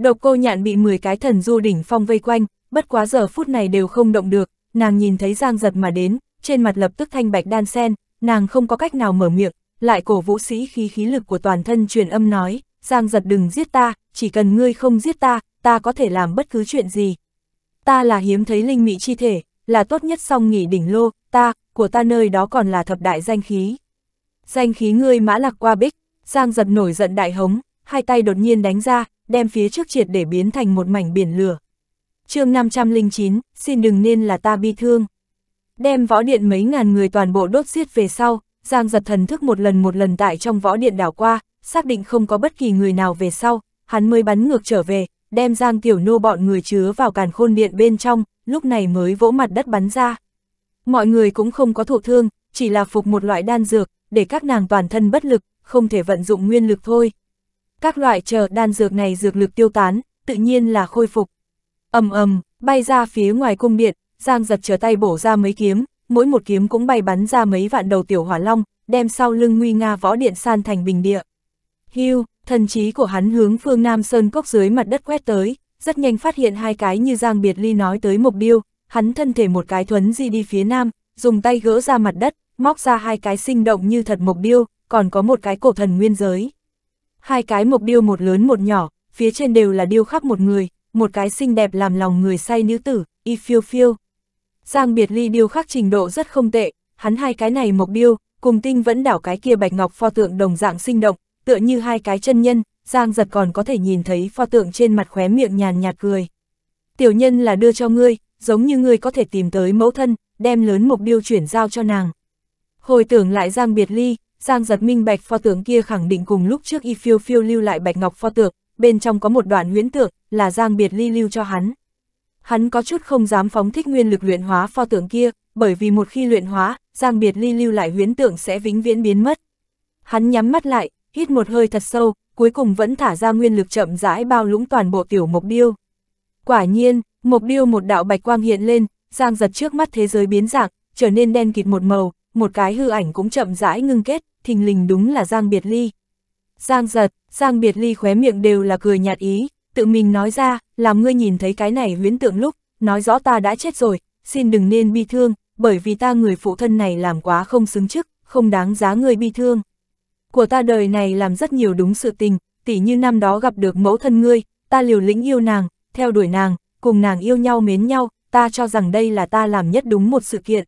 Độc cô nhạn bị 10 cái thần du đỉnh phong vây quanh, bất quá giờ phút này đều không động được, nàng nhìn thấy giang giật mà đến, trên mặt lập tức thanh bạch đan sen, nàng không có cách nào mở miệng, lại cổ vũ sĩ khí khí lực của toàn thân truyền âm nói, giang giật đừng giết ta, chỉ cần ngươi không giết ta, ta có thể làm bất cứ chuyện gì. Ta là hiếm thấy linh mị chi thể, là tốt nhất song nghỉ đỉnh lô, ta, của ta nơi đó còn là thập đại danh khí. Danh khí ngươi mã lạc qua bích, giang giật nổi giận đại hống, hai tay đột nhiên đánh ra, đem phía trước triệt để biến thành một mảnh biển lửa. chương 509, xin đừng nên là ta bi thương. Đem võ điện mấy ngàn người toàn bộ đốt giết về sau, Giang giật thần thức một lần một lần tại trong võ điện đảo qua, xác định không có bất kỳ người nào về sau, hắn mới bắn ngược trở về, đem Giang Tiểu Nô bọn người chứa vào càn khôn điện bên trong, lúc này mới vỗ mặt đất bắn ra. Mọi người cũng không có thụ thương, chỉ là phục một loại đan dược, để các nàng toàn thân bất lực, không thể vận dụng nguyên lực thôi, các loại chờ đan dược này dược lực tiêu tán, tự nhiên là khôi phục. ầm ầm, bay ra phía ngoài cung điện, Giang giật trở tay bổ ra mấy kiếm, mỗi một kiếm cũng bay bắn ra mấy vạn đầu tiểu hỏa long, đem sau lưng nguy nga võ điện san thành bình địa. Hưu, thần trí của hắn hướng phương Nam Sơn cốc dưới mặt đất quét tới, rất nhanh phát hiện hai cái như Giang Biệt Ly nói tới mục điêu, hắn thân thể một cái thuấn di đi phía nam, dùng tay gỡ ra mặt đất, móc ra hai cái sinh động như thật mục điêu, còn có một cái cổ thần nguyên giới. Hai cái mộc điêu một lớn một nhỏ, phía trên đều là điêu khắc một người, một cái xinh đẹp làm lòng người say nữ tử, y phiêu phiêu. Giang Biệt Ly điêu khắc trình độ rất không tệ, hắn hai cái này mộc điêu, cùng tinh vẫn đảo cái kia bạch ngọc pho tượng đồng dạng sinh động, tựa như hai cái chân nhân, Giang giật còn có thể nhìn thấy pho tượng trên mặt khóe miệng nhàn nhạt cười. Tiểu nhân là đưa cho ngươi, giống như ngươi có thể tìm tới mẫu thân, đem lớn mục điêu chuyển giao cho nàng. Hồi tưởng lại Giang Biệt Ly, Giang giật minh bạch pho tượng kia khẳng định cùng lúc trước y phiêu phiêu lưu lại bạch ngọc pho tượng, bên trong có một đoạn huyễn tượng, là Giang biệt ly lưu cho hắn. Hắn có chút không dám phóng thích nguyên lực luyện hóa pho tượng kia, bởi vì một khi luyện hóa, Giang biệt ly lưu lại huyễn tượng sẽ vĩnh viễn biến mất. Hắn nhắm mắt lại, hít một hơi thật sâu, cuối cùng vẫn thả ra nguyên lực chậm rãi bao lũng toàn bộ tiểu mộc điêu. Quả nhiên, mộc điêu một đạo bạch quang hiện lên, Giang giật trước mắt thế giới biến dạng, trở nên đen kịt một màu, một cái hư ảnh cũng chậm rãi ngưng kết, thình lình đúng là Giang Biệt Ly. Giang giật, Giang Biệt Ly khóe miệng đều là cười nhạt ý, tự mình nói ra, làm ngươi nhìn thấy cái này huyến tượng lúc, nói rõ ta đã chết rồi, xin đừng nên bi thương, bởi vì ta người phụ thân này làm quá không xứng chức, không đáng giá người bi thương. Của ta đời này làm rất nhiều đúng sự tình, tỉ như năm đó gặp được mẫu thân ngươi, ta liều lĩnh yêu nàng, theo đuổi nàng, cùng nàng yêu nhau mến nhau, ta cho rằng đây là ta làm nhất đúng một sự kiện.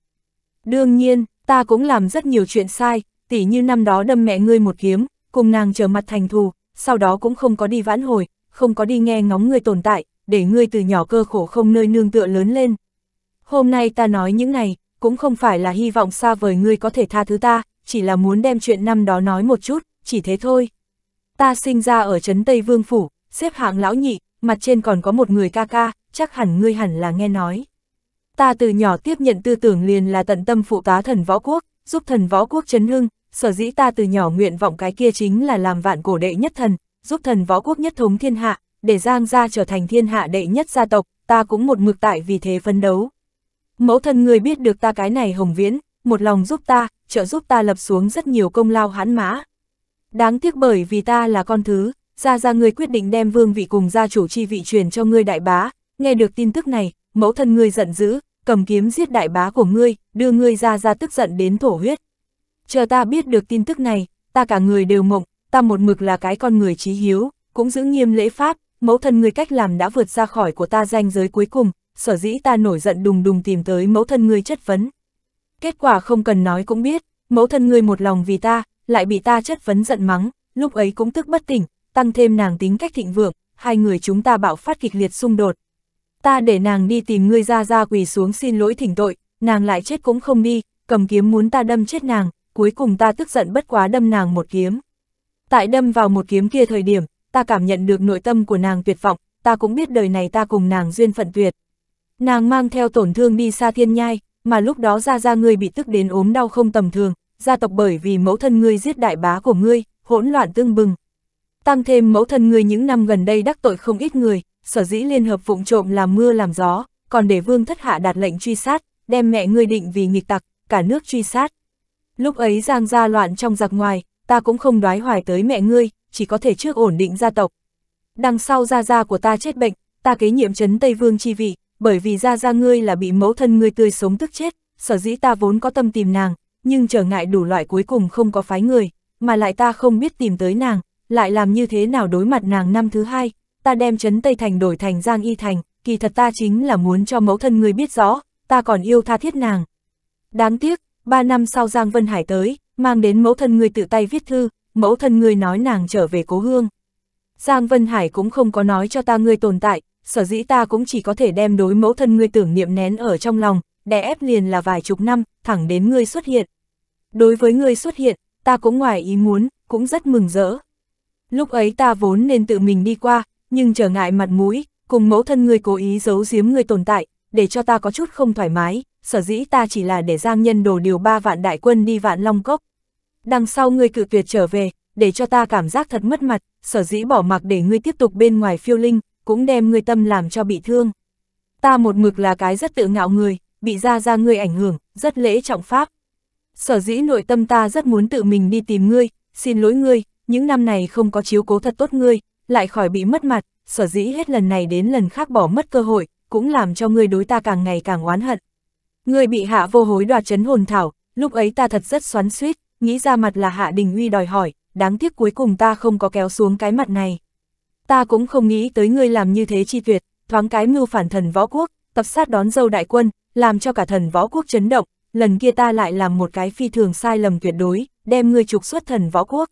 Đương nhiên, ta cũng làm rất nhiều chuyện sai, tỉ như năm đó đâm mẹ ngươi một kiếm, cùng nàng chờ mặt thành thù, sau đó cũng không có đi vãn hồi, không có đi nghe ngóng ngươi tồn tại, để ngươi từ nhỏ cơ khổ không nơi nương tựa lớn lên. Hôm nay ta nói những này, cũng không phải là hy vọng xa vời ngươi có thể tha thứ ta, chỉ là muốn đem chuyện năm đó nói một chút, chỉ thế thôi. Ta sinh ra ở Trấn Tây Vương Phủ, xếp hạng lão nhị, mặt trên còn có một người ca ca, chắc hẳn ngươi hẳn là nghe nói. Ta từ nhỏ tiếp nhận tư tưởng liền là tận tâm phụ tá thần võ quốc, giúp thần võ quốc chấn hưng, sở dĩ ta từ nhỏ nguyện vọng cái kia chính là làm vạn cổ đệ nhất thần, giúp thần võ quốc nhất thống thiên hạ, để Giang gia trở thành thiên hạ đệ nhất gia tộc, ta cũng một mực tại vì thế phấn đấu. Mẫu thân người biết được ta cái này hồng viễn, một lòng giúp ta, trợ giúp ta lập xuống rất nhiều công lao hãn mã. Đáng tiếc bởi vì ta là con thứ, gia gia người quyết định đem vương vị cùng gia chủ chi vị truyền cho ngươi đại bá, nghe được tin tức này, mẫu thân ngươi giận dữ, cầm kiếm giết đại bá của ngươi, đưa ngươi ra ra tức giận đến thổ huyết chờ ta biết được tin tức này, ta cả người đều mộng, ta một mực là cái con người trí hiếu, cũng giữ nghiêm lễ pháp, mẫu thân người cách làm đã vượt ra khỏi của ta danh giới cuối cùng, sở dĩ ta nổi giận đùng đùng tìm tới mẫu thân người chất vấn. Kết quả không cần nói cũng biết, mẫu thân người một lòng vì ta, lại bị ta chất vấn giận mắng, lúc ấy cũng tức bất tỉnh, tăng thêm nàng tính cách thịnh vượng, hai người chúng ta bạo phát kịch liệt xung đột. Ta để nàng đi tìm ngươi ra ra quỳ xuống xin lỗi thỉnh tội, nàng lại chết cũng không đi, cầm kiếm muốn ta đâm chết nàng, cuối cùng ta tức giận bất quá đâm nàng một kiếm. Tại đâm vào một kiếm kia thời điểm, ta cảm nhận được nội tâm của nàng tuyệt vọng, ta cũng biết đời này ta cùng nàng duyên phận tuyệt. Nàng mang theo tổn thương đi xa thiên nhai, mà lúc đó ra ra ngươi bị tức đến ốm đau không tầm thường, gia tộc bởi vì mẫu thân ngươi giết đại bá của ngươi, hỗn loạn tương bừng. Tăng thêm mẫu thân ngươi những năm gần đây đắc tội không ít người, sở dĩ liên hợp vụng trộm làm mưa làm gió, còn để vương thất hạ đạt lệnh truy sát, đem mẹ ngươi định vì nghịch tặc, cả nước truy sát, Lúc ấy giang gia loạn trong giặc ngoài, ta cũng không đoái hoài tới mẹ ngươi, chỉ có thể trước ổn định gia tộc. Đằng sau gia gia của ta chết bệnh, ta kế nhiệm trấn Tây Vương chi vị, bởi vì gia gia ngươi là bị mẫu thân ngươi tươi sống tức chết, sở dĩ ta vốn có tâm tìm nàng, nhưng trở ngại đủ loại cuối cùng không có phái người, mà lại ta không biết tìm tới nàng, lại làm như thế nào đối mặt nàng năm thứ hai, ta đem trấn Tây Thành đổi thành Giang Y Thành, kỳ thật ta chính là muốn cho mẫu thân ngươi biết rõ, ta còn yêu tha thiết nàng. Đáng tiếc, ba năm sau Giang Vân Hải tới, mang đến mẫu thân người tự tay viết thư, mẫu thân người nói nàng trở về cố hương. Giang Vân Hải cũng không có nói cho ta ngươi tồn tại, sở dĩ ta cũng chỉ có thể đem đối mẫu thân ngươi tưởng niệm nén ở trong lòng, đè ép liền là vài chục năm, thẳng đến ngươi xuất hiện. Đối với ngươi xuất hiện, ta cũng ngoài ý muốn, cũng rất mừng rỡ. Lúc ấy ta vốn nên tự mình đi qua, nhưng trở ngại mặt mũi, cùng mẫu thân ngươi cố ý giấu giếm ngươi tồn tại, để cho ta có chút không thoải mái, sở dĩ ta chỉ là để Giang Nhân đồ điều ba vạn đại quân đi vạn Long Cốc. Đằng sau ngươi cự tuyệt trở về, để cho ta cảm giác thật mất mặt, sở dĩ bỏ mặc để ngươi tiếp tục bên ngoài phiêu linh, cũng đem ngươi tâm làm cho bị thương. Ta một mực là cái rất tự ngạo người, bị ra ra ngươi ảnh hưởng, rất lễ trọng pháp. Sở dĩ nội tâm ta rất muốn tự mình đi tìm ngươi, xin lỗi ngươi, những năm này không có chiếu cố thật tốt ngươi, lại khỏi bị mất mặt, sở dĩ hết lần này đến lần khác bỏ mất cơ hội, cũng làm cho ngươi đối ta càng ngày càng oán hận. Người bị hạ vô hối đoạt chấn hồn thảo, lúc ấy ta thật rất xoắn suýt, nghĩ ra mặt là hạ đình uy đòi hỏi, đáng tiếc cuối cùng ta không có kéo xuống cái mặt này. Ta cũng không nghĩ tới ngươi làm như thế chi tuyệt, thoáng cái mưu phản thần võ quốc, tập sát đón dâu đại quân, làm cho cả thần võ quốc chấn động, lần kia ta lại làm một cái phi thường sai lầm tuyệt đối, đem ngươi trục xuất thần võ quốc.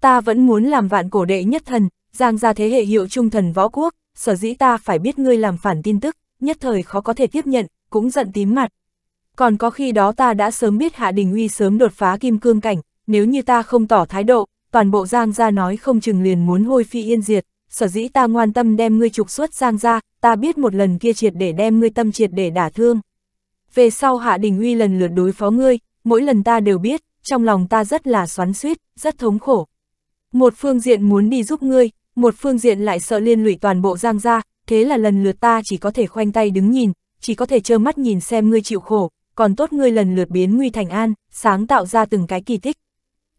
Ta vẫn muốn làm vạn cổ đệ nhất thần, giang ra thế hệ hiệu trung thần võ quốc, sở dĩ ta phải biết ngươi làm phản tin tức, nhất thời khó có thể tiếp nhận, cũng giận tím mặt. Còn có khi đó ta đã sớm biết Hạ Đình uy sớm đột phá kim cương cảnh, nếu như ta không tỏ thái độ, toàn bộ Giang gia nói không chừng liền muốn hôi phi yên diệt, sở dĩ ta ngoan tâm đem ngươi trục xuất Giang gia, ta biết một lần kia triệt để đem ngươi tâm triệt để đả thương. Về sau Hạ Đình uy lần lượt đối phó ngươi, mỗi lần ta đều biết, trong lòng ta rất là xoắn suýt, rất thống khổ. Một phương diện muốn đi giúp ngươi, một phương diện lại sợ liên lụy toàn bộ Giang gia, thế là lần lượt ta chỉ có thể khoanh tay đứng nhìn, chỉ có thể trơ mắt nhìn xem ngươi chịu khổ, còn tốt ngươi lần lượt biến nguy thành an, sáng tạo ra từng cái kỳ tích.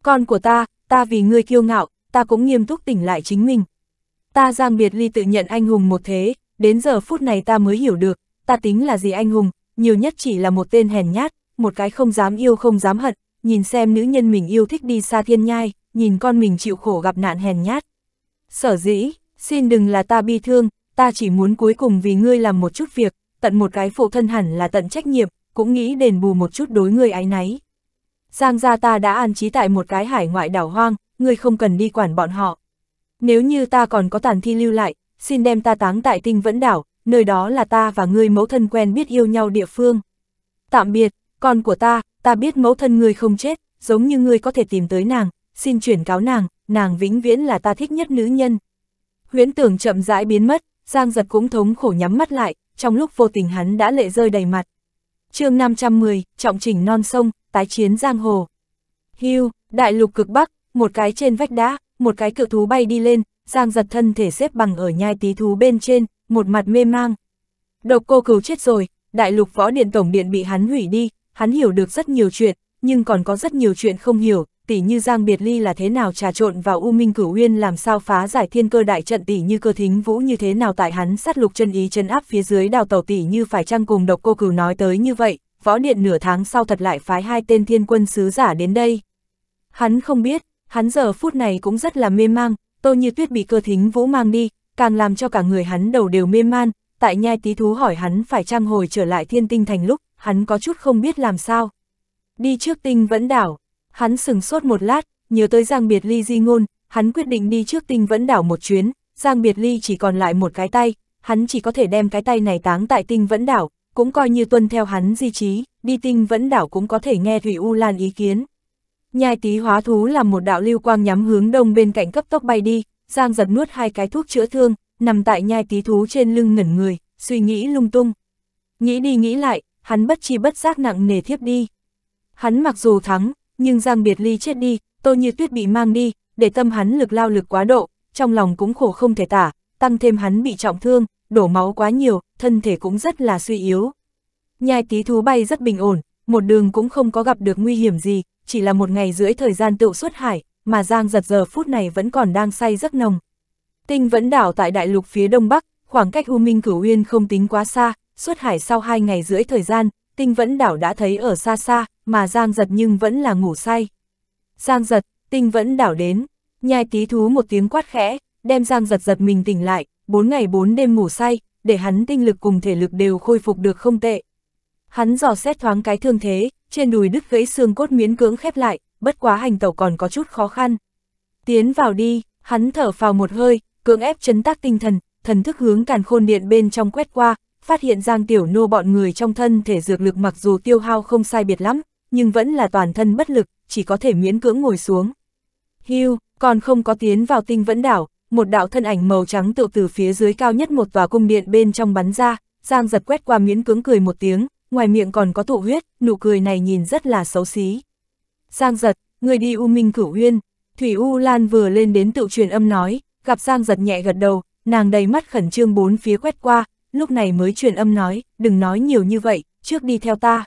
Con của ta, ta vì ngươi kiêu ngạo, ta cũng nghiêm túc tỉnh lại chính mình. Ta Giang Biệt Ly tự nhận anh hùng một thế, đến giờ phút này ta mới hiểu được, ta tính là gì anh hùng, nhiều nhất chỉ là một tên hèn nhát, một cái không dám yêu không dám hận, nhìn xem nữ nhân mình yêu thích đi xa thiên nhai, nhìn con mình chịu khổ gặp nạn hèn nhát. Sở dĩ, xin đừng là ta bi thương, ta chỉ muốn cuối cùng vì ngươi làm một chút việc, tận một cái phụ thân hẳn là tận trách nhiệm, cũng nghĩ đền bù một chút đối ngươi ái náy. Giang gia ta đã an trí tại một cái hải ngoại đảo hoang, ngươi không cần đi quản bọn họ. Nếu như ta còn có tàn thi lưu lại, xin đem ta táng tại tinh vẫn đảo, nơi đó là ta và ngươi mẫu thân quen biết yêu nhau địa phương. Tạm biệt, con của ta, ta biết mẫu thân ngươi không chết, giống như ngươi có thể tìm tới nàng, xin chuyển cáo nàng, nàng vĩnh viễn là ta thích nhất nữ nhân. Huyễn tưởng chậm rãi biến mất, Giang giật cũng thống khổ nhắm mắt lại, trong lúc vô tình hắn đã lệ rơi đầy mặt chương 510, trọng chỉnh non sông, tái chiến giang hồ. Hưu, đại lục cực bắc, một cái trên vách đá, một cái cự thú bay đi lên, giang giật thân thể xếp bằng ở nhai tí thú bên trên, một mặt mê mang. Độc cô cửu chết rồi, đại lục võ điện tổng điện bị hắn hủy đi, hắn hiểu được rất nhiều chuyện, nhưng còn có rất nhiều chuyện không hiểu, tỉ như Giang Biệt Ly là thế nào trà trộn vào U Minh Cửu Uyên làm sao phá giải thiên cơ đại trận tỉ như cơ thính vũ như thế nào tại hắn sát lục chân ý chân áp phía dưới đào tàu tỉ như phải chăng cùng độc cô cửu nói tới như vậy, võ điện nửa tháng sau thật lại phái hai tên thiên quân sứ giả đến đây. Hắn không biết, hắn giờ phút này cũng rất là mê mang, tô như tuyết bị cơ thính vũ mang đi, càng làm cho cả người hắn đầu đều mê man, tại nhai tí thú hỏi hắn phải trang hồi trở lại thiên tinh thành lúc, hắn có chút không biết làm sao. Đi trước tinh vẫn đảo, Hắn sừng sốt một lát, nhớ tới Giang Biệt Ly di ngôn, hắn quyết định đi trước tinh vẫn đảo một chuyến, Giang Biệt Ly chỉ còn lại một cái tay, hắn chỉ có thể đem cái tay này táng tại tinh vẫn đảo, cũng coi như tuân theo hắn di trí, đi tinh vẫn đảo cũng có thể nghe Thủy U Lan ý kiến. Nhai tí hóa thú là một đạo lưu quang nhắm hướng đông bên cạnh cấp tốc bay đi, Giang giật nuốt hai cái thuốc chữa thương, nằm tại nhai tí thú trên lưng ngẩn người, suy nghĩ lung tung. Nghĩ đi nghĩ lại, hắn bất chi bất giác nặng nề thiếp đi. Hắn mặc dù thắng, nhưng Giang Biệt Ly chết đi, Tô Như Tuyết bị mang đi, để tâm hắn lực lao lực quá độ, trong lòng cũng khổ không thể tả, tăng thêm hắn bị trọng thương, đổ máu quá nhiều, thân thể cũng rất là suy yếu. Nhai tí thú bay rất bình ổn, một đường cũng không có gặp được nguy hiểm gì, chỉ là một ngày rưỡi thời gian tựu xuất hải, mà Giang giật giờ phút này vẫn còn đang say rất nồng. Tinh vẫn đảo tại đại lục phía đông bắc, khoảng cách U Minh Cửu Uyên không tính quá xa, xuất hải sau hai ngày rưỡi thời gian, tinh vẫn đảo đã thấy ở xa xa, mà Giang giật nhưng vẫn là ngủ say. Giang giật, tinh vẫn đảo đến, nhai tí thú một tiếng quát khẽ, đem Giang giật giật mình tỉnh lại, bốn ngày bốn đêm ngủ say, để hắn tinh lực cùng thể lực đều khôi phục được không tệ. Hắn dò xét thoáng cái thương thế, trên đùi đứt gãy xương cốt miến cưỡng khép lại, bất quá hành tẩu còn có chút khó khăn. Tiến vào đi, hắn thở phào một hơi, cưỡng ép chấn tác tinh thần, thần thức hướng càn khôn điện bên trong quét qua, phát hiện Giang Tiểu Nô bọn người trong thân thể dược lực mặc dù tiêu hao không sai biệt lắm, nhưng vẫn là toàn thân bất lực, chỉ có thể miễn cưỡng ngồi xuống. Hưu, còn không có tiến vào tinh vẫn đảo, một đạo thân ảnh màu trắng tựa từ phía dưới cao nhất một tòa cung điện bên trong bắn ra, Giang giật quét qua miễn cưỡng cười một tiếng, ngoài miệng còn có tụ huyết, nụ cười này nhìn rất là xấu xí. Giang giật, người đi U Minh cửu huyên, Thủy U Lan vừa lên đến tự truyền âm nói, gặp Giang giật nhẹ gật đầu, nàng đầy mắt khẩn trương bốn phía quét qua, lúc này mới truyền âm nói, đừng nói nhiều như vậy, trước đi theo ta.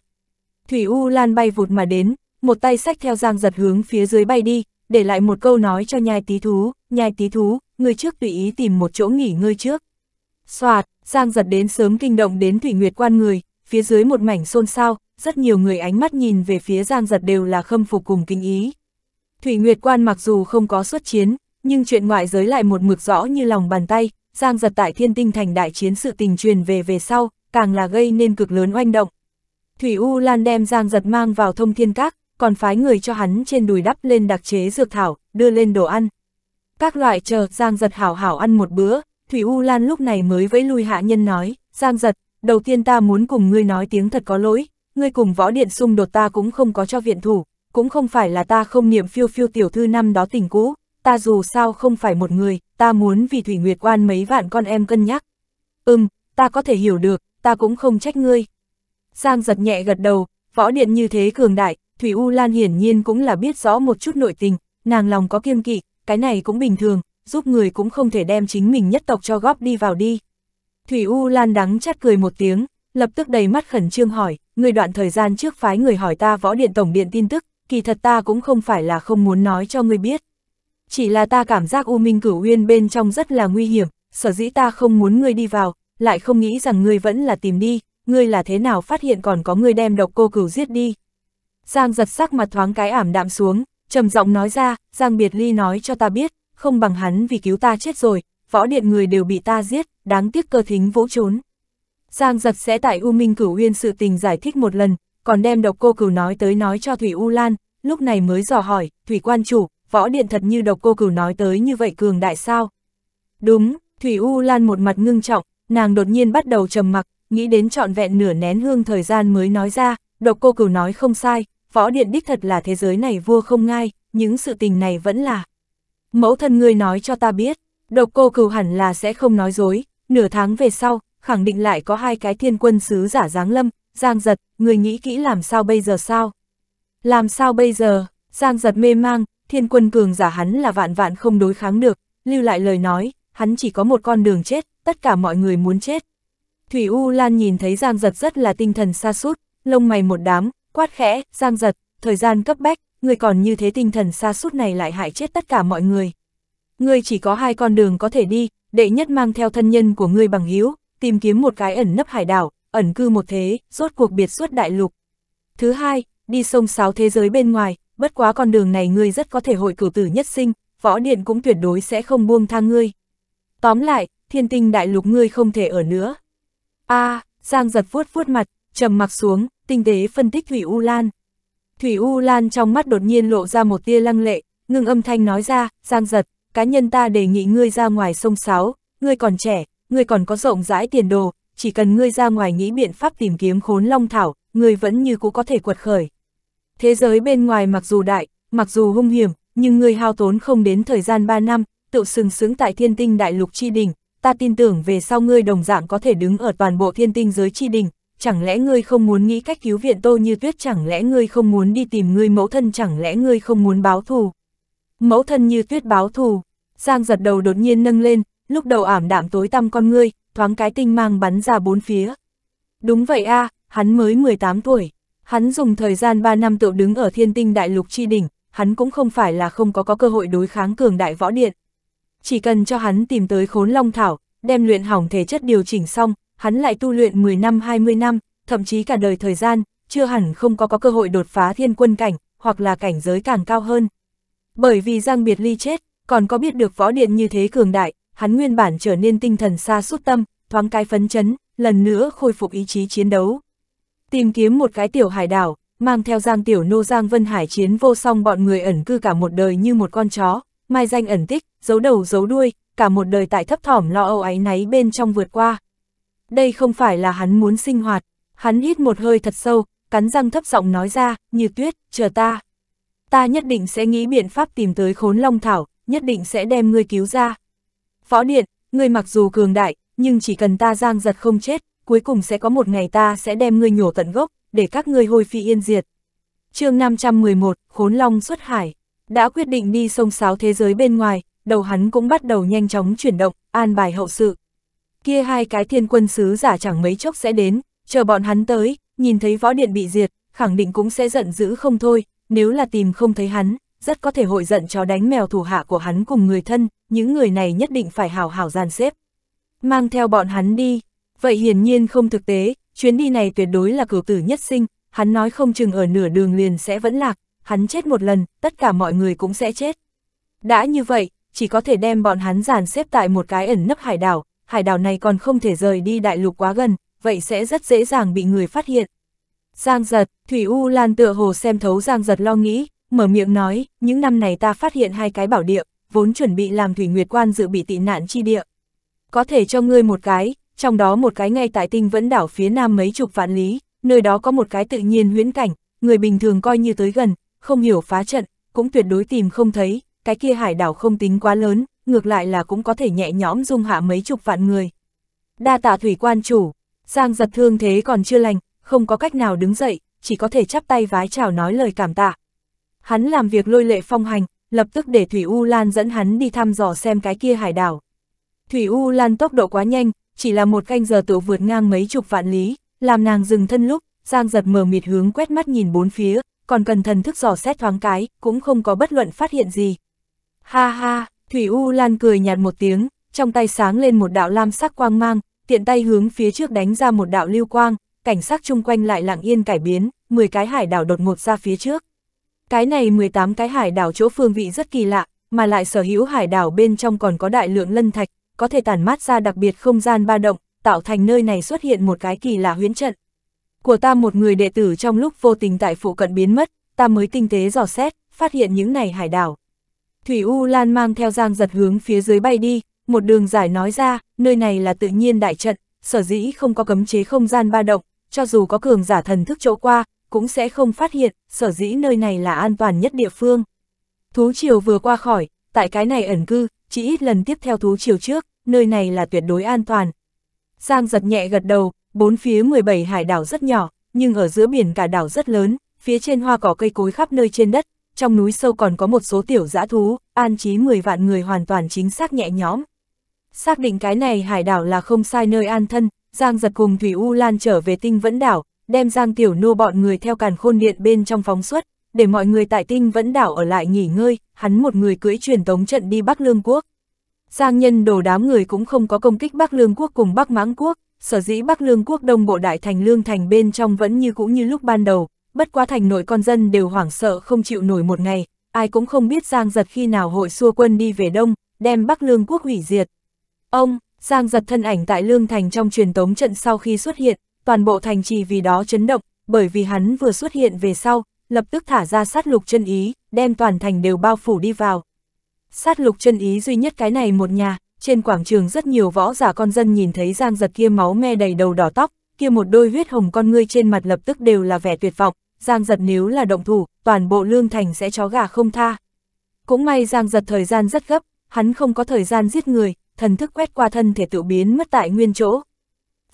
Thủy U Lan bay vụt mà đến, một tay sách theo giang giật hướng phía dưới bay đi, để lại một câu nói cho nhai tí thú, nhai tí thú, người trước tùy ý tìm một chỗ nghỉ ngơi trước. Xoạt, giang giật đến sớm kinh động đến Thủy Nguyệt quan người, phía dưới một mảnh xôn xao, rất nhiều người ánh mắt nhìn về phía giang giật đều là khâm phục cùng kinh ý. Thủy Nguyệt quan mặc dù không có xuất chiến, nhưng chuyện ngoại giới lại một mực rõ như lòng bàn tay, giang giật tại thiên tinh thành đại chiến sự tình truyền về về sau, càng là gây nên cực lớn oanh động, Thủy U Lan đem Giang Giật mang vào thông thiên các, còn phái người cho hắn trên đùi đắp lên đặc chế dược thảo, đưa lên đồ ăn. Các loại chờ Giang Giật hảo hảo ăn một bữa, Thủy U Lan lúc này mới vẫy lui hạ nhân nói, Giang Giật, đầu tiên ta muốn cùng ngươi nói tiếng thật có lỗi, ngươi cùng võ điện xung đột ta cũng không có cho viện thủ, cũng không phải là ta không niệm phiêu phiêu tiểu thư năm đó tình cũ, ta dù sao không phải một người, ta muốn vì Thủy Nguyệt Quan mấy vạn con em cân nhắc. Ừm, ta có thể hiểu được, ta cũng không trách ngươi, Giang giật nhẹ gật đầu, võ điện như thế cường đại, Thủy U Lan hiển nhiên cũng là biết rõ một chút nội tình, nàng lòng có kiêng kỵ, cái này cũng bình thường, giúp người cũng không thể đem chính mình nhất tộc cho góp đi vào đi. Thủy U Lan đắng chát cười một tiếng, lập tức đầy mắt khẩn trương hỏi, người đoạn thời gian trước phái người hỏi ta võ điện tổng điện tin tức, kỳ thật ta cũng không phải là không muốn nói cho người biết. Chỉ là ta cảm giác U Minh Cửu Uyên bên trong rất là nguy hiểm, sở dĩ ta không muốn ngươi đi vào, lại không nghĩ rằng ngươi vẫn là tìm đi, ngươi là thế nào phát hiện còn có ngươi đem độc cô cửu giết đi. Giang giật sắc mặt thoáng cái ảm đạm xuống, trầm giọng nói ra, Giang Biệt Ly nói cho ta biết, không bằng hắn vì cứu ta chết rồi, võ điện người đều bị ta giết, đáng tiếc cơ thính vỗ trốn. Giang giật sẽ tại U Minh Cửu Uyên sự tình giải thích một lần, còn đem độc cô cửu nói tới nói cho Thủy U Lan, lúc này mới dò hỏi, Thủy Quan Chủ, võ điện thật như độc cô cửu nói tới như vậy cường đại sao? Đúng, Thủy U Lan một mặt ngưng trọng, nàng đột nhiên bắt đầu trầm mặc, nghĩ đến trọn vẹn nửa nén hương thời gian mới nói ra, độc cô cửu nói không sai, võ điện đích thật là thế giới này vua không ngai, những sự tình này vẫn là. Mẫu thân ngươi nói cho ta biết, độc cô cửu hẳn là sẽ không nói dối, nửa tháng về sau, khẳng định lại có hai cái thiên quân sứ giả giáng lâm, giang giật, người nghĩ kỹ làm sao bây giờ sao? Làm sao bây giờ, giang giật mê mang, thiên quân cường giả hắn là vạn vạn không đối kháng được, lưu lại lời nói, hắn chỉ có một con đường chết, tất cả mọi người muốn chết, Thủy U Lan nhìn thấy Giang Giật rất là tinh thần xa sút lông mày một đám, quát khẽ, Giang Giật, thời gian cấp bách, người còn như thế tinh thần xa sút này lại hại chết tất cả mọi người. Ngươi chỉ có hai con đường có thể đi, đệ nhất mang theo thân nhân của ngươi bằng hiếu, tìm kiếm một cái ẩn nấp hải đảo, ẩn cư một thế, rốt cuộc biệt suốt đại lục. Thứ hai, đi sông sáo thế giới bên ngoài, bất quá con đường này ngươi rất có thể hội cửu tử nhất sinh, võ điện cũng tuyệt đối sẽ không buông tha ngươi. Tóm lại, thiên tinh đại lục ngươi không thể ở nữa, a à, Giang giật vuốt vuốt mặt, trầm mặc xuống, tinh tế phân tích Thủy U Lan. Thủy U Lan trong mắt đột nhiên lộ ra một tia lăng lệ, ngưng âm thanh nói ra, Giang giật, cá nhân ta đề nghị ngươi ra ngoài sông Sáo, ngươi còn trẻ, ngươi còn có rộng rãi tiền đồ, chỉ cần ngươi ra ngoài nghĩ biện pháp tìm kiếm khốn long thảo, ngươi vẫn như cũ có thể quật khởi. Thế giới bên ngoài mặc dù đại, mặc dù hung hiểm, nhưng ngươi hao tốn không đến thời gian 3 năm, tự sừng sững tại thiên tinh đại lục chi đỉnh, ta tin tưởng về sau ngươi đồng dạng có thể đứng ở toàn bộ thiên tinh giới chi đình, chẳng lẽ ngươi không muốn nghĩ cách cứu viện tô như tuyết, chẳng lẽ ngươi không muốn đi tìm ngươi mẫu thân, chẳng lẽ ngươi không muốn báo thù. Mẫu thân như tuyết báo thù, Giang giật đầu đột nhiên nâng lên, lúc đầu ảm đạm tối tăm con ngươi, thoáng cái tinh mang bắn ra bốn phía. Đúng vậy a hắn mới 18 tuổi, hắn dùng thời gian 3 năm tự đứng ở thiên tinh đại lục chi đỉnh, hắn cũng không phải là không có có cơ hội đối kháng cường đại võ điện chỉ cần cho hắn tìm tới khốn long thảo, đem luyện hỏng thể chất điều chỉnh xong, hắn lại tu luyện 10 năm 20 năm, thậm chí cả đời thời gian, chưa hẳn không có có cơ hội đột phá thiên quân cảnh, hoặc là cảnh giới càng cao hơn. Bởi vì Giang Biệt Ly chết, còn có biết được võ điện như thế cường đại, hắn nguyên bản trở nên tinh thần xa suốt tâm, thoáng cái phấn chấn, lần nữa khôi phục ý chí chiến đấu. Tìm kiếm một cái tiểu hải đảo, mang theo Giang Tiểu Nô Giang Vân Hải chiến vô song bọn người ẩn cư cả một đời như một con chó, mai danh ẩn tích, giấu đầu giấu đuôi, cả một đời tại thấp thỏm lo âu áy náy bên trong vượt qua. Đây không phải là hắn muốn sinh hoạt, hắn hít một hơi thật sâu, cắn răng thấp giọng nói ra, như tuyết, chờ ta. Ta nhất định sẽ nghĩ biện pháp tìm tới khốn long thảo, nhất định sẽ đem ngươi cứu ra. phó điện, ngươi mặc dù cường đại, nhưng chỉ cần ta giang giật không chết, cuối cùng sẽ có một ngày ta sẽ đem ngươi nhổ tận gốc, để các ngươi hồi phi yên diệt. chương 511, Khốn Long xuất hải đã quyết định đi sông sáo thế giới bên ngoài, đầu hắn cũng bắt đầu nhanh chóng chuyển động, an bài hậu sự. Kia hai cái thiên quân sứ giả chẳng mấy chốc sẽ đến, chờ bọn hắn tới, nhìn thấy võ điện bị diệt, khẳng định cũng sẽ giận dữ không thôi, nếu là tìm không thấy hắn, rất có thể hội giận chó đánh mèo thủ hạ của hắn cùng người thân, những người này nhất định phải hào hảo gian xếp. Mang theo bọn hắn đi, vậy hiển nhiên không thực tế, chuyến đi này tuyệt đối là cửu tử nhất sinh, hắn nói không chừng ở nửa đường liền sẽ vẫn lạc, hắn chết một lần, tất cả mọi người cũng sẽ chết. Đã như vậy, chỉ có thể đem bọn hắn giàn xếp tại một cái ẩn nấp hải đảo, hải đảo này còn không thể rời đi đại lục quá gần, vậy sẽ rất dễ dàng bị người phát hiện. Giang giật, Thủy U Lan tựa hồ xem thấu Giang giật lo nghĩ, mở miệng nói, những năm này ta phát hiện hai cái bảo địa, vốn chuẩn bị làm Thủy Nguyệt Quan dự bị tị nạn chi địa. Có thể cho ngươi một cái, trong đó một cái ngay tại tinh vẫn đảo phía nam mấy chục vạn lý, nơi đó có một cái tự nhiên huyễn cảnh, người bình thường coi như tới gần, không hiểu phá trận, cũng tuyệt đối tìm không thấy, cái kia hải đảo không tính quá lớn, ngược lại là cũng có thể nhẹ nhõm dung hạ mấy chục vạn người. Đa tạ thủy quan chủ, Giang giật thương thế còn chưa lành, không có cách nào đứng dậy, chỉ có thể chắp tay vái chào nói lời cảm tạ. Hắn làm việc lôi lệ phong hành, lập tức để Thủy U Lan dẫn hắn đi thăm dò xem cái kia hải đảo. Thủy U Lan tốc độ quá nhanh, chỉ là một canh giờ tự vượt ngang mấy chục vạn lý, làm nàng dừng thân lúc, Giang giật mờ mịt hướng quét mắt nhìn bốn phía, còn cần thần thức dò xét thoáng cái, cũng không có bất luận phát hiện gì. Ha ha, Thủy U Lan cười nhạt một tiếng, trong tay sáng lên một đạo lam sắc quang mang, tiện tay hướng phía trước đánh ra một đạo lưu quang, cảnh sắc chung quanh lại lặng yên cải biến, 10 cái hải đảo đột ngột ra phía trước. Cái này 18 cái hải đảo chỗ phương vị rất kỳ lạ, mà lại sở hữu hải đảo bên trong còn có đại lượng lân thạch, có thể tản mát ra đặc biệt không gian ba động, tạo thành nơi này xuất hiện một cái kỳ lạ huyễn trận của ta một người đệ tử trong lúc vô tình tại phụ cận biến mất, ta mới tinh tế dò xét, phát hiện những này hải đảo. Thủy U Lan mang theo giang giật hướng phía dưới bay đi, một đường giải nói ra, nơi này là tự nhiên đại trận, sở dĩ không có cấm chế không gian ba động, cho dù có cường giả thần thức chỗ qua, cũng sẽ không phát hiện, sở dĩ nơi này là an toàn nhất địa phương. Thú triều vừa qua khỏi, tại cái này ẩn cư, chỉ ít lần tiếp theo thú triều trước, nơi này là tuyệt đối an toàn. Giang giật nhẹ gật đầu, Bốn phía 17 hải đảo rất nhỏ, nhưng ở giữa biển cả đảo rất lớn, phía trên hoa cỏ cây cối khắp nơi trên đất, trong núi sâu còn có một số tiểu dã thú, an trí 10 vạn người hoàn toàn chính xác nhẹ nhõm. Xác định cái này hải đảo là không sai nơi an thân, Giang giật cùng Thủy U Lan trở về tinh vẫn đảo, đem Giang tiểu nô bọn người theo càn khôn điện bên trong phóng suất, để mọi người tại tinh vẫn đảo ở lại nghỉ ngơi, hắn một người cưỡi truyền tống trận đi Bắc Lương Quốc. Giang nhân đồ đám người cũng không có công kích Bắc Lương Quốc cùng Bắc Mãng Quốc, sở dĩ Bắc Lương quốc đông bộ đại thành Lương Thành bên trong vẫn như cũ như lúc ban đầu, bất quá thành nội con dân đều hoảng sợ không chịu nổi một ngày, ai cũng không biết Giang Giật khi nào hội xua quân đi về đông, đem Bắc Lương quốc hủy diệt. Ông, Giang Giật thân ảnh tại Lương Thành trong truyền tống trận sau khi xuất hiện, toàn bộ thành trì vì đó chấn động, bởi vì hắn vừa xuất hiện về sau, lập tức thả ra sát lục chân ý, đem toàn thành đều bao phủ đi vào. Sát lục chân ý duy nhất cái này một nhà, trên quảng trường rất nhiều võ giả con dân nhìn thấy Giang Giật kia máu me đầy đầu đỏ tóc, kia một đôi huyết hồng con ngươi trên mặt lập tức đều là vẻ tuyệt vọng, Giang Giật nếu là động thủ, toàn bộ lương thành sẽ chó gà không tha. Cũng may Giang Giật thời gian rất gấp, hắn không có thời gian giết người, thần thức quét qua thân thể tự biến mất tại nguyên chỗ.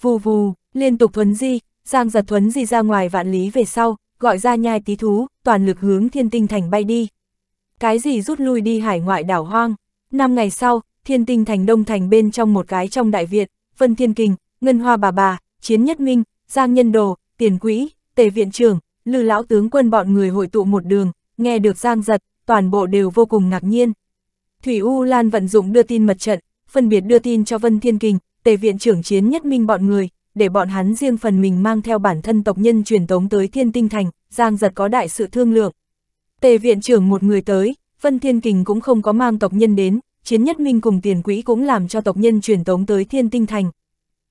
Vù vù, liên tục thuấn di, Giang Giật thuấn di ra ngoài vạn lý về sau, gọi ra nhai tí thú, toàn lực hướng thiên tinh thành bay đi. Cái gì rút lui đi hải ngoại đảo hoang. Năm ngày sau, thiên tinh thành đông thành bên trong một cái trong Đại Việt, Vân Thiên Kình, Ngân Hoa Bà Bà, Chiến Nhất Minh, Giang Nhân Đồ, Tiền Quỹ, Tề Viện Trưởng, Lư Lão Tướng quân bọn người hội tụ một đường, nghe được Giang Giật, toàn bộ đều vô cùng ngạc nhiên. Thủy U Lan vận dụng đưa tin mật trận, phân biệt đưa tin cho Vân Thiên Kình, Tề Viện Trưởng Chiến Nhất Minh bọn người, để bọn hắn riêng phần mình mang theo bản thân tộc nhân truyền tống tới Thiên Tinh Thành, Giang Giật có đại sự thương lượng. Tề Viện Trưởng một người tới, Vân Thiên Kình cũng không có mang tộc nhân đến, chiến nhất minh cùng tiền quỹ cũng làm cho tộc nhân truyền tống tới thiên tinh thành.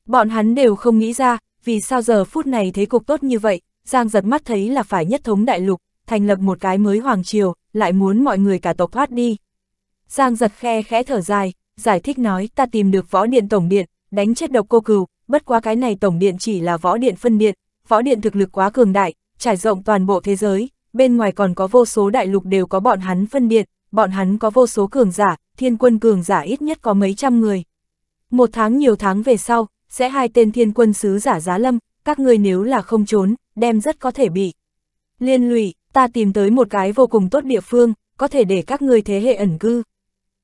Bọn hắn đều không nghĩ ra, vì sao giờ phút này thế cục tốt như vậy, Giang giật mắt thấy là phải nhất thống đại lục, thành lập một cái mới hoàng triều, lại muốn mọi người cả tộc thoát đi. Giang giật khe khẽ thở dài, giải thích nói ta tìm được võ điện tổng điện, đánh chết độc cô cừu, bất quá cái này tổng điện chỉ là võ điện phân điện, võ điện thực lực quá cường đại, trải rộng toàn bộ thế giới, bên ngoài còn có vô số đại lục đều có bọn hắn phân điện, bọn hắn có vô số cường giả, thiên quân cường giả ít nhất có mấy trăm người. Một tháng nhiều tháng về sau, sẽ hai tên thiên quân sứ giả giá lâm, các ngươi nếu là không trốn, đem rất có thể bị. Liên lụy, ta tìm tới một cái vô cùng tốt địa phương, có thể để các ngươi thế hệ ẩn cư.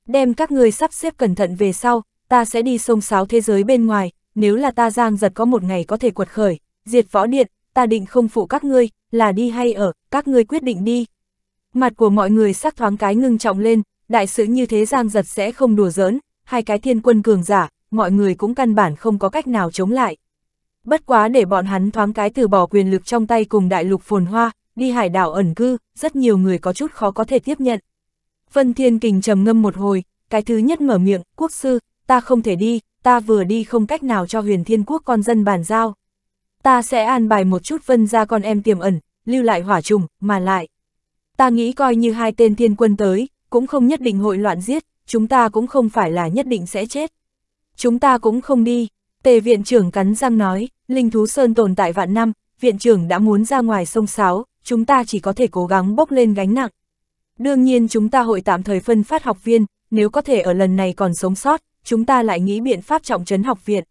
Đem các ngươi sắp xếp cẩn thận về sau, ta sẽ đi sông sáo thế giới bên ngoài, nếu là ta giang giật có một ngày có thể quật khởi, diệt võ điện, ta định không phụ các ngươi, là đi hay ở, các ngươi quyết định đi. Mặt của mọi người sắc thoáng cái ngưng trọng lên, đại sự như thế Giang Giật sẽ không đùa giỡn, hai cái thiên quân cường giả, mọi người cũng căn bản không có cách nào chống lại. Bất quá để bọn hắn thoáng cái từ bỏ quyền lực trong tay cùng đại lục phồn hoa, đi hải đảo ẩn cư, rất nhiều người có chút khó có thể tiếp nhận. Vân Thiên Kình trầm ngâm một hồi, cái thứ nhất mở miệng, quốc sư, ta không thể đi, ta vừa đi không cách nào cho huyền thiên quốc con dân bàn giao. Ta sẽ an bài một chút vân ra con em tiềm ẩn, lưu lại hỏa trùng, mà lại ta nghĩ coi như hai tên thiên quân tới, cũng không nhất định hội loạn giết, chúng ta cũng không phải là nhất định sẽ chết. Chúng ta cũng không đi, tề viện trưởng cắn răng nói, linh thú sơn tồn tại vạn năm, viện trưởng đã muốn ra ngoài sông Sáo, chúng ta chỉ có thể cố gắng bốc lên gánh nặng. Đương nhiên chúng ta hội tạm thời phân phát học viên, nếu có thể ở lần này còn sống sót, chúng ta lại nghĩ biện pháp trọng trấn học viện.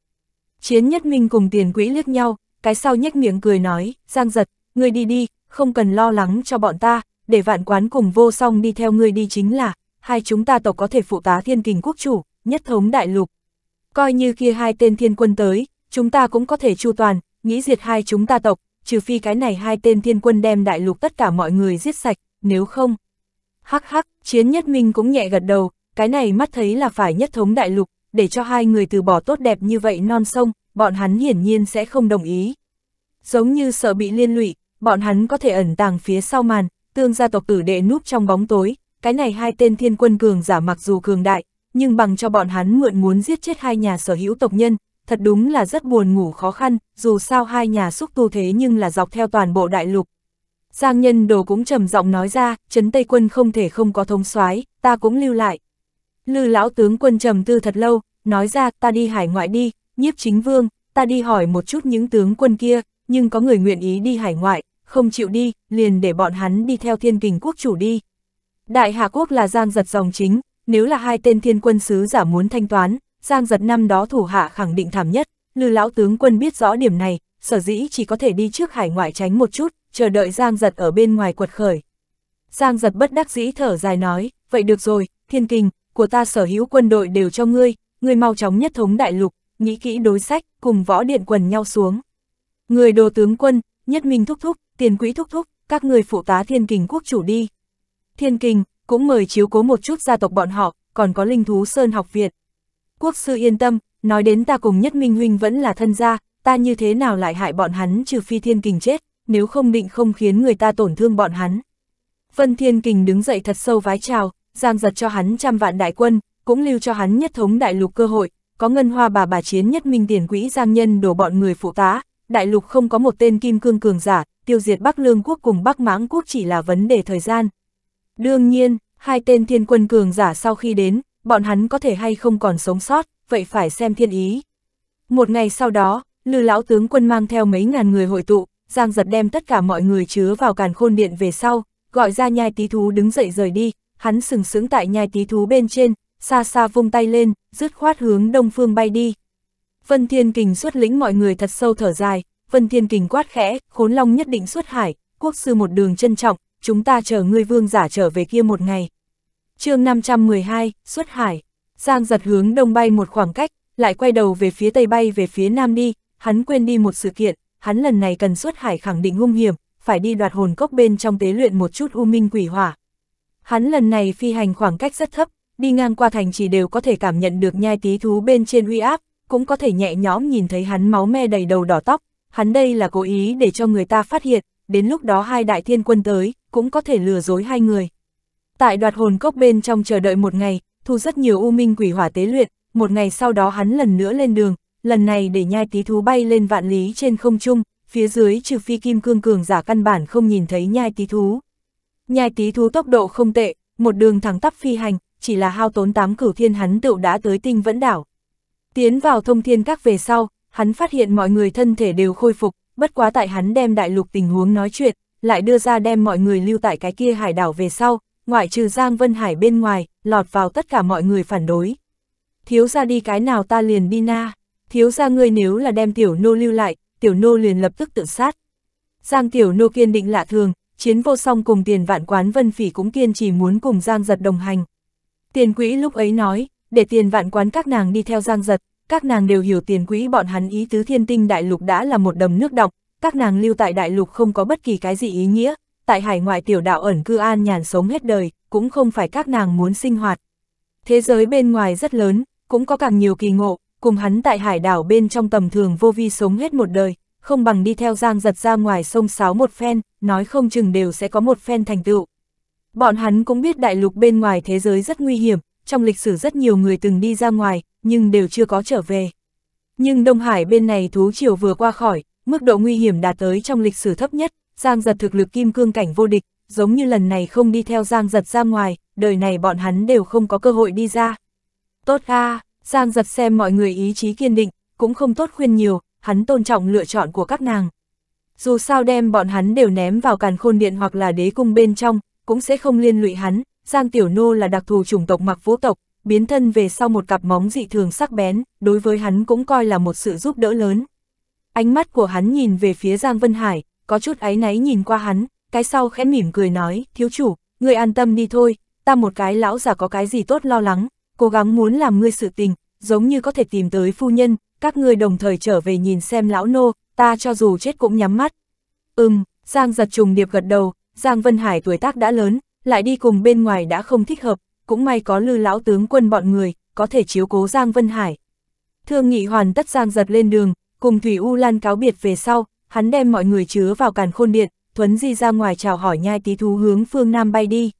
Chiến nhất minh cùng tiền quỹ liếc nhau, cái sau nhếch miệng cười nói, Giang giật, người đi đi, không cần lo lắng cho bọn ta, để vạn quán cùng vô song đi theo ngươi đi chính là, hai chúng ta tộc có thể phụ tá thiên kình quốc chủ, nhất thống đại lục. Coi như kia hai tên thiên quân tới, chúng ta cũng có thể chu toàn, nghĩ diệt hai chúng ta tộc, trừ phi cái này hai tên thiên quân đem đại lục tất cả mọi người giết sạch, nếu không. Hắc hắc, chiến nhất minh cũng nhẹ gật đầu, cái này mắt thấy là phải nhất thống đại lục, để cho hai người từ bỏ tốt đẹp như vậy non sông, bọn hắn hiển nhiên sẽ không đồng ý. Giống như sợ bị liên lụy, bọn hắn có thể ẩn tàng phía sau màn, tương gia tộc tử đệ núp trong bóng tối, cái này hai tên thiên quân cường giả mặc dù cường đại, nhưng bằng cho bọn hắn mượn muốn giết chết hai nhà sở hữu tộc nhân, thật đúng là rất buồn ngủ khó khăn, dù sao hai nhà xúc tu thế nhưng là dọc theo toàn bộ đại lục. Giang nhân đồ cũng trầm giọng nói ra, chấn Tây quân không thể không có thống soái ta cũng lưu lại. Lư lão tướng quân trầm tư thật lâu, nói ra ta đi hải ngoại đi, nhiếp chính vương, ta đi hỏi một chút những tướng quân kia, nhưng có người nguyện ý đi hải ngoại, không chịu đi, liền để bọn hắn đi theo thiên kình quốc chủ đi. Đại hà Quốc là Giang Giật dòng chính, nếu là hai tên thiên quân sứ giả muốn thanh toán, Giang Giật năm đó thủ hạ khẳng định thảm nhất, Lư lão tướng quân biết rõ điểm này, sở dĩ chỉ có thể đi trước hải ngoại tránh một chút, chờ đợi Giang Giật ở bên ngoài quật khởi. Giang Giật bất đắc dĩ thở dài nói, vậy được rồi, thiên kình, của ta sở hữu quân đội đều cho ngươi, ngươi mau chóng nhất thống đại lục, nghĩ kỹ đối sách, cùng võ điện quần nhau xuống. Người đồ tướng quân, nhất minh thúc thúc, tiền quỹ thúc thúc, các người phụ tá thiên kình quốc chủ đi. Thiên kình, cũng mời chiếu cố một chút gia tộc bọn họ, còn có linh thú sơn học viện. Quốc sư yên tâm, nói đến ta cùng nhất minh huynh vẫn là thân gia, ta như thế nào lại hại bọn hắn trừ phi thiên kình chết, nếu không định không khiến người ta tổn thương bọn hắn. Vân thiên kình đứng dậy thật sâu vái chào, giang giật cho hắn trăm vạn đại quân, cũng lưu cho hắn nhất thống đại lục cơ hội, có ngân hoa bà bà chiến nhất minh tiền quỹ giang nhân đổ bọn người phụ tá, đại lục không có một tên kim cương cường giả, tiêu diệt Bắc Lương quốc cùng Bắc Mãng quốc chỉ là vấn đề thời gian. Đương nhiên, hai tên thiên quân cường giả sau khi đến, bọn hắn có thể hay không còn sống sót, vậy phải xem thiên ý. Một ngày sau đó, Lư lão tướng quân mang theo mấy ngàn người hội tụ, Giang Giật đem tất cả mọi người chứa vào càn khôn điện về sau, gọi ra nhai tí thú đứng dậy rời đi, hắn sừng sững tại nhai tí thú bên trên, xa xa vung tay lên, dứt khoát hướng đông phương bay đi. Vân Thiên Kình xuất lĩnh mọi người thật sâu thở dài, Vân Thiên Kình quát khẽ, khốn long nhất định xuất hải, quốc sư một đường trân trọng, chúng ta chờ ngươi vương giả trở về kia một ngày. chương 512, xuất hải, Giang giật hướng đông bay một khoảng cách, lại quay đầu về phía tây bay về phía nam đi, hắn quên đi một sự kiện, hắn lần này cần xuất hải khẳng định hung hiểm, phải đi đoạt hồn cốc bên trong tế luyện một chút u minh quỷ hỏa. Hắn lần này phi hành khoảng cách rất thấp, đi ngang qua thành chỉ đều có thể cảm nhận được nhai tí thú bên trên uy áp, cũng có thể nhẹ nhõm nhìn thấy hắn máu me đầy đầu đỏ tóc, hắn đây là cố ý để cho người ta phát hiện, đến lúc đó hai đại thiên quân tới, cũng có thể lừa dối hai người. Tại đoạt hồn cốc bên trong chờ đợi một ngày, thu rất nhiều u minh quỷ hỏa tế luyện, một ngày sau đó hắn lần nữa lên đường, lần này để nhai tí thú bay lên vạn lý trên không trung, phía dưới trừ phi kim cương cường giả căn bản không nhìn thấy nhai tí thú. Nhai tí thú tốc độ không tệ, một đường thẳng tắp phi hành, chỉ là hao tốn tám cửu thiên hắn tựu đã tới tinh vẫn đảo. Tiến vào thông thiên các về sau, hắn phát hiện mọi người thân thể đều khôi phục, bất quá tại hắn đem đại lục tình huống nói chuyện, lại đưa ra đem mọi người lưu tại cái kia hải đảo về sau, ngoại trừ Giang Vân Hải bên ngoài, lọt vào tất cả mọi người phản đối. Thiếu ra đi cái nào ta liền đi na, thiếu ra ngươi nếu là đem tiểu nô lưu lại, tiểu nô liền lập tức tự sát. Giang tiểu nô kiên định lạ thường, chiến vô song cùng tiền vạn quán vân phỉ cũng kiên trì muốn cùng Giang giật đồng hành. Tiền quỹ lúc ấy nói, để tiền vạn quán các nàng đi theo Giang giật, các nàng đều hiểu tiền quỹ bọn hắn ý tứ thiên tinh đại lục đã là một đầm nước động các nàng lưu tại đại lục không có bất kỳ cái gì ý nghĩa, tại hải ngoại tiểu đạo ẩn cư an nhàn sống hết đời, cũng không phải các nàng muốn sinh hoạt. Thế giới bên ngoài rất lớn, cũng có càng nhiều kỳ ngộ, cùng hắn tại hải đảo bên trong tầm thường vô vi sống hết một đời, không bằng đi theo giang giật ra ngoài sông sáo một phen, nói không chừng đều sẽ có một phen thành tựu. Bọn hắn cũng biết đại lục bên ngoài thế giới rất nguy hiểm, trong lịch sử rất nhiều người từng đi ra ngoài, nhưng đều chưa có trở về. Nhưng Đông Hải bên này thú triều vừa qua khỏi, mức độ nguy hiểm đạt tới trong lịch sử thấp nhất, Giang Giật thực lực kim cương cảnh vô địch, giống như lần này không đi theo Giang Giật ra ngoài, đời này bọn hắn đều không có cơ hội đi ra. Tốt a Giang Giật xem mọi người ý chí kiên định, cũng không tốt khuyên nhiều, hắn tôn trọng lựa chọn của các nàng. Dù sao đem bọn hắn đều ném vào càn khôn điện hoặc là đế cung bên trong, cũng sẽ không liên lụy hắn, Giang Tiểu Nô là đặc thù chủng tộc mặc vũ tộc, biến thân về sau một cặp móng dị thường sắc bén, đối với hắn cũng coi là một sự giúp đỡ lớn. Ánh mắt của hắn nhìn về phía Giang Vân Hải, có chút áy náy nhìn qua hắn, cái sau khẽ mỉm cười nói, thiếu chủ, ngươi an tâm đi thôi, ta một cái lão già có cái gì tốt lo lắng, cố gắng muốn làm ngươi sự tình, giống như có thể tìm tới phu nhân, các ngươi đồng thời trở về nhìn xem lão nô, ta cho dù chết cũng nhắm mắt. Ừm, Giang giật trùng điệp gật đầu, Giang Vân Hải tuổi tác đã lớn, lại đi cùng bên ngoài đã không thích hợp, cũng may có lư lão tướng quân bọn người, có thể chiếu cố Giang Vân Hải. Thương nghị hoàn tất Giang giật lên đường, cùng Thủy U Lan cáo biệt về sau, hắn đem mọi người chứa vào càn khôn điện, thuấn di ra ngoài chào hỏi nhai tí thú hướng phương Nam bay đi.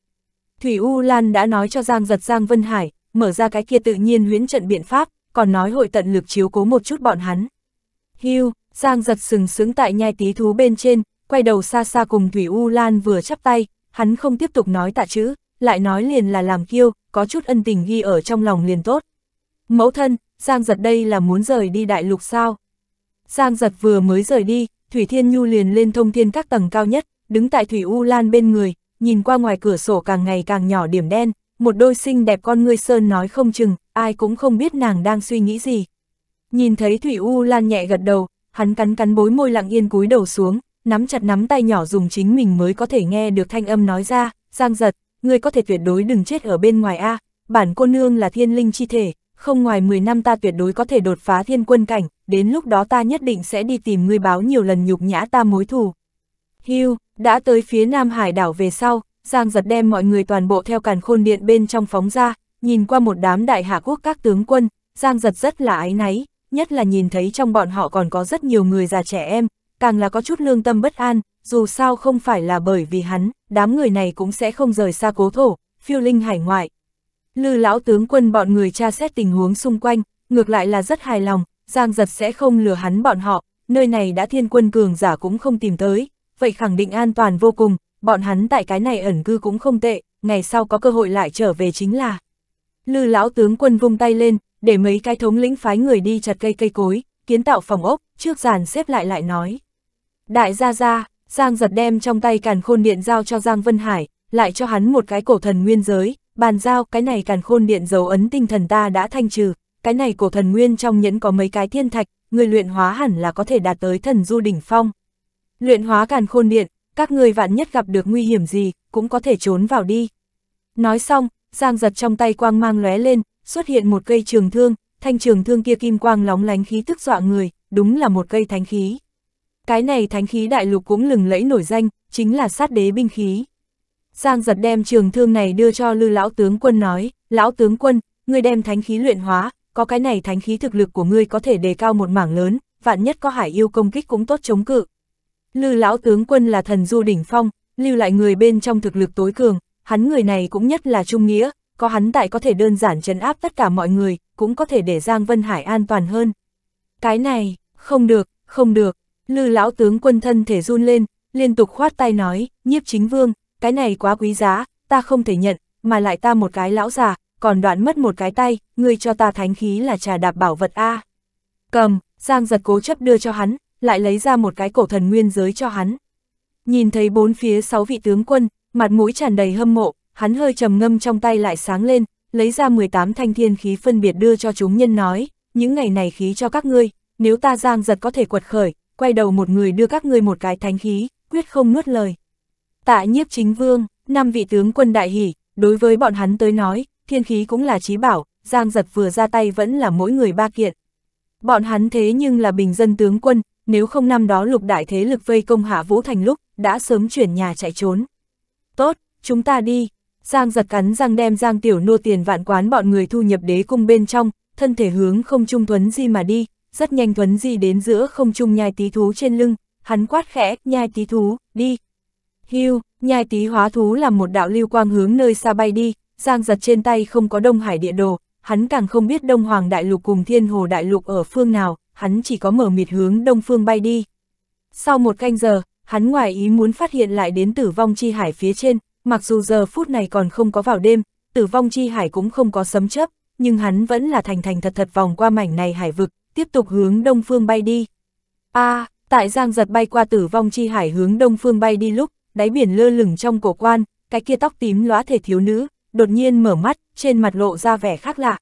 Thủy U Lan đã nói cho Giang giật Giang Vân Hải, mở ra cái kia tự nhiên huyễn trận biện pháp, còn nói hội tận lực chiếu cố một chút bọn hắn. Hưu, Giang giật sừng sướng tại nhai tí thú bên trên, quay đầu xa xa cùng Thủy U Lan vừa chắp tay, hắn không tiếp tục nói tạ chữ, lại nói liền là làm kiêu, có chút ân tình ghi ở trong lòng liền tốt. Mẫu thân, Giang giật đây là muốn rời đi đại lục sao? Giang giật vừa mới rời đi, Thủy Thiên Nhu liền lên thông thiên các tầng cao nhất, đứng tại Thủy U Lan bên người, nhìn qua ngoài cửa sổ càng ngày càng nhỏ điểm đen, một đôi xinh đẹp con ngươi sơn nói không chừng, ai cũng không biết nàng đang suy nghĩ gì. Nhìn thấy Thủy U Lan nhẹ gật đầu, hắn cắn cắn bối môi lặng yên cúi đầu xuống, nắm chặt nắm tay nhỏ dùng chính mình mới có thể nghe được thanh âm nói ra, Giang giật, ngươi có thể tuyệt đối đừng chết ở bên ngoài A, bản cô nương là thiên linh chi thể, không ngoài 10 năm ta tuyệt đối có thể đột phá thiên quân cảnh, đến lúc đó ta nhất định sẽ đi tìm ngươi báo nhiều lần nhục nhã ta mối thù. Hưu, đã tới phía Nam Hải đảo về sau, Giang giật đem mọi người toàn bộ theo càn khôn điện bên trong phóng ra, nhìn qua một đám đại hạ quốc các tướng quân, Giang giật rất là ái náy, nhất là nhìn thấy trong bọn họ còn có rất nhiều người già trẻ em, càng là có chút lương tâm bất an, dù sao không phải là bởi vì hắn, đám người này cũng sẽ không rời xa cố thổ, phiêu linh hải ngoại. Lư lão tướng quân bọn người tra xét tình huống xung quanh, ngược lại là rất hài lòng, Giang giật sẽ không lừa hắn bọn họ, nơi này đã thiên quân cường giả cũng không tìm tới, vậy khẳng định an toàn vô cùng, bọn hắn tại cái này ẩn cư cũng không tệ, ngày sau có cơ hội lại trở về chính là. Lư lão tướng quân vung tay lên, để mấy cái thống lĩnh phái người đi chặt cây cây cối, kiến tạo phòng ốc, trước giàn xếp lại lại nói. Đại gia gia, Giang giật đem trong tay càn khôn điện giao cho Giang Vân Hải, lại cho hắn một cái cổ thần nguyên giới, bàn giao cái này càn khôn điện dấu ấn tinh thần ta đã thanh trừ, cái này cổ thần nguyên trong nhẫn có mấy cái thiên thạch, người luyện hóa hẳn là có thể đạt tới thần du đỉnh phong. Luyện hóa càn khôn điện, các người vạn nhất gặp được nguy hiểm gì, cũng có thể trốn vào đi. Nói xong, Giang giật trong tay quang mang lóe lên, xuất hiện một cây trường thương, thanh trường thương kia kim quang lóng lánh khí tức dọa người, đúng là một cây thánh khí. Cái này thánh khí đại lục cũng lừng lẫy nổi danh, chính là sát đế binh khí. Giang giật đem trường thương này đưa cho lư lão tướng quân nói, lão tướng quân, ngươi đem thánh khí luyện hóa, có cái này thánh khí thực lực của ngươi có thể đề cao một mảng lớn, vạn nhất có hải yêu công kích cũng tốt chống cự. Lư lão tướng quân là thần du đỉnh phong, lưu lại người bên trong thực lực tối cường, hắn người này cũng nhất là trung nghĩa, có hắn tại có thể đơn giản chấn áp tất cả mọi người, cũng có thể để Giang Vân Hải an toàn hơn. Cái này, không được, không được, Lư lão tướng quân thân thể run lên, liên tục khoát tay nói, nhiếp chính vương, cái này quá quý giá, ta không thể nhận, mà lại ta một cái lão già, còn đoạn mất một cái tay, ngươi cho ta thánh khí là trà đạp bảo vật A. Cầm, Giang giật cố chấp đưa cho hắn, lại lấy ra một cái cổ thần nguyên giới cho hắn. Nhìn thấy bốn phía sáu vị tướng quân, mặt mũi tràn đầy hâm mộ, hắn hơi trầm ngâm trong tay lại sáng lên, lấy ra 18 thanh thiên khí phân biệt đưa cho chúng nhân nói, những ngày này khí cho các ngươi, nếu ta Giang giật có thể quật khởi, quay đầu một người đưa các ngươi một cái thánh khí, quyết không nuốt lời. Tạ nhiếp chính vương, năm vị tướng quân đại hỉ, đối với bọn hắn tới nói, thiên khí cũng là trí bảo, giang giật vừa ra tay vẫn là mỗi người ba kiện. Bọn hắn thế nhưng là bình dân tướng quân, nếu không năm đó lục đại thế lực vây công hạ vũ thành lúc, đã sớm chuyển nhà chạy trốn. Tốt, chúng ta đi. Giang giật cắn răng đem giang tiểu nô tiền vạn quán bọn người thu nhập đế cung bên trong, thân thể hướng không trung tuấn gì mà đi, rất nhanh thuấn di đến giữa không trung nhai tí thú trên lưng, hắn quát khẽ, nhai tí thú, đi. Hưu, nhai tí hóa thú làm một đạo lưu quang hướng nơi xa bay đi, giang giật trên tay không có Đông Hải địa đồ, hắn càng không biết Đông Hoàng Đại Lục cùng Thiên Hồ Đại Lục ở phương nào, hắn chỉ có mở mịt hướng Đông Phương bay đi. Sau một canh giờ, hắn ngoài ý muốn phát hiện lại đến tử vong chi hải phía trên, mặc dù giờ phút này còn không có vào đêm, tử vong chi hải cũng không có sấm chớp, nhưng hắn vẫn là thành thành thật thật vòng qua mảnh này hải vực, tiếp tục hướng đông phương bay đi. A, à, tại Giang giật bay qua tử vong chi hải hướng đông phương bay đi lúc, đáy biển lơ lửng trong cổ quan, cái kia tóc tím lóa thể thiếu nữ, đột nhiên mở mắt, trên mặt lộ ra vẻ khác lạ.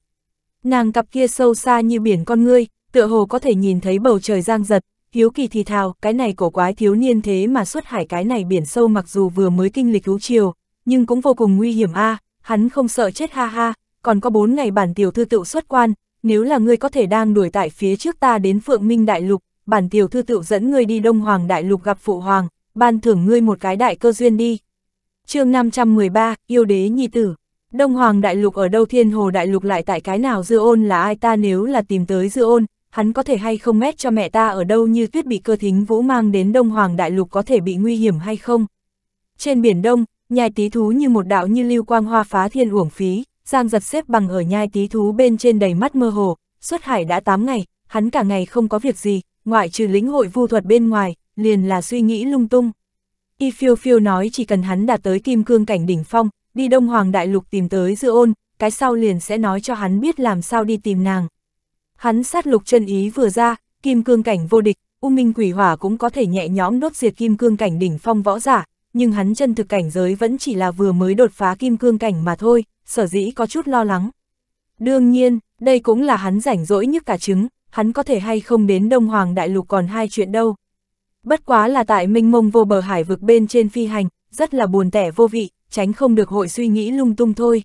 Nàng cặp kia sâu xa như biển con ngươi, tựa hồ có thể nhìn thấy bầu trời Giang giật, hiếu kỳ thì thào, cái này cổ quái thiếu niên thế mà xuất hải cái này biển sâu mặc dù vừa mới kinh lịch hữu chiều, nhưng cũng vô cùng nguy hiểm a à, hắn không sợ chết ha ha, còn có bốn ngày bản tiểu thư tự xuất quan, nếu là ngươi có thể đang đuổi tại phía trước ta đến Phượng Minh Đại Lục, bản tiểu thư tựu dẫn ngươi đi Đông Hoàng Đại Lục gặp Phụ Hoàng, ban thưởng ngươi một cái đại cơ duyên đi. chương 513, Yêu Đế Nhi Tử Đông Hoàng Đại Lục ở đâu Thiên Hồ Đại Lục lại tại cái nào dư ôn là ai ta nếu là tìm tới dư ôn, hắn có thể hay không mét cho mẹ ta ở đâu như tuyết bị cơ thính vũ mang đến Đông Hoàng Đại Lục có thể bị nguy hiểm hay không. Trên biển Đông, nhai tí thú như một đạo như lưu quang hoa phá thiên uổng phí, Giang giật xếp bằng ở nhai tí thú bên trên đầy mắt mơ hồ, xuất hải đã 8 ngày, hắn cả ngày không có việc gì, ngoại trừ lĩnh hội vu thuật bên ngoài, liền là suy nghĩ lung tung. Y phiêu phiêu nói chỉ cần hắn đạt tới kim cương cảnh đỉnh phong, đi Đông Hoàng Đại Lục tìm tới dư ôn, cái sau liền sẽ nói cho hắn biết làm sao đi tìm nàng. Hắn sát lục chân ý vừa ra, kim cương cảnh vô địch, U Minh Quỷ Hỏa cũng có thể nhẹ nhõm đốt diệt kim cương cảnh đỉnh phong võ giả, nhưng hắn chân thực cảnh giới vẫn chỉ là vừa mới đột phá kim cương cảnh mà thôi sở dĩ có chút lo lắng. Đương nhiên, đây cũng là hắn rảnh rỗi nhất cả trứng, hắn có thể hay không đến Đông Hoàng Đại Lục còn hai chuyện đâu. Bất quá là tại minh mông vô bờ hải vực bên trên phi hành, rất là buồn tẻ vô vị, tránh không được hội suy nghĩ lung tung thôi.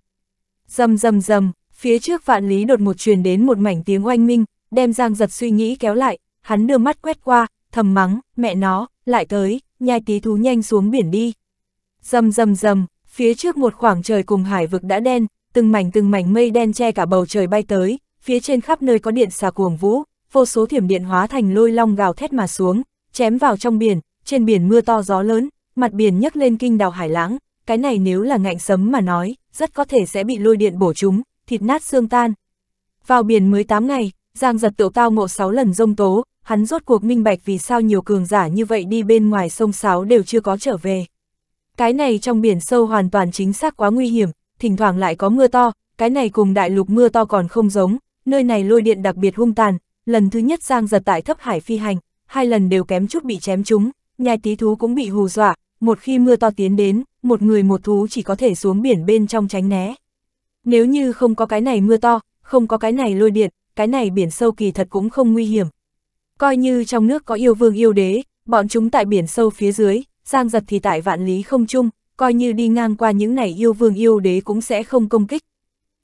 Dầm dầm dầm, phía trước vạn lý đột một truyền đến một mảnh tiếng oanh minh, đem giang giật suy nghĩ kéo lại, hắn đưa mắt quét qua, thầm mắng, mẹ nó, lại tới, nhai tí thú nhanh xuống biển đi. Dầm dầm dầm, Phía trước một khoảng trời cùng hải vực đã đen, từng mảnh từng mảnh mây đen che cả bầu trời bay tới, phía trên khắp nơi có điện xà cuồng vũ, vô số thiểm điện hóa thành lôi long gào thét mà xuống, chém vào trong biển, trên biển mưa to gió lớn, mặt biển nhấc lên kinh đào hải lãng, cái này nếu là ngạnh sấm mà nói, rất có thể sẽ bị lôi điện bổ chúng, thịt nát xương tan. Vào biển mới 8 ngày, Giang giật tiểu tao ngộ 6 lần rông tố, hắn rốt cuộc minh bạch vì sao nhiều cường giả như vậy đi bên ngoài sông sáu đều chưa có trở về. Cái này trong biển sâu hoàn toàn chính xác quá nguy hiểm, thỉnh thoảng lại có mưa to, cái này cùng đại lục mưa to còn không giống, nơi này lôi điện đặc biệt hung tàn, lần thứ nhất Giang giật tại thấp hải phi hành, hai lần đều kém chút bị chém trúng, nhai tí thú cũng bị hù dọa, một khi mưa to tiến đến, một người một thú chỉ có thể xuống biển bên trong tránh né. Nếu như không có cái này mưa to, không có cái này lôi điện, cái này biển sâu kỳ thật cũng không nguy hiểm. Coi như trong nước có yêu vương yêu đế, bọn chúng tại biển sâu phía dưới, Giang giật thì tại vạn lý không chung, coi như đi ngang qua những này yêu vương yêu đế cũng sẽ không công kích.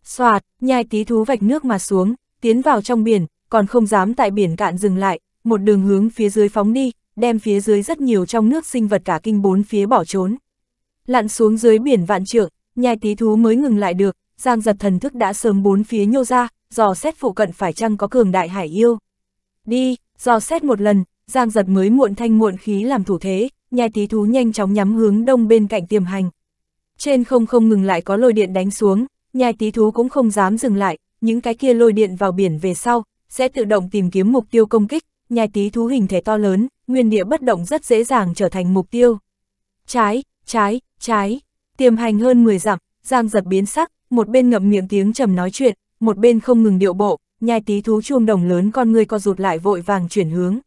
Xoạt, nhai tí thú vạch nước mà xuống, tiến vào trong biển, còn không dám tại biển cạn dừng lại, một đường hướng phía dưới phóng đi, đem phía dưới rất nhiều trong nước sinh vật cả kinh bốn phía bỏ trốn. Lặn xuống dưới biển vạn trượng, nhai tí thú mới ngừng lại được, giang giật thần thức đã sớm bốn phía nhô ra, dò xét phụ cận phải chăng có cường đại hải yêu. Đi, dò xét một lần, giang giật mới muộn thanh muộn khí làm thủ thế, nhai tí thú nhanh chóng nhắm hướng đông bên cạnh tiềm hành. Trên không không ngừng lại có lôi điện đánh xuống, nhai tí thú cũng không dám dừng lại, những cái kia lôi điện vào biển về sau, sẽ tự động tìm kiếm mục tiêu công kích, nhai tí thú hình thể to lớn, nguyên địa bất động rất dễ dàng trở thành mục tiêu. Trái, trái, trái, tiềm hành hơn 10 dặm, giang giật biến sắc, một bên ngậm miệng tiếng trầm nói chuyện, một bên không ngừng điệu bộ, nhai tí thú chuông đồng lớn con người co rụt lại vội vàng chuyển hướng.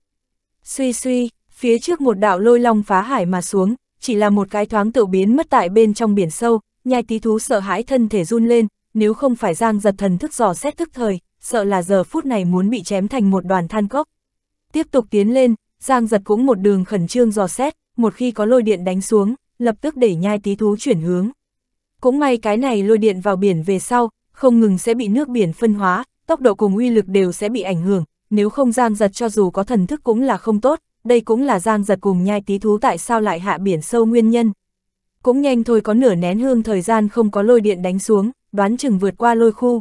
Suy suy, phía trước một đạo lôi long phá hải mà xuống, chỉ là một cái thoáng tự biến mất tại bên trong biển sâu, nhai tí thú sợ hãi thân thể run lên, nếu không phải giang giật thần thức dò xét tức thời, sợ là giờ phút này muốn bị chém thành một đoàn than cốc. Tiếp tục tiến lên, giang giật cũng một đường khẩn trương dò xét, một khi có lôi điện đánh xuống, lập tức để nhai tí thú chuyển hướng. Cũng may cái này lôi điện vào biển về sau, không ngừng sẽ bị nước biển phân hóa, tốc độ cùng uy lực đều sẽ bị ảnh hưởng, nếu không giang giật cho dù có thần thức cũng là không tốt, đây cũng là giang giật cùng nhai tí thú tại sao lại hạ biển sâu nguyên nhân. Cũng nhanh thôi có nửa nén hương thời gian không có lôi điện đánh xuống, đoán chừng vượt qua lôi khu.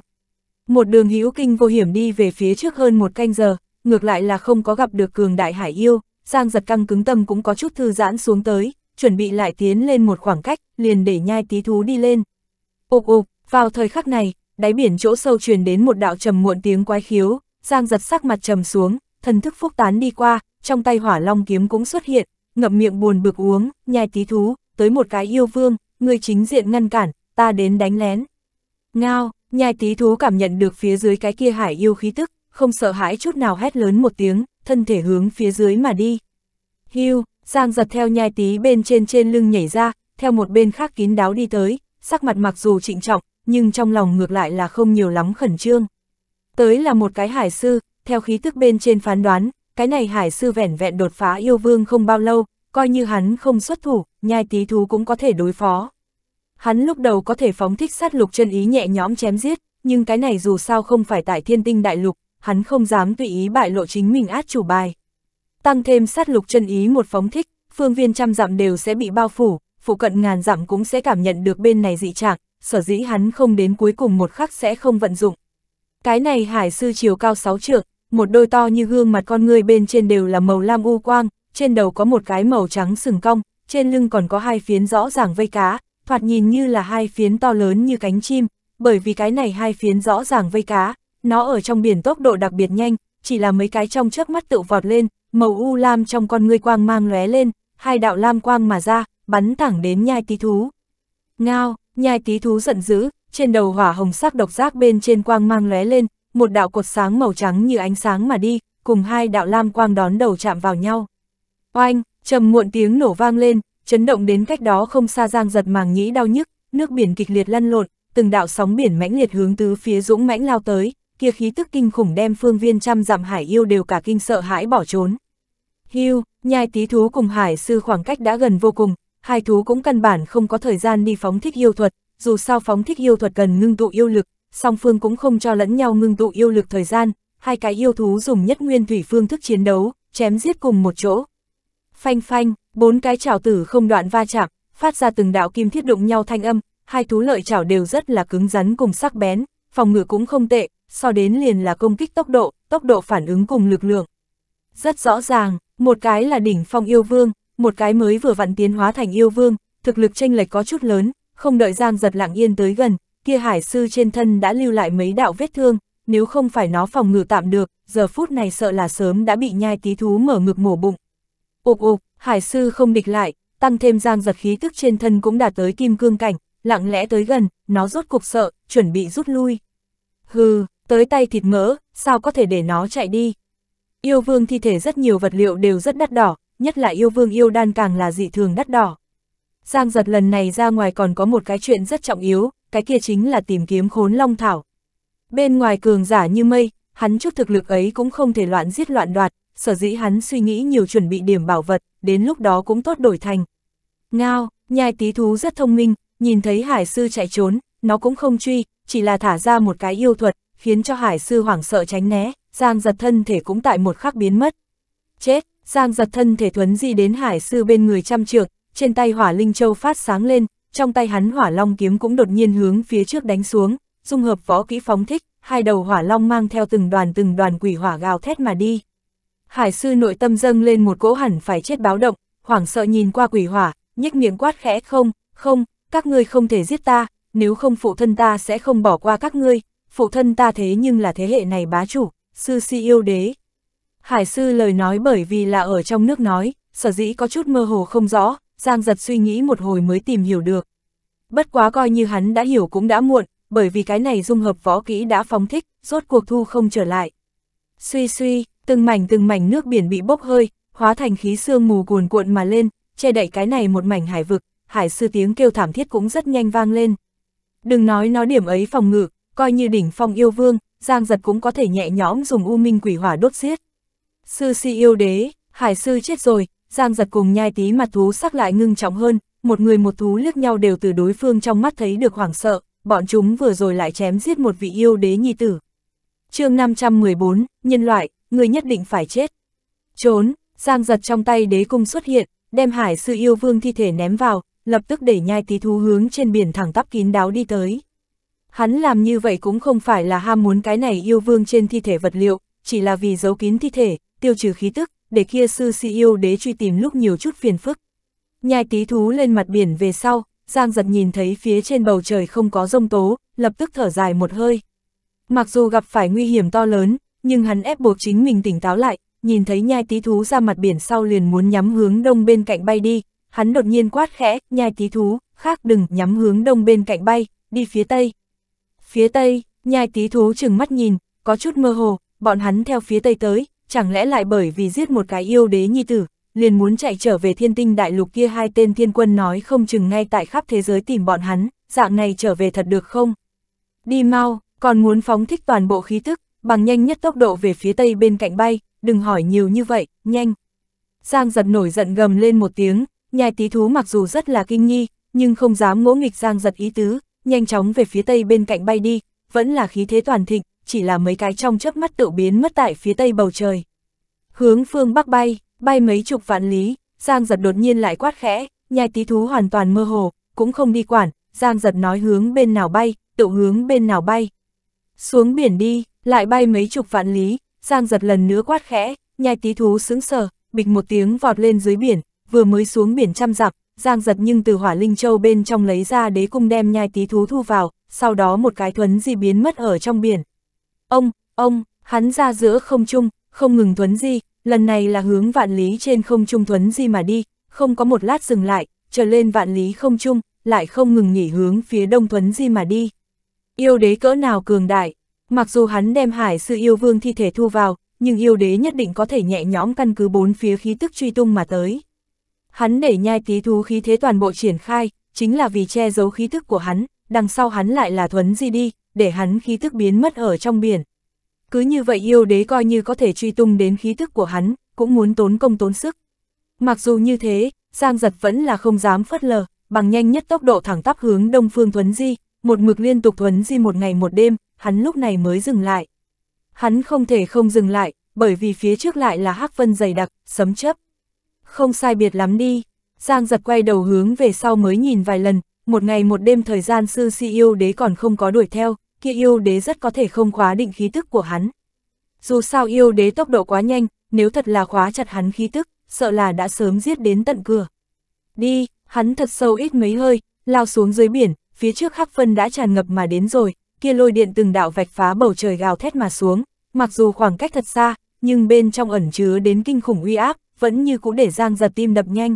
Một đường hữu kinh vô hiểm đi về phía trước hơn một canh giờ, ngược lại là không có gặp được cường đại hải yêu, giang giật căng cứng tâm cũng có chút thư giãn xuống tới, chuẩn bị lại tiến lên một khoảng cách, liền để nhai tí thú đi lên. Ục ục, vào thời khắc này, đáy biển chỗ sâu truyền đến một đạo trầm muộn tiếng quái khiếu, Giang giật sắc mặt trầm xuống, thần thức phúc tán đi qua, trong tay hỏa long kiếm cũng xuất hiện, ngậm miệng buồn bực uống, nhai tí thú, tới một cái yêu vương, người chính diện ngăn cản, ta đến đánh lén. Ngao, nhai tí thú cảm nhận được phía dưới cái kia hải yêu khí tức, không sợ hãi chút nào hét lớn một tiếng, thân thể hướng phía dưới mà đi. Hưu, Giang giật theo nhai tí bên trên trên lưng nhảy ra, theo một bên khác kín đáo đi tới, sắc mặt mặc dù trịnh trọng, nhưng trong lòng ngược lại là không nhiều lắm khẩn trương. Tới là một cái hải sư, theo khí tức bên trên phán đoán, cái này hải sư vẻn vẹn đột phá yêu vương không bao lâu, coi như hắn không xuất thủ, nhai tí thú cũng có thể đối phó. Hắn lúc đầu có thể phóng thích sát lục chân ý nhẹ nhõm chém giết, nhưng cái này dù sao không phải tại thiên tinh đại lục, hắn không dám tùy ý bại lộ chính mình át chủ bài. Tăng thêm sát lục chân ý một phóng thích, phương viên trăm dặm đều sẽ bị bao phủ, phụ cận ngàn dặm cũng sẽ cảm nhận được bên này dị trạng, sở dĩ hắn không đến cuối cùng một khắc sẽ không vận dụng. Cái này hải sư chiều cao 6 trượng, một đôi to như gương mặt con người bên trên đều là màu lam u quang, trên đầu có một cái màu trắng sừng cong, trên lưng còn có hai phiến rõ ràng vây cá, thoạt nhìn như là hai phiến to lớn như cánh chim, bởi vì cái này hai phiến rõ ràng vây cá, nó ở trong biển tốc độ đặc biệt nhanh, chỉ là mấy cái trong trước mắt tự vọt lên, màu u lam trong con ngươi quang mang lóe lên, hai đạo lam quang mà ra, bắn thẳng đến nhai tí thú. Ngao, nhai tí thú giận dữ, trên đầu hỏa hồng sắc độc giác bên trên quang mang lóe lên, một đạo cột sáng màu trắng như ánh sáng mà đi, cùng hai đạo lam quang đón đầu chạm vào nhau. Oanh, trầm muộn tiếng nổ vang lên, chấn động đến cách đó không xa Giang giật màng nhĩ đau nhức, nước biển kịch liệt lăn lộn, từng đạo sóng biển mãnh liệt hướng tứ phía dũng mãnh lao tới, kia khí tức kinh khủng đem phương viên trăm dặm hải yêu đều cả kinh sợ hãi bỏ trốn. Hưu, nhai tí thú cùng hải sư khoảng cách đã gần vô cùng, hai thú cũng căn bản không có thời gian đi phóng thích yêu thuật, dù sao phóng thích yêu thuật cần ngưng tụ yêu lực, song phương cũng không cho lẫn nhau ngưng tụ yêu lực thời gian, hai cái yêu thú dùng nhất nguyên thủy phương thức chiến đấu, chém giết cùng một chỗ. Phanh phanh, bốn cái chảo tử không đoạn va chạm, phát ra từng đạo kim thiết đụng nhau thanh âm, hai thú lợi chảo đều rất là cứng rắn cùng sắc bén, phòng ngự cũng không tệ, so đến liền là công kích tốc độ, tốc độ phản ứng cùng lực lượng. Rất rõ ràng, một cái là đỉnh phong yêu vương, một cái mới vừa vặn tiến hóa thành yêu vương, thực lực chênh lệch có chút lớn, không đợi Giang giật lặng yên tới gần, kia hải sư trên thân đã lưu lại mấy đạo vết thương, nếu không phải nó phòng ngừa tạm được, giờ phút này sợ là sớm đã bị nhai tí thú mở ngực mổ bụng. Ục ục, hải sư không địch lại, tăng thêm giang giật khí tức trên thân cũng đạt tới kim cương cảnh, lặng lẽ tới gần, nó rốt cục sợ, chuẩn bị rút lui. Hừ, tới tay thịt mỡ, sao có thể để nó chạy đi. Yêu vương thi thể rất nhiều vật liệu đều rất đắt đỏ, nhất là yêu vương yêu đan càng là dị thường đắt đỏ. Giang giật lần này ra ngoài còn có một cái chuyện rất trọng yếu, cái kia chính là tìm kiếm khốn long thảo. Bên ngoài cường giả như mây, hắn chút thực lực ấy cũng không thể loạn giết loạn đoạt, sở dĩ hắn suy nghĩ nhiều chuẩn bị điểm bảo vật, đến lúc đó cũng tốt đổi thành. Ngao, nhai tí thú rất thông minh, nhìn thấy hải sư chạy trốn, nó cũng không truy, chỉ là thả ra một cái yêu thuật, khiến cho hải sư hoảng sợ tránh né, giang giật thân thể cũng tại một khắc biến mất. Chết, giang giật thân thể thuấn di đến hải sư bên người trăm trượng, trên tay hỏa linh châu phát sáng lên, trong tay hắn hỏa long kiếm cũng đột nhiên hướng phía trước đánh xuống, dung hợp võ kỹ phóng thích, hai đầu hỏa long mang theo từng đoàn từng đoàn quỷ hỏa gào thét mà đi. Hải sư nội tâm dâng lên một cỗ hẳn phải chết báo động, hoảng sợ nhìn qua quỷ hỏa, nhếch miệng quát khẽ không, không, các ngươi không thể giết ta, nếu không phụ thân ta sẽ không bỏ qua các ngươi, phụ thân ta thế nhưng là thế hệ này bá chủ, sư si yêu đế. Hải sư lời nói bởi vì là ở trong nước nói, sở dĩ có chút mơ hồ không rõ, Giang giật suy nghĩ một hồi mới tìm hiểu được. Bất quá coi như hắn đã hiểu cũng đã muộn, bởi vì cái này dung hợp võ kỹ đã phóng thích, rốt cuộc thu không trở lại. Suy suy, từng mảnh từng mảnh nước biển bị bốc hơi, hóa thành khí sương mù cuồn cuộn mà lên, che đậy cái này một mảnh hải vực, hải sư tiếng kêu thảm thiết cũng rất nhanh vang lên. Đừng nói nó điểm ấy phòng ngự, coi như đỉnh phong yêu vương, Giang giật cũng có thể nhẹ nhõm dùng u minh quỷ hỏa đốt giết. Sư si yêu đế, hải sư chết rồi, Giang giật cùng nhai tí mặt thú sắc lại ngưng trọng hơn, một người một thú liếc nhau đều từ đối phương trong mắt thấy được hoảng sợ, bọn chúng vừa rồi lại chém giết một vị yêu đế nhi tử. chương 514, nhân loại, người nhất định phải chết. Trốn, Giang giật trong tay đế cung xuất hiện, đem hải sư yêu vương thi thể ném vào, lập tức để nhai tí thú hướng trên biển thẳng tắp kín đáo đi tới. Hắn làm như vậy cũng không phải là ham muốn cái này yêu vương trên thi thể vật liệu, chỉ là vì giấu kín thi thể, tiêu trừ khí tức, để kia sư si yêu e đế truy tìm lúc nhiều chút phiền phức. Nhai tí thú lên mặt biển về sau, Giang giật nhìn thấy phía trên bầu trời không có rông tố, lập tức thở dài một hơi. Mặc dù gặp phải nguy hiểm to lớn, nhưng hắn ép buộc chính mình tỉnh táo lại, nhìn thấy nhai tí thú ra mặt biển sau liền muốn nhắm hướng đông bên cạnh bay đi, hắn đột nhiên quát khẽ, nhai tí thú, khác đừng nhắm hướng đông bên cạnh bay, đi phía tây. Phía tây, nhai tí thú chừng mắt nhìn, có chút mơ hồ, bọn hắn theo phía tây tới, chẳng lẽ lại bởi vì giết một cái yêu đế nhi tử, liền muốn chạy trở về thiên tinh đại lục kia hai tên thiên quân nói không chừng ngay tại khắp thế giới tìm bọn hắn, dạng này trở về thật được không? Đi mau, còn muốn phóng thích toàn bộ khí tức, bằng nhanh nhất tốc độ về phía tây bên cạnh bay, đừng hỏi nhiều như vậy, nhanh. Giang giật nổi giận gầm lên một tiếng, nhai tí thú mặc dù rất là kinh nghi, nhưng không dám ngỗ nghịch Giang giật ý tứ, nhanh chóng về phía tây bên cạnh bay đi, vẫn là khí thế toàn thịnh, chỉ là mấy cái trong chớp mắt tự biến mất tại phía tây bầu trời. Hướng phương bắc bay, bay mấy chục vạn lý, Giang giật đột nhiên lại quát khẽ, nhai tí thú hoàn toàn mơ hồ, cũng không đi quản, Giang giật nói hướng bên nào bay, tự hướng bên nào bay. Xuống biển đi, lại bay mấy chục vạn lý, Giang giật lần nữa quát khẽ, nhai tí thú sững sờ, bịch một tiếng vọt lên dưới biển, vừa mới xuống biển trăm dặm, Giang giật nhưng từ hỏa linh châu bên trong lấy ra đế cung đem nhai tí thú thu vào, sau đó một cái thuấn di biến mất ở trong biển. Ông, ông, hắn ra giữa không trung, không ngừng thuấn di, lần này là hướng vạn lý trên không trung thuấn di mà đi, không có một lát dừng lại, trở lên vạn lý không trung, lại không ngừng nghỉ hướng phía đông thuấn di mà đi. Yêu đế cỡ nào cường đại, mặc dù hắn đem hải sư yêu vương thi thể thu vào, nhưng yêu đế nhất định có thể nhẹ nhõm căn cứ bốn phía khí tức truy tung mà tới. Hắn để nhai tí thú khí thế toàn bộ triển khai, chính là vì che giấu khí tức của hắn, đằng sau hắn lại là thuấn di đi, để hắn khí thức biến mất ở trong biển. Cứ như vậy yêu đế coi như có thể truy tung đến khí thức của hắn, cũng muốn tốn công tốn sức. Mặc dù như thế, Giang giật vẫn là không dám phất lờ, bằng nhanh nhất tốc độ thẳng tắp hướng đông phương thuấn di, một mực liên tục thuấn di một ngày một đêm, hắn lúc này mới dừng lại. Hắn không thể không dừng lại, bởi vì phía trước lại là hắc vân dày đặc, sấm chấp. Không sai biệt lắm đi, Giang giật quay đầu hướng về sau mới nhìn vài lần, một ngày một đêm thời gian sư si yêu đế còn không có đuổi theo, kia yêu đế rất có thể không khóa định khí tức của hắn. Dù sao yêu đế tốc độ quá nhanh, nếu thật là khóa chặt hắn khí tức, sợ là đã sớm giết đến tận cửa. Đi, hắn thật sâu ít mấy hơi, lao xuống dưới biển, phía trước hắc phân đã tràn ngập mà đến rồi, kia lôi điện từng đạo vạch phá bầu trời gào thét mà xuống, mặc dù khoảng cách thật xa, nhưng bên trong ẩn chứa đến kinh khủng uy áp, vẫn như cũ để Giang giật tim đập nhanh.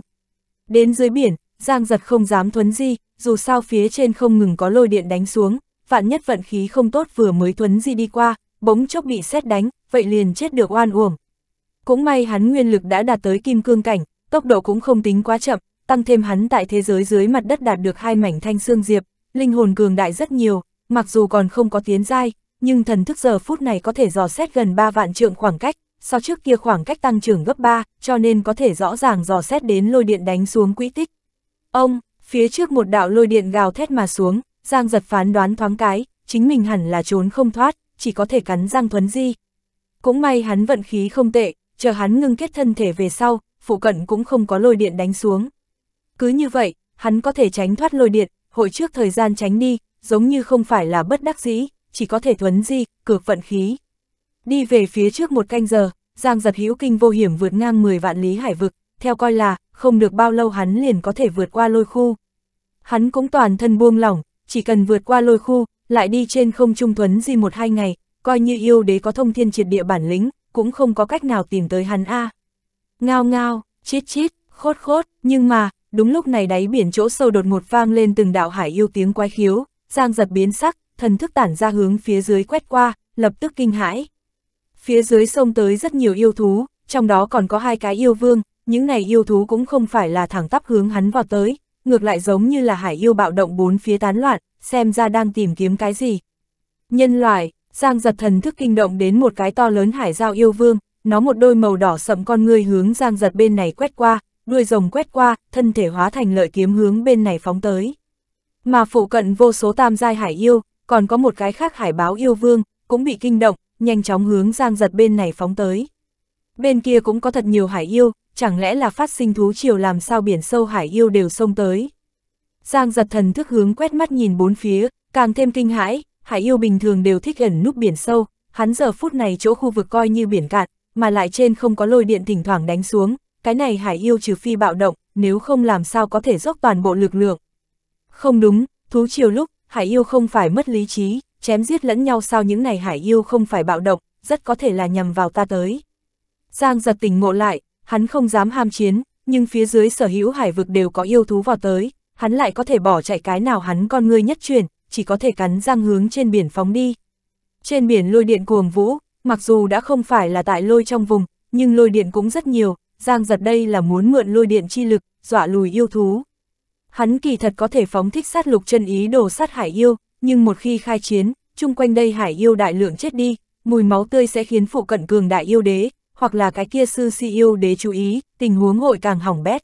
Đến dưới biển, Giang giật không dám thuấn di, dù sao phía trên không ngừng có lôi điện đánh xuống, vạn nhất vận khí không tốt vừa mới thuấn di đi qua, bỗng chốc bị xét đánh, vậy liền chết được oan uổng. Cũng may hắn nguyên lực đã đạt tới kim cương cảnh, tốc độ cũng không tính quá chậm, tăng thêm hắn tại thế giới dưới mặt đất đạt được hai mảnh thanh xương diệp, linh hồn cường đại rất nhiều, mặc dù còn không có tiến giai, nhưng thần thức giờ phút này có thể dò xét gần 3 vạn trượng khoảng cách, so trước kia khoảng cách tăng trưởng gấp 3, cho nên có thể rõ ràng dò xét đến lôi điện đánh xuống quỹ tích. Ông, phía trước một đạo lôi điện gào thét mà xuống, Giang giật phán đoán thoáng cái, chính mình hẳn là trốn không thoát, chỉ có thể cắn Giang Thuấn Di. Cũng may hắn vận khí không tệ, chờ hắn ngưng kết thân thể về sau, phụ cận cũng không có lôi điện đánh xuống. Cứ như vậy, hắn có thể tránh thoát lôi điện, hội trước thời gian tránh đi, giống như không phải là bất đắc dĩ, chỉ có thể thuấn di, cược vận khí. Đi về phía trước một canh giờ, Giang giật hữu kinh vô hiểm vượt ngang 10 vạn lý hải vực, theo coi là, không được bao lâu hắn liền có thể vượt qua lôi khu. Hắn cũng toàn thân buông lỏng, chỉ cần vượt qua lôi khu, lại đi trên không trung thuấn di một hai ngày, coi như yêu đế có thông thiên triệt địa bản lĩnh, cũng không có cách nào tìm tới hắn a. À. Ngao ngao, chít chít, khốt khốt, nhưng mà, đúng lúc này đáy biển chỗ sâu đột ngột vang lên từng đạo hải yêu tiếng quái khiếu, giang giật biến sắc, thần thức tản ra hướng phía dưới quét qua, lập tức kinh hãi. Phía dưới sông tới rất nhiều yêu thú, trong đó còn có hai cái yêu vương, những này yêu thú cũng không phải là thẳng tắp hướng hắn vào tới, ngược lại giống như là hải yêu bạo động bốn phía tán loạn, xem ra đang tìm kiếm cái gì. Nhân loại, Giang giật thần thức kinh động đến một cái to lớn hải giao yêu vương, nó một đôi màu đỏ sậm con người hướng Giang giật bên này quét qua, đuôi rồng quét qua, thân thể hóa thành lợi kiếm hướng bên này phóng tới. Mà phụ cận vô số tam giai hải yêu, còn có một cái khác hải báo yêu vương, cũng bị kinh động, nhanh chóng hướng Giang giật bên này phóng tới. Bên kia cũng có thật nhiều hải yêu, chẳng lẽ là phát sinh thú triều làm sao biển sâu hải yêu đều xông tới. Giang giật thần thức hướng quét mắt nhìn bốn phía, càng thêm kinh hãi, hải yêu bình thường đều thích ẩn núp biển sâu, hắn giờ phút này chỗ khu vực coi như biển cạn, mà lại trên không có lôi điện thỉnh thoảng đánh xuống, cái này hải yêu trừ phi bạo động, nếu không làm sao có thể dốc toàn bộ lực lượng. Không đúng, thú triều lúc, hải yêu không phải mất lý trí, chém giết lẫn nhau sao những này hải yêu không phải bạo động, rất có thể là nhầm vào ta tới. Giang giật tỉnh ngộ lại, hắn không dám ham chiến, nhưng phía dưới sở hữu hải vực đều có yêu thú vào tới, hắn lại có thể bỏ chạy cái nào hắn con người nhất chuyển, chỉ có thể cắn răng hướng trên biển phóng đi. Trên biển lôi điện cuồng vũ, mặc dù đã không phải là tại lôi trong vùng, nhưng lôi điện cũng rất nhiều, Giang giật đây là muốn mượn lôi điện chi lực, dọa lùi yêu thú. Hắn kỳ thật có thể phóng thích sát lục chân ý đồ sát hải yêu, nhưng một khi khai chiến, chung quanh đây hải yêu đại lượng chết đi, mùi máu tươi sẽ khiến phụ cận cường đại yêu đế, hoặc là cái kia sư si yêu e đế chú ý, tình huống hội càng hỏng bét.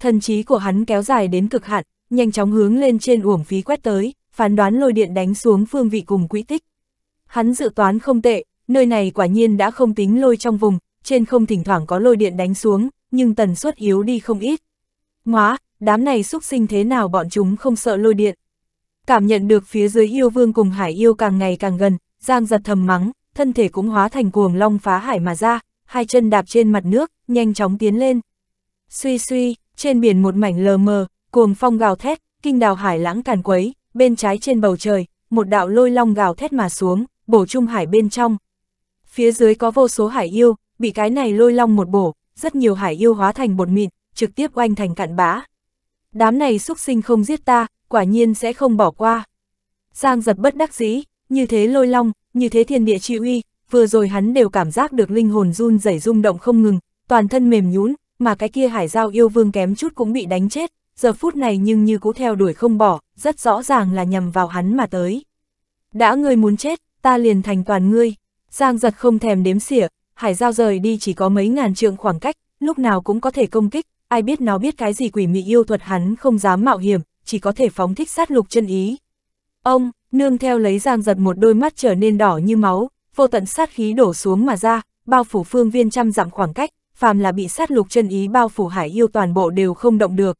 Thần trí của hắn kéo dài đến cực hạn, nhanh chóng hướng lên trên uổng phí quét tới, phán đoán lôi điện đánh xuống phương vị cùng quỹ tích. Hắn dự toán không tệ, nơi này quả nhiên đã không tính lôi trong vùng, trên không thỉnh thoảng có lôi điện đánh xuống, nhưng tần suất yếu đi không ít. Ngoá, đám này xúc sinh thế nào bọn chúng không sợ lôi điện. Cảm nhận được phía dưới yêu vương cùng hải yêu càng ngày càng gần, Giang giật thầm mắng, thân thể cũng hóa thành cuồng long phá hải mà ra, hai chân đạp trên mặt nước, nhanh chóng tiến lên. Suy suy, trên biển một mảnh lờ mờ, cuồng phong gào thét, kinh đào hải lãng càn quấy, bên trái trên bầu trời, một đạo lôi long gào thét mà xuống, bổ trung hải bên trong. Phía dưới có vô số hải yêu, bị cái này lôi long một bổ, rất nhiều hải yêu hóa thành bột mịn, trực tiếp oanh thành cạn bã. Đám này xuất sinh không giết ta, quả nhiên sẽ không bỏ qua. Giang giật bất đắc dĩ, như thế lôi long, như thế thiên địa chi uy, vừa rồi hắn đều cảm giác được linh hồn run rẩy rung động không ngừng, toàn thân mềm nhũn, mà cái kia hải giao yêu vương kém chút cũng bị đánh chết, giờ phút này nhưng như cũ theo đuổi không bỏ, rất rõ ràng là nhầm vào hắn mà tới. Đã ngươi muốn chết, ta liền thành toàn ngươi. Giang giật không thèm đếm xỉa, hải giao rời đi chỉ có mấy ngàn trượng khoảng cách, lúc nào cũng có thể công kích, ai biết nó biết cái gì quỷ mị yêu thuật hắn không dám mạo hiểm, chỉ có thể phóng thích sát lục chân ý. Ông, nương theo lấy giang giật một đôi mắt trở nên đỏ như máu, vô tận sát khí đổ xuống mà ra, bao phủ phương viên trăm dặm khoảng cách, phàm là bị sát lục chân ý bao phủ hải yêu toàn bộ đều không động được.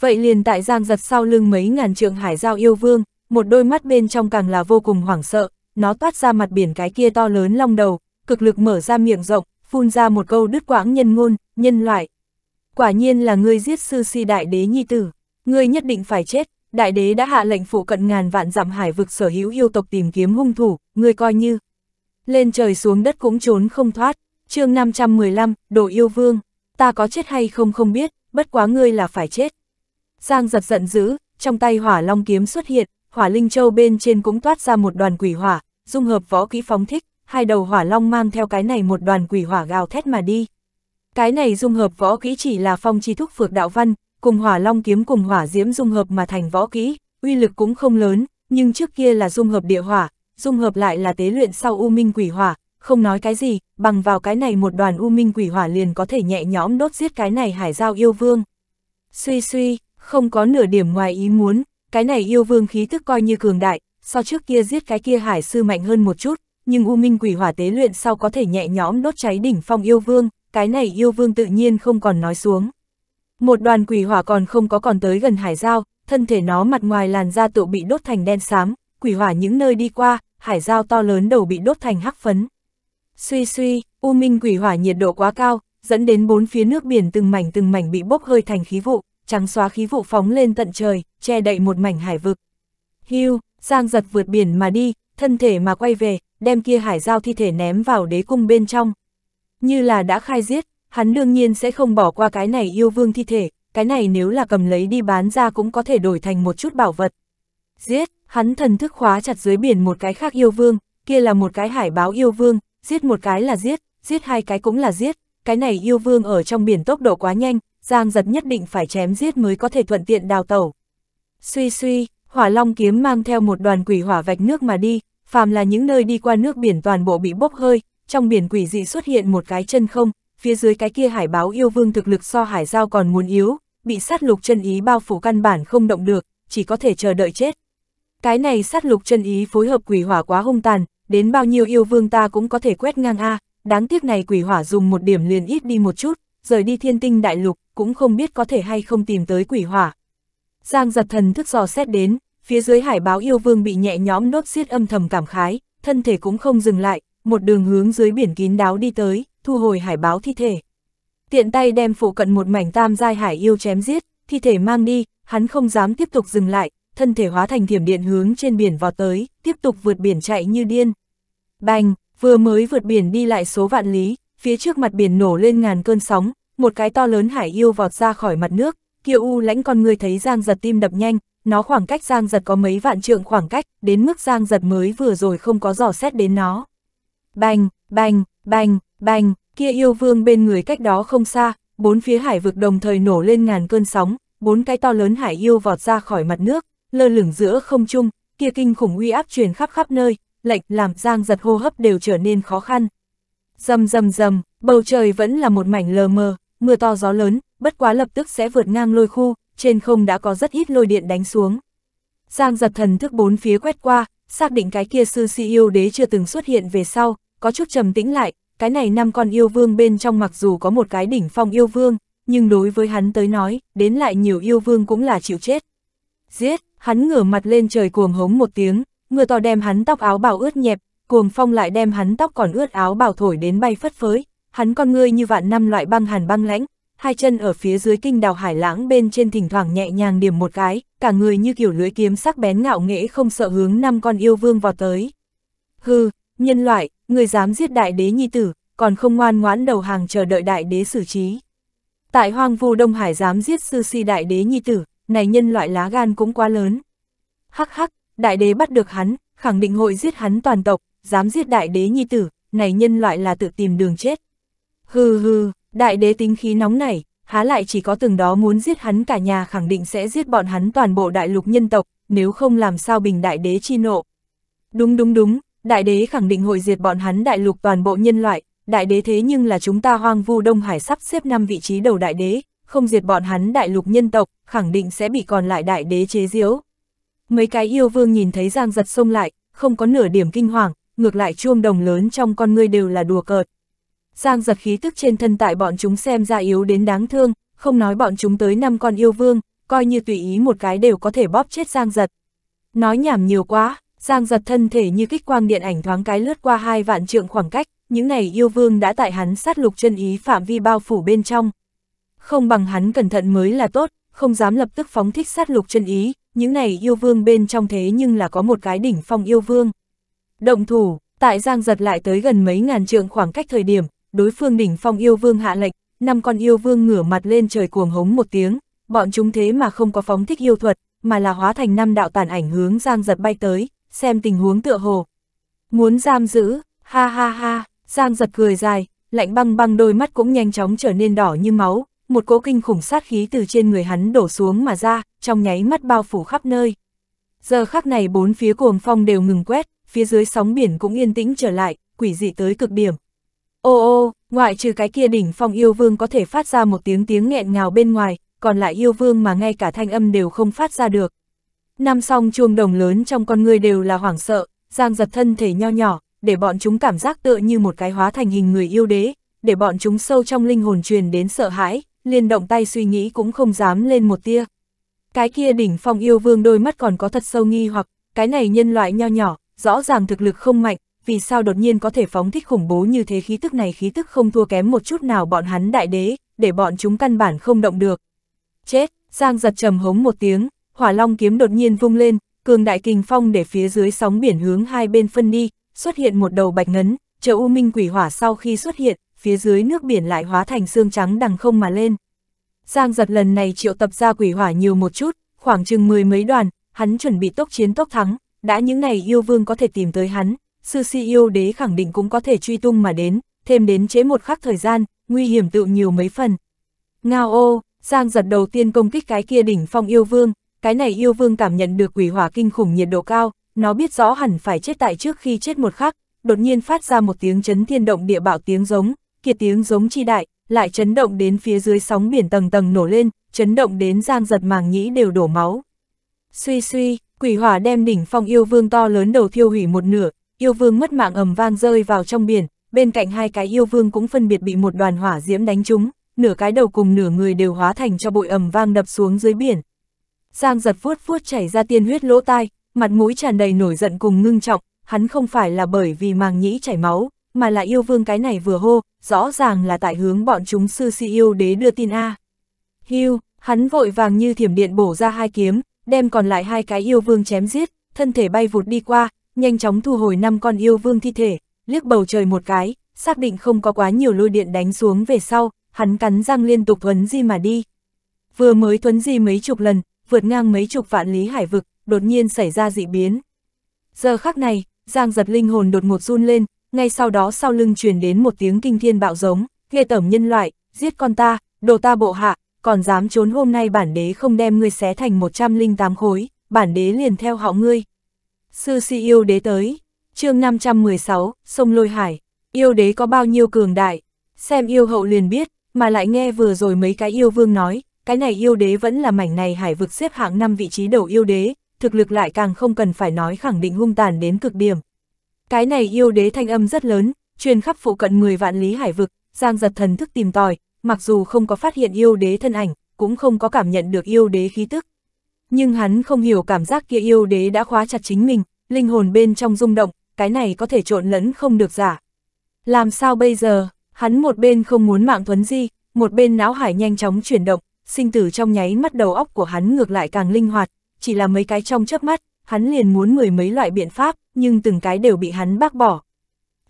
Vậy liền tại giang giật sau lưng mấy ngàn trượng hải giao yêu vương, một đôi mắt bên trong càng là vô cùng hoảng sợ, nó toát ra mặt biển cái kia to lớn long đầu, cực lực mở ra miệng rộng, phun ra một câu đứt quãng nhân ngôn, nhân loại. Quả nhiên là ngươi giết sư si đại đế nhi tử, ngươi nhất định phải chết, đại đế đã hạ lệnh phụ cận ngàn vạn giảm hải vực sở hữu yêu tộc tìm kiếm hung thủ, ngươi coi như lên trời xuống đất cũng trốn không thoát. chương 515, Đồ Yêu Vương, ta có chết hay không không biết, bất quá ngươi là phải chết. Giang giật giận dữ, trong tay hỏa long kiếm xuất hiện, hỏa linh châu bên trên cũng toát ra một đoàn quỷ hỏa, dung hợp võ kỹ phóng thích, hai đầu hỏa long mang theo cái này một đoàn quỷ hỏa gào thét mà đi. Cái này dung hợp võ kỹ chỉ là phong chi thúc phược đạo văn, cùng hỏa long kiếm cùng hỏa diễm dung hợp mà thành võ kỹ, uy lực cũng không lớn, nhưng trước kia là dung hợp địa hỏa, dung hợp lại là tế luyện sau U Minh Quỷ Hỏa, không nói cái gì, bằng vào cái này một đoàn U Minh Quỷ Hỏa liền có thể nhẹ nhõm đốt giết cái này Hải Giao Yêu Vương. Suy suy, không có nửa điểm ngoài ý muốn, cái này Yêu Vương khí tức coi như cường đại, so trước kia giết cái kia Hải Sư mạnh hơn một chút, nhưng U Minh Quỷ Hỏa tế luyện sau có thể nhẹ nhõm đốt cháy đỉnh phong Yêu Vương, cái này Yêu Vương tự nhiên không còn nói xuống. Một đoàn quỷ hỏa còn không có còn tới gần hải giao, thân thể nó mặt ngoài làn da tụ bị đốt thành đen xám, quỷ hỏa những nơi đi qua, hải giao to lớn đầu bị đốt thành hắc phấn. Suy suy, U Minh quỷ hỏa nhiệt độ quá cao, dẫn đến bốn phía nước biển từng mảnh từng mảnh bị bốc hơi thành khí vụ, trắng xóa khí vụ phóng lên tận trời, che đậy một mảnh hải vực. Hưu, Giang giật vượt biển mà đi, thân thể mà quay về, đem kia hải giao thi thể ném vào đế cung bên trong. Như là đã khai giết, hắn đương nhiên sẽ không bỏ qua cái này yêu vương thi thể, cái này nếu là cầm lấy đi bán ra cũng có thể đổi thành một chút bảo vật. Giết, hắn thần thức khóa chặt dưới biển một cái khác yêu vương, kia là một cái hải báo yêu vương, giết một cái là giết, giết hai cái cũng là giết, cái này yêu vương ở trong biển tốc độ quá nhanh, Giang giật nhất định phải chém giết mới có thể thuận tiện đào tẩu. Suy suy, hỏa long kiếm mang theo một đoàn quỷ hỏa vạch nước mà đi, phàm là những nơi đi qua nước biển toàn bộ bị bốc hơi, trong biển quỷ dị xuất hiện một cái chân không, phía dưới cái kia hải báo yêu vương thực lực so hải giao còn muốn yếu, bị sát lục chân ý bao phủ căn bản không động được, chỉ có thể chờ đợi chết. Cái này sát lục chân ý phối hợp quỷ hỏa quá hung tàn, đến bao nhiêu yêu vương ta cũng có thể quét ngang a, đáng tiếc này quỷ hỏa dùng một điểm liền ít đi một chút, rời đi thiên tinh đại lục, cũng không biết có thể hay không tìm tới quỷ hỏa. Giang giật thần thức dò xét đến, phía dưới hải báo yêu vương bị nhẹ nhõm nốt xiết âm thầm cảm khái, thân thể cũng không dừng lại, một đường hướng dưới biển kín đáo đi tới, thu hồi hải báo thi thể. Tiện tay đem phụ cận một mảnh tam giai hải yêu chém giết, thi thể mang đi, hắn không dám tiếp tục dừng lại, thân thể hóa thành thiểm điện hướng trên biển vọt tới, tiếp tục vượt biển chạy như điên. Bành, vừa mới vượt biển đi lại số vạn lý, phía trước mặt biển nổ lên ngàn cơn sóng, một cái to lớn hải yêu vọt ra khỏi mặt nước, Kiều U lãnh con người thấy Giang giật tim đập nhanh, nó khoảng cách Giang giật có mấy vạn trượng khoảng cách, đến mức Giang giật mới vừa rồi không có dò xét đến nó. Bành, bành, bành, bành, kia yêu vương bên người cách đó không xa, bốn phía hải vực đồng thời nổ lên ngàn cơn sóng, bốn cái to lớn hải yêu vọt ra khỏi mặt nước, lơ lửng giữa không trung, kia kinh khủng uy áp truyền khắp khắp nơi, lệch làm Giang giật hô hấp đều trở nên khó khăn. Rầm rầm rầm, bầu trời vẫn là một mảnh lờ mờ, mưa to gió lớn, bất quá lập tức sẽ vượt ngang lôi khu, trên không đã có rất ít lôi điện đánh xuống. Giang giật thần thức bốn phía quét qua, xác định cái kia sư si yêu đế chưa từng xuất hiện về sau, có chút trầm tĩnh lại, cái này năm con yêu vương bên trong mặc dù có một cái đỉnh phong yêu vương, nhưng đối với hắn tới nói, đến lại nhiều yêu vương cũng là chịu chết. Giết, hắn ngửa mặt lên trời cuồng hống một tiếng, mưa to đem hắn tóc áo bào ướt nhẹp, cuồng phong lại đem hắn tóc còn ướt áo bào thổi đến bay phất phới, hắn con ngươi như vạn năm loại băng hàn băng lãnh, hai chân ở phía dưới kinh đào hải lãng bên trên thỉnh thoảng nhẹ nhàng điểm một cái, cả người như kiểu lưỡi kiếm sắc bén ngạo nghễ không sợ hướng năm con yêu vương vào tới. Hừ, nhân loại, người dám giết đại đế nhi tử, còn không ngoan ngoãn đầu hàng chờ đợi đại đế xử trí. Tại hoang vu Đông Hải dám giết sư si đại đế nhi tử, này nhân loại lá gan cũng quá lớn. Hắc hắc, đại đế bắt được hắn, khẳng định hội giết hắn toàn tộc, dám giết đại đế nhi tử, này nhân loại là tự tìm đường chết. Hừ hừ, đại đế tính khí nóng này, há lại chỉ có từng đó muốn giết hắn cả nhà khẳng định sẽ giết bọn hắn toàn bộ đại lục nhân tộc, nếu không làm sao bình đại đế chi nộ. Đúng đúng đúng, đại đế khẳng định hội diệt bọn hắn đại lục toàn bộ nhân loại, đại đế thế nhưng là chúng ta hoang vu Đông Hải sắp xếp năm vị trí đầu đại đế, không diệt bọn hắn đại lục nhân tộc, khẳng định sẽ bị còn lại đại đế chế diếu Mấy cái yêu vương nhìn thấy Giang giật xông lại, không có nửa điểm kinh hoàng, ngược lại chuông đồng lớn trong con ngươi đều là đùa cợt. Giang giật khí tức trên thân tại bọn chúng xem ra yếu đến đáng thương, không nói bọn chúng tới năm con yêu vương, coi như tùy ý một cái đều có thể bóp chết Giang giật. Nói nhảm nhiều quá, Giang giật thân thể như kích quang điện ảnh thoáng cái lướt qua hai vạn trượng khoảng cách, những này yêu vương đã tại hắn sát lục chân ý phạm vi bao phủ bên trong không bằng hắn cẩn thận mới là tốt, không dám lập tức phóng thích sát lục chân ý, những này yêu vương bên trong thế nhưng là có một cái đỉnh phong yêu vương. Động thủ, tại Giang giật lại tới gần mấy ngàn trượng khoảng cách thời điểm, đối phương đỉnh phong yêu vương hạ lệnh, năm con yêu vương ngửa mặt lên trời cuồng hống một tiếng, bọn chúng thế mà không có phóng thích yêu thuật, mà là hóa thành năm đạo tàn ảnh hướng Giang giật bay tới, xem tình huống tựa hồ. Muốn giam giữ, ha ha ha, Giang giật cười dài, lạnh băng băng đôi mắt cũng nhanh chóng trở nên đỏ như máu, một cỗ kinh khủng sát khí từ trên người hắn đổ xuống mà ra, trong nháy mắt bao phủ khắp nơi. Giờ khắc này bốn phía cuồng phong đều ngừng quét, phía dưới sóng biển cũng yên tĩnh trở lại, quỷ dị tới cực điểm. Ô ô, ngoại trừ cái kia đỉnh phong yêu vương có thể phát ra một tiếng tiếng nghẹn ngào bên ngoài, còn lại yêu vương mà ngay cả thanh âm đều không phát ra được. Năm song chuông đồng lớn trong con người đều là hoảng sợ, giang giật thân thể nho nhỏ, để bọn chúng cảm giác tựa như một cái hóa thành hình người yêu đế, để bọn chúng sâu trong linh hồn truyền đến sợ hãi, liền động tay suy nghĩ cũng không dám lên một tia. Cái kia đỉnh phong yêu vương đôi mắt còn có thật sâu nghi hoặc, cái này nhân loại nho nhỏ, rõ ràng thực lực không mạnh, vì sao đột nhiên có thể phóng thích khủng bố như thế khí tức này khí tức không thua kém một chút nào bọn hắn đại đế, để bọn chúng căn bản không động được. Chết, Giang giật trầm hống một tiếng, hỏa long kiếm đột nhiên vung lên, cường đại kinh phong để phía dưới sóng biển hướng hai bên phân đi, xuất hiện một đầu bạch ngấn, chờ U Minh quỷ hỏa sau khi xuất hiện, phía dưới nước biển lại hóa thành xương trắng đằng không mà lên. Giang giật lần này triệu tập ra quỷ hỏa nhiều một chút, khoảng chừng mười mấy đoàn, hắn chuẩn bị tốc chiến tốc thắng, đã những ngày yêu vương có thể tìm tới hắn, sư si yêu đế khẳng định cũng có thể truy tung mà đến, thêm đến chế một khắc thời gian, nguy hiểm tự nhiều mấy phần. Ngao ô, Giang giật đầu tiên công kích cái kia đỉnh phong yêu vương, cái này yêu vương cảm nhận được quỷ hỏa kinh khủng nhiệt độ cao, nó biết rõ hẳn phải chết tại trước khi chết một khắc, đột nhiên phát ra một tiếng chấn thiên động địa bạo tiếng giống, kiệt tiếng giống chi đại, lại chấn động đến phía dưới sóng biển tầng tầng nổ lên, chấn động đến giang giật màng nhĩ đều đổ máu. Suy suy, quỷ hỏa đem đỉnh phong yêu vương to lớn đầu thiêu hủy một nửa, yêu vương mất mạng ầm vang rơi vào trong biển, bên cạnh hai cái yêu vương cũng phân biệt bị một đoàn hỏa diễm đánh trúng, nửa cái đầu cùng nửa người đều hóa thành cho bụi ầm vang đập xuống dưới biển. Giang giật vuốt vuốt chảy ra tiên huyết lỗ tai, mặt mũi tràn đầy nổi giận cùng ngưng trọng, hắn không phải là bởi vì màng nhĩ chảy máu, mà là yêu vương cái này vừa hô, rõ ràng là tại hướng bọn chúng sư si yêu e đế đưa tin A. Hưu, hắn vội vàng như thiểm điện bổ ra hai kiếm, đem còn lại hai cái yêu vương chém giết, thân thể bay vụt đi qua, nhanh chóng thu hồi năm con yêu vương thi thể, liếc bầu trời một cái, xác định không có quá nhiều lôi điện đánh xuống về sau, hắn cắn răng liên tục thuấn di mà đi. Vừa mới thuấn di mấy chục lần, vượt ngang mấy chục vạn lý hải vực, đột nhiên xảy ra dị biến. Giờ khắc này, Giang giật linh hồn đột ngột run lên, ngay sau đó sau lưng truyền đến một tiếng kinh thiên bạo giống, ghê tẩm nhân loại, giết con ta, đồ ta bộ hạ, còn dám trốn hôm nay bản đế không đem ngươi xé thành 108 khối, bản đế liền theo họ ngươi. Sư si yêu đế tới, chương 516, sông lôi hải, yêu đế có bao nhiêu cường đại, xem yêu hậu liền biết, mà lại nghe vừa rồi mấy cái yêu vương nói, cái này yêu đế vẫn là mảnh này hải vực xếp hạng 5 vị trí đầu yêu đế, thực lực lại càng không cần phải nói khẳng định hung tàn đến cực điểm, cái này yêu đế thanh âm rất lớn, truyền khắp phụ cận 10 vạn lý hải vực, Giang giật thần thức tìm tòi, mặc dù không có phát hiện yêu đế thân ảnh, cũng không có cảm nhận được yêu đế khí tức. Nhưng hắn không hiểu cảm giác kia yêu đế đã khóa chặt chính mình, linh hồn bên trong rung động, cái này có thể trộn lẫn không được giả. Làm sao bây giờ, hắn một bên không muốn mạng thuấn di, một bên não hải nhanh chóng chuyển động, sinh tử trong nháy mắt đầu óc của hắn ngược lại càng linh hoạt, chỉ là mấy cái trong chớp mắt, hắn liền muốn mười mấy loại biện pháp, nhưng từng cái đều bị hắn bác bỏ.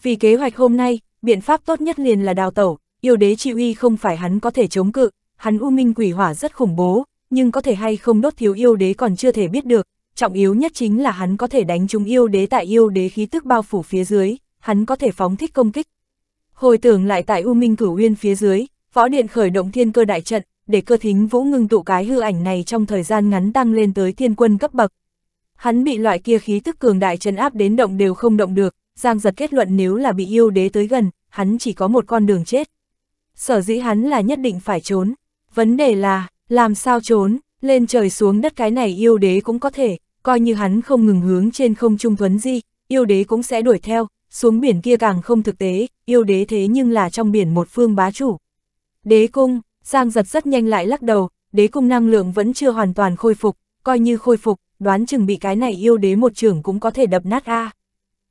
Vì kế hoạch hôm nay, biện pháp tốt nhất liền là đào tẩu, yêu đế chi uy không phải hắn có thể chống cự, hắn u minh quỷ hỏa rất khủng bố, nhưng có thể hay không đốt thiếu yêu đế còn chưa thể biết được, trọng yếu nhất chính là hắn có thể đánh trúng yêu đế tại yêu đế khí tức bao phủ phía dưới, hắn có thể phóng thích công kích. Hồi tưởng lại tại U Minh Cửu Uyên phía dưới, võ điện khởi động thiên cơ đại trận, để cơ thính vũ ngưng tụ cái hư ảnh này trong thời gian ngắn tăng lên tới thiên quân cấp bậc, hắn bị loại kia khí tức cường đại chấn áp đến động đều không động được, Giang giật kết luận nếu là bị yêu đế tới gần, hắn chỉ có một con đường chết. Sở dĩ hắn là nhất định phải trốn, vấn đề là, làm sao trốn, lên trời xuống đất cái này yêu đế cũng có thể, coi như hắn không ngừng hướng trên không trung thuấn di, yêu đế cũng sẽ đuổi theo, xuống biển kia càng không thực tế, yêu đế thế nhưng là trong biển một phương bá chủ. Đế cung, Giang giật rất nhanh lại lắc đầu, đế cung năng lượng vẫn chưa hoàn toàn khôi phục, coi như khôi phục, đoán chừng bị cái này yêu đế một trưởng cũng có thể đập nát a. À.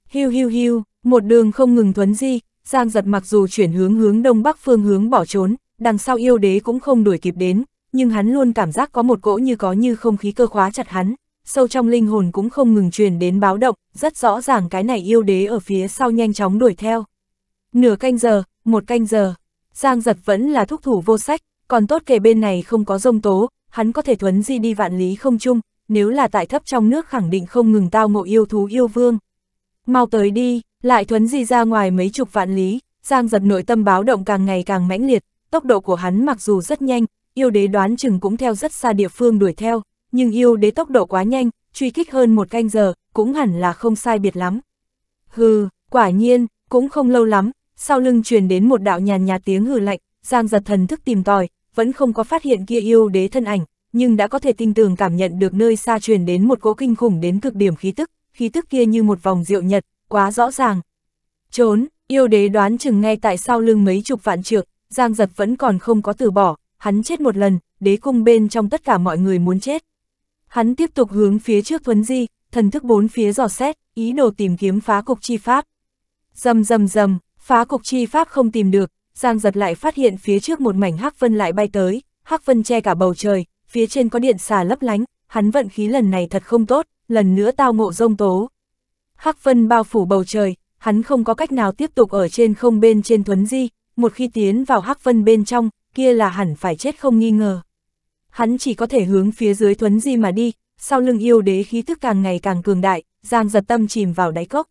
Hiu hiu hiu, một đường không ngừng thuấn di, Giang giật mặc dù chuyển hướng hướng đông bắc phương hướng bỏ trốn, đằng sau yêu đế cũng không đuổi kịp đến, nhưng hắn luôn cảm giác có một cỗ như có như không khí cơ khóa chặt hắn, sâu trong linh hồn cũng không ngừng truyền đến báo động, rất rõ ràng cái này yêu đế ở phía sau nhanh chóng đuổi theo. Nửa canh giờ, một canh giờ, Giang giật vẫn là thúc thủ vô sách, còn tốt kể bên này không có rông tố, hắn có thể thuấn di đi vạn lý không chung, nếu là tại thấp trong nước khẳng định không ngừng tao ngộ yêu thú yêu vương. Mau tới đi, lại thuấn di ra ngoài mấy chục vạn lý, Giang giật nội tâm báo động càng ngày càng mãnh liệt, tốc độ của hắn mặc dù rất nhanh, yêu đế đoán chừng cũng theo rất xa địa phương đuổi theo, nhưng yêu đế tốc độ quá nhanh, truy kích hơn một canh giờ, cũng hẳn là không sai biệt lắm. Hừ, quả nhiên, cũng không lâu lắm, sau lưng truyền đến một đạo nhàn nhạt tiếng hừ lạnh, Giang giật thần thức tìm tòi, vẫn không có phát hiện kia yêu đế thân ảnh, nhưng đã có thể tin tưởng cảm nhận được nơi xa truyền đến một cỗ kinh khủng đến cực điểm khí tức, khí tức kia như một vòng rượu nhật, quá rõ ràng. Trốn, yêu đế đoán chừng ngay tại sau lưng mấy chục vạn trượng, Giang Giật vẫn còn không có từ bỏ, hắn chết một lần, đế cung bên trong tất cả mọi người muốn chết. Hắn tiếp tục hướng phía trước thuấn di, thần thức bốn phía dò xét, ý đồ tìm kiếm phá cục chi pháp. Dầm dầm dầm, phá cục chi pháp không tìm được, Giang Giật lại phát hiện phía trước một mảnh hắc vân lại bay tới, hắc vân che cả bầu trời, phía trên có điện xà lấp lánh, hắn vận khí lần này thật không tốt, lần nữa tao ngộ rông tố. Hắc phân bao phủ bầu trời, hắn không có cách nào tiếp tục ở trên không bên trên thuấn di, một khi tiến vào hắc phân bên trong, kia là hẳn phải chết không nghi ngờ. Hắn chỉ có thể hướng phía dưới thuấn di mà đi, sau lưng yêu đế khí thức càng ngày càng cường đại, giang giật tâm chìm vào đáy cốc.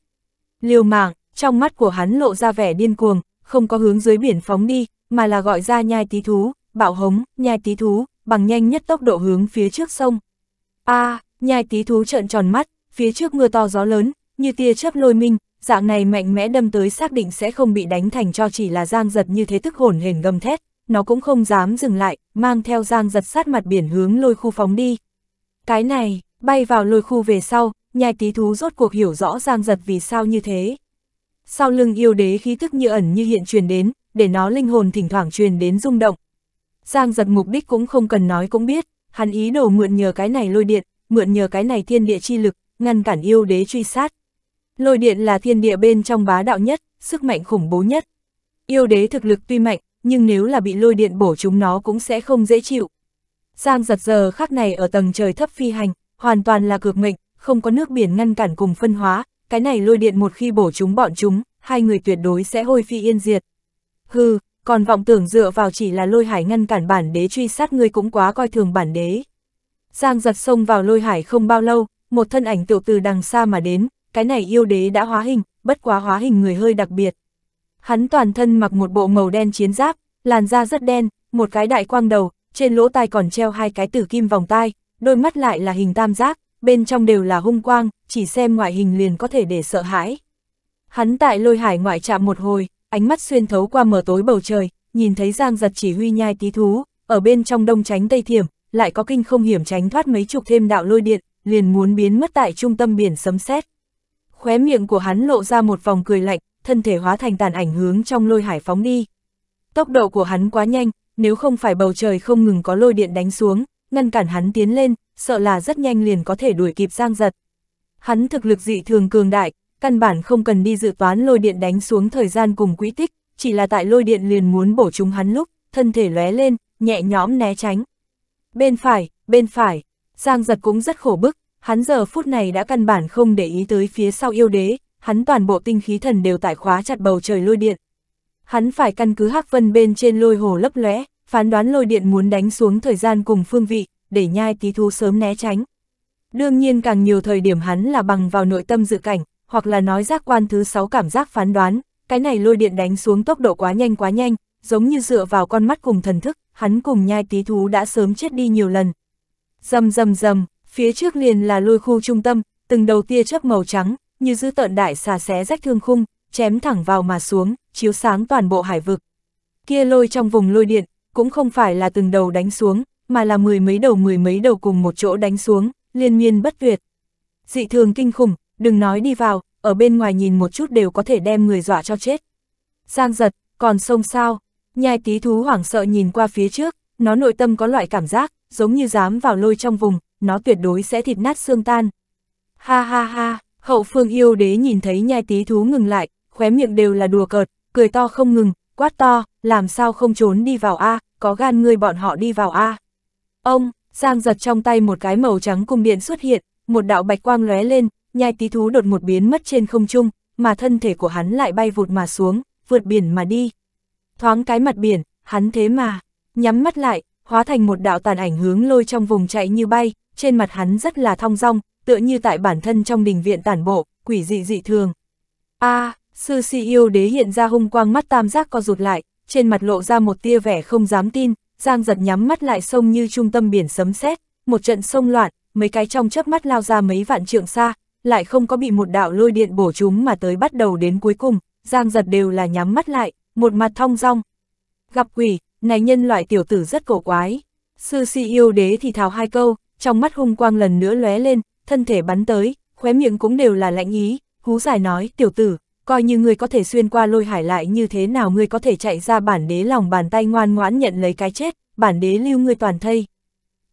Liều mạng, trong mắt của hắn lộ ra vẻ điên cuồng, không có hướng dưới biển phóng đi, mà là gọi ra nhai tí thú, bạo hống, nhai tí thú, bằng nhanh nhất tốc độ hướng phía trước sông. A, à, nhai tí thú trợn tròn mắt, phía trước mưa to gió lớn, như tia chớp lôi minh, dạng này mạnh mẽ đâm tới xác định sẽ không bị đánh thành cho chỉ là giang giật như thế tức hồn hển gầm thét, nó cũng không dám dừng lại, mang theo giang giật sát mặt biển hướng lôi khu phóng đi. Cái này, bay vào lôi khu về sau, nhai tí thú rốt cuộc hiểu rõ giang giật vì sao như thế. Sau lưng yêu đế khí tức như ẩn như hiện truyền đến, để nó linh hồn thỉnh thoảng truyền đến rung động, Giang giật mục đích cũng không cần nói cũng biết, hắn ý đồ mượn nhờ cái này lôi điện, mượn nhờ cái này thiên địa chi lực, ngăn cản yêu đế truy sát. Lôi điện là thiên địa bên trong bá đạo nhất, sức mạnh khủng bố nhất. Yêu đế thực lực tuy mạnh, nhưng nếu là bị lôi điện bổ chúng nó cũng sẽ không dễ chịu. Giang giật giờ khắc này ở tầng trời thấp phi hành, hoàn toàn là cược mệnh, không có nước biển ngăn cản cùng phân hóa, cái này lôi điện một khi bổ chúng bọn chúng, hai người tuyệt đối sẽ hôi phi yên diệt. Hừ, còn vọng tưởng dựa vào chỉ là lôi hải ngăn cản bản đế truy sát ngươi cũng quá coi thường bản đế. Giang giật sông vào lôi hải không bao lâu, một thân ảnh tiểu từ đằng xa mà đến, cái này yêu đế đã hóa hình, bất quá hóa hình người hơi đặc biệt. Hắn toàn thân mặc một bộ màu đen chiến giáp, làn da rất đen, một cái đại quang đầu, trên lỗ tai còn treo hai cái tử kim vòng tai, đôi mắt lại là hình tam giác, bên trong đều là hung quang, chỉ xem ngoại hình liền có thể để sợ hãi. Hắn tại lôi hải ngoại trạm một hồi, ánh mắt xuyên thấu qua mờ tối bầu trời, nhìn thấy Giang giật chỉ huy nhai tí thú, ở bên trong đông tránh tây thiểm, lại có kinh không hiểm tránh thoát mấy chục thêm đạo lôi điện, liền muốn biến mất tại trung tâm biển sấm sét. Khóe miệng của hắn lộ ra một vòng cười lạnh, thân thể hóa thành tàn ảnh hướng trong lôi hải phóng đi. Tốc độ của hắn quá nhanh, nếu không phải bầu trời không ngừng có lôi điện đánh xuống, ngăn cản hắn tiến lên, sợ là rất nhanh liền có thể đuổi kịp Giang Giật. Hắn thực lực dị thường cường đại, căn bản không cần đi dự toán lôi điện đánh xuống thời gian cùng quỹ tích, chỉ là tại lôi điện liền muốn bổ chúng hắn lúc, thân thể lóe lên, nhẹ nhõm né tránh. Bên phải, bên phải, Giang giật cũng rất khổ bức, hắn giờ phút này đã căn bản không để ý tới phía sau yêu đế, hắn toàn bộ tinh khí thần đều tại khóa chặt bầu trời lôi điện. Hắn phải căn cứ hắc vân bên trên lôi hồ lấp lóe, phán đoán lôi điện muốn đánh xuống thời gian cùng phương vị, để nhai tí thu sớm né tránh. Đương nhiên càng nhiều thời điểm hắn là bằng vào nội tâm dự cảnh, hoặc là nói giác quan thứ sáu cảm giác phán đoán, cái này lôi điện đánh xuống tốc độ quá nhanh quá nhanh, giống như dựa vào con mắt cùng thần thức, hắn cùng nhai tí thú đã sớm chết đi nhiều lần. Dầm dầm dầm, phía trước liền là lôi khu trung tâm, từng đầu tia chớp màu trắng, như dư tợn đại xà xé rách thương khung, chém thẳng vào mà xuống, chiếu sáng toàn bộ hải vực. Kia lôi trong vùng lôi điện, cũng không phải là từng đầu đánh xuống, mà là mười mấy đầu mười mấy đầu cùng một chỗ đánh xuống, liên miên bất tuyệt. Dị thường kinh khủng, đừng nói đi vào, ở bên ngoài nhìn một chút đều có thể đem người dọa cho chết. Giang giật, còn sông sao, nhai tí thú hoảng sợ nhìn qua phía trước, nó nội tâm có loại cảm giác, giống như dám vào lôi trong vùng, nó tuyệt đối sẽ thịt nát xương tan. Ha ha ha, hậu phương yêu đế nhìn thấy nhai tí thú ngừng lại, khóe miệng đều là đùa cợt, cười to không ngừng, quát to, làm sao không trốn đi vào A, có gan ngươi bọn họ đi vào A. Ông, Giang giật trong tay một cái màu trắng cung điện xuất hiện, một đạo bạch quang lóe lên, nhai tí thú đột một biến mất trên không trung, mà thân thể của hắn lại bay vụt mà xuống, vượt biển mà đi. Thoáng cái mặt biển, hắn thế mà, nhắm mắt lại, hóa thành một đạo tàn ảnh hướng lôi trong vùng chạy như bay, trên mặt hắn rất là thong dong, tựa như tại bản thân trong đình viện tản bộ, quỷ dị dị thường. A, à, sư si yêu đế hiện ra hung quang mắt tam giác co rụt lại, trên mặt lộ ra một tia vẻ không dám tin, Giang giật nhắm mắt lại sông như trung tâm biển sấm sét, một trận sông loạn, mấy cái trong chớp mắt lao ra mấy vạn trượng xa, lại không có bị một đạo lôi điện bổ chúng mà tới bắt đầu đến cuối cùng, Giang giật đều là nhắm mắt lại, một mặt thong rong Gặp quỷ, này nhân loại tiểu tử rất cổ quái. Sư si yêu đế thì thào hai câu, trong mắt hung quang lần nữa lóe lên, thân thể bắn tới, khóe miệng cũng đều là lạnh ý, hú giải nói, tiểu tử, coi như ngươi có thể xuyên qua lôi hải lại như thế nào ngươi có thể chạy ra bản đế lòng bàn tay ngoan ngoãn nhận lấy cái chết, bản đế lưu ngươi toàn thây.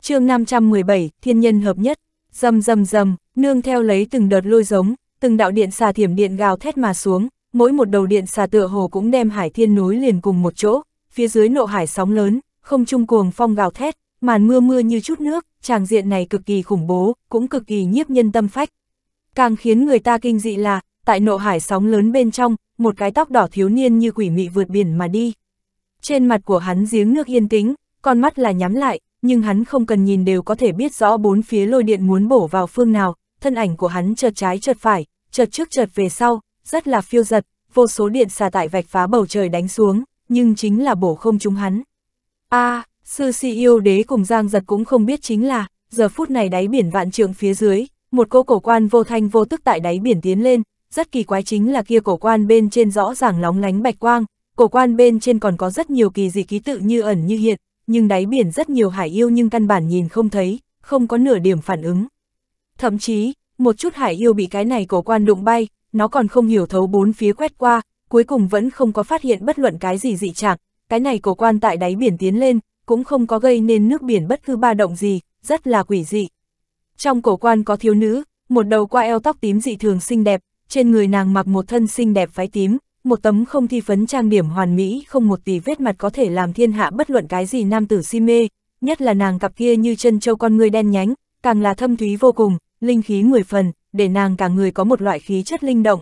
chương 517, Thiên Nhân Hợp Nhất Dầm dầm dầm, nương theo lấy từng đợt lôi giống, từng đạo điện xà thiểm điện gào thét mà xuống, mỗi một đầu điện xà tựa hồ cũng đem hải thiên núi liền cùng một chỗ, phía dưới nộ hải sóng lớn, không trung cuồng phong gào thét, màn mưa mưa như chút nước, tràng diện này cực kỳ khủng bố, cũng cực kỳ nhiếp nhân tâm phách. Càng khiến người ta kinh dị là, tại nộ hải sóng lớn bên trong, một cái tóc đỏ thiếu niên như quỷ mị vượt biển mà đi. Trên mặt của hắn giếng nước yên tĩnh, con mắt là nhắm lại, nhưng hắn không cần nhìn đều có thể biết rõ bốn phía lôi điện muốn bổ vào phương nào, thân ảnh của hắn chợt trái chợt phải, chợt trước chợt về sau, rất là phiêu giật, vô số điện xà tại vạch phá bầu trời đánh xuống, nhưng chính là bổ không trúng hắn. A, à, sư si yêu e đế cùng Giang Giật cũng không biết chính là, giờ phút này đáy biển vạn trượng phía dưới, một cô cổ quan vô thanh vô tức tại đáy biển tiến lên, rất kỳ quái chính là kia cổ quan bên trên rõ ràng lóng lánh bạch quang, cổ quan bên trên còn có rất nhiều kỳ dị ký tự như ẩn như hiện, nhưng đáy biển rất nhiều hải yêu nhưng căn bản nhìn không thấy, không có nửa điểm phản ứng. Thậm chí, một chút hải yêu bị cái này cổ quan đụng bay, nó còn không hiểu thấu bốn phía quét qua, cuối cùng vẫn không có phát hiện bất luận cái gì dị trạng, cái này cổ quan tại đáy biển tiến lên, cũng không có gây nên nước biển bất cứ ba động gì, rất là quỷ dị. Trong cổ quan có thiếu nữ, một đầu qua eo tóc tím dị thường xinh đẹp, trên người nàng mặc một thân xinh đẹp phái tím, một tấm không thi phấn trang điểm hoàn mỹ không một tí vết mặt có thể làm thiên hạ bất luận cái gì nam tử si mê, nhất là nàng cặp kia như chân châu con người đen nhánh, càng là thâm thúy vô cùng, linh khí mười phần, để nàng cả người có một loại khí chất linh động.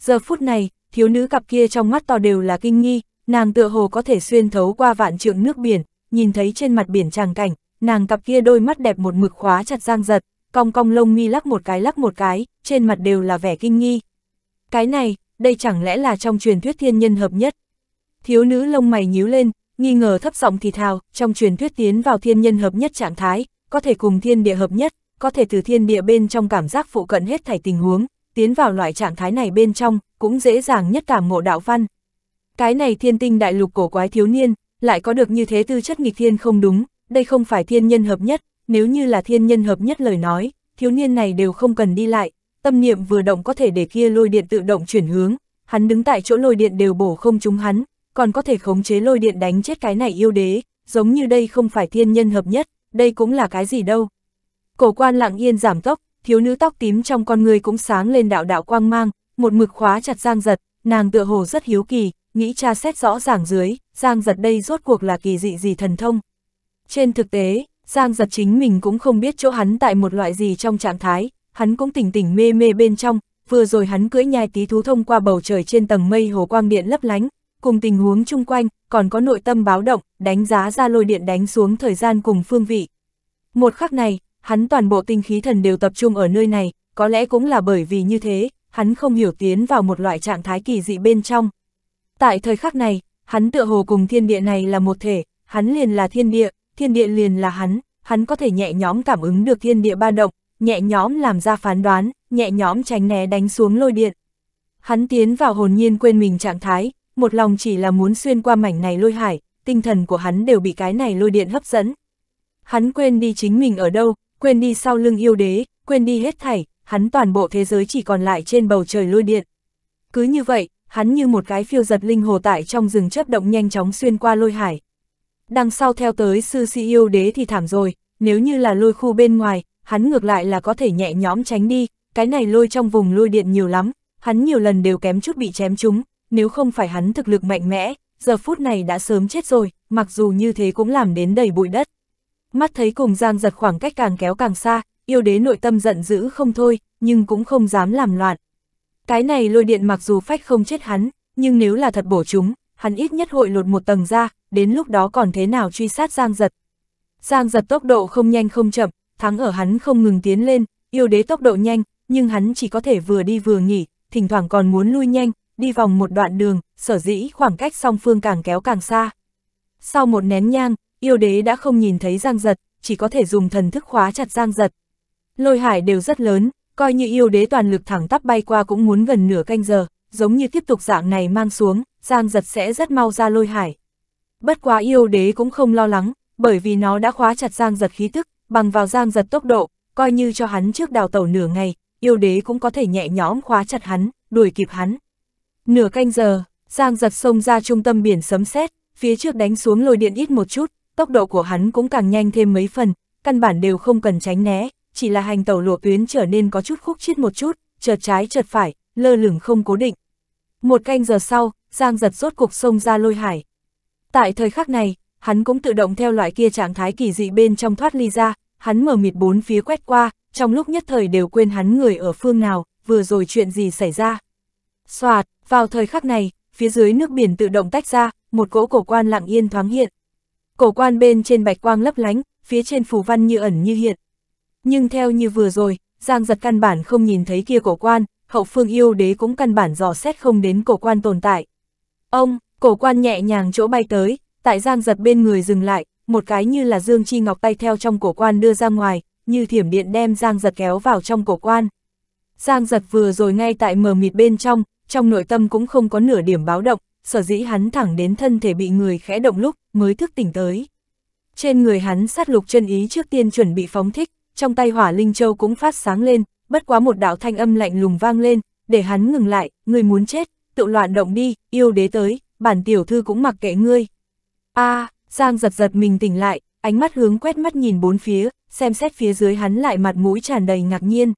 Giờ phút này, thiếu nữ cặp kia trong mắt to đều là kinh nghi, nàng tựa hồ có thể xuyên thấu qua vạn trượng nước biển, nhìn thấy trên mặt biển tràng cảnh, nàng cặp kia đôi mắt đẹp một mực khóa chặt giang giật, cong cong lông mi lắc một cái lắc một cái, trên mặt đều là vẻ kinh nghi. Cái này, đây chẳng lẽ là trong truyền thuyết thiên nhân hợp nhất. Thiếu nữ lông mày nhíu lên, nghi ngờ thấp giọng thì thào, trong truyền thuyết tiến vào thiên nhân hợp nhất trạng thái, có thể cùng thiên địa hợp nhất, có thể từ thiên địa bên trong cảm giác phụ cận hết thảy tình huống, tiến vào loại trạng thái này bên trong, cũng dễ dàng nhất cảm ngộ đạo văn. Cái này thiên tinh đại lục cổ quái thiếu niên, lại có được như thế tư chất nghịch thiên không đúng, đây không phải thiên nhân hợp nhất, nếu như là thiên nhân hợp nhất lời nói, thiếu niên này đều không cần đi lại, tâm niệm vừa động có thể để kia lôi điện tự động chuyển hướng, hắn đứng tại chỗ lôi điện đều bổ không trúng hắn, còn có thể khống chế lôi điện đánh chết cái này yêu đế, giống như đây không phải thiên nhân hợp nhất, đây cũng là cái gì đâu. Cổ quan lặng yên giảm tốc, thiếu nữ tóc tím trong con người cũng sáng lên đạo đạo quang mang, một mực khóa chặt giang giật, nàng tựa hồ rất hiếu kỳ, nghĩ tra xét rõ ràng dưới, giang giật đây rốt cuộc là kỳ dị gì thần thông. Trên thực tế, giang giật chính mình cũng không biết chỗ hắn tại một loại gì trong trạng thái, hắn cũng tỉnh tỉnh mê mê bên trong, vừa rồi hắn cưỡi nhai tí thú thông qua bầu trời trên tầng mây hồ quang điện lấp lánh, cùng tình huống chung quanh, còn có nội tâm báo động, đánh giá ra lôi điện đánh xuống thời gian cùng phương vị. Một khắc này, hắn toàn bộ tinh khí thần đều tập trung ở nơi này, có lẽ cũng là bởi vì như thế, hắn không hiểu tiến vào một loại trạng thái kỳ dị bên trong. Tại thời khắc này, hắn tựa hồ cùng thiên địa này là một thể, hắn liền là thiên địa, thiên địa liền là hắn, hắn có thể nhẹ nhõm cảm ứng được thiên địa ba động, nhẹ nhõm làm ra phán đoán, nhẹ nhõm tránh né đánh xuống lôi điện. Hắn tiến vào hồn nhiên quên mình trạng thái, một lòng chỉ là muốn xuyên qua mảnh này lôi hải, tinh thần của hắn đều bị cái này lôi điện hấp dẫn. Hắn quên đi chính mình ở đâu, quên đi sau lưng yêu đế, quên đi hết thảy, hắn toàn bộ thế giới chỉ còn lại trên bầu trời lôi điện. Cứ như vậy, hắn như một cái phiêu giật linh hồ tại trong rừng chớp động nhanh chóng xuyên qua lôi hải. Đằng sau theo tới sư si yêu đế thì thảm rồi, nếu như là lôi khu bên ngoài, hắn ngược lại là có thể nhẹ nhõm tránh đi, cái này lôi trong vùng lôi điện nhiều lắm, hắn nhiều lần đều kém chút bị chém trúng, nếu không phải hắn thực lực mạnh mẽ, giờ phút này đã sớm chết rồi, mặc dù như thế cũng làm đến đầy bụi đất. Mắt thấy cùng Giang giật khoảng cách càng kéo càng xa, yêu đế nội tâm giận dữ không thôi, nhưng cũng không dám làm loạn. Cái này lôi điện mặc dù phách không chết hắn, nhưng nếu là thật bổ chúng, hắn ít nhất hội lột một tầng ra, đến lúc đó còn thế nào truy sát Giang giật. Giang giật tốc độ không nhanh không chậm, thắng ở hắn không ngừng tiến lên, yêu đế tốc độ nhanh, nhưng hắn chỉ có thể vừa đi vừa nghỉ, thỉnh thoảng còn muốn lui nhanh, đi vòng một đoạn đường, sở dĩ khoảng cách song phương càng kéo càng xa. Sau một nén nhang, yêu đế đã không nhìn thấy giang giật, chỉ có thể dùng thần thức khóa chặt giang giật. Lôi hải đều rất lớn, coi như yêu đế toàn lực thẳng tắp bay qua cũng muốn gần nửa canh giờ, giống như tiếp tục dạng này mang xuống, giang giật sẽ rất mau ra lôi hải. Bất quá yêu đế cũng không lo lắng, bởi vì nó đã khóa chặt giang giật khí tức, bằng vào giang giật tốc độ, coi như cho hắn trước đào tẩu nửa ngày, yêu đế cũng có thể nhẹ nhõm khóa chặt hắn, đuổi kịp hắn. Nửa canh giờ, giang giật xông ra trung tâm biển sấm sét, phía trước đánh xuống lôi điện ít một chút, tốc độ của hắn cũng càng nhanh thêm mấy phần, căn bản đều không cần tránh né, chỉ là hành tàu lụa tuyến trở nên có chút khúc chiết một chút, chợt trái chợt phải, lơ lửng không cố định. Một canh giờ sau, Giang giật rốt cục xông ra lôi hải. Tại thời khắc này, hắn cũng tự động theo loại kia trạng thái kỳ dị bên trong thoát ly ra, hắn mở mịt bốn phía quét qua, trong lúc nhất thời đều quên hắn người ở phương nào, vừa rồi chuyện gì xảy ra. Xoạt, vào thời khắc này, phía dưới nước biển tự động tách ra, một cỗ cổ quan lặng yên thoáng hiện. Cổ quan bên trên bạch quang lấp lánh, phía trên phù văn như ẩn như hiện. Nhưng theo như vừa rồi, Giang giật căn bản không nhìn thấy kia cổ quan, hậu phương yêu đế cũng căn bản dò xét không đến cổ quan tồn tại. Ông, cổ quan nhẹ nhàng chỗ bay tới, tại Giang giật bên người dừng lại, một cái như là dương chi ngọc tay theo trong cổ quan đưa ra ngoài, như thiểm điện đem Giang giật kéo vào trong cổ quan. Giang giật vừa rồi ngay tại mờ mịt bên trong, trong nội tâm cũng không có nửa điểm báo động, sở dĩ hắn thẳng đến thân thể bị người khẽ động lúc mới thức tỉnh tới. Trên người hắn sát lục chân ý trước tiên chuẩn bị phóng thích, trong tay hỏa linh châu cũng phát sáng lên, bất quá một đạo thanh âm lạnh lùng vang lên, để hắn ngừng lại, người muốn chết, tự loạn động đi, yêu đế tới, bản tiểu thư cũng mặc kệ ngươi. a à, Giang giật giật mình tỉnh lại, ánh mắt hướng quét mắt nhìn bốn phía, xem xét phía dưới hắn lại mặt mũi tràn đầy ngạc nhiên.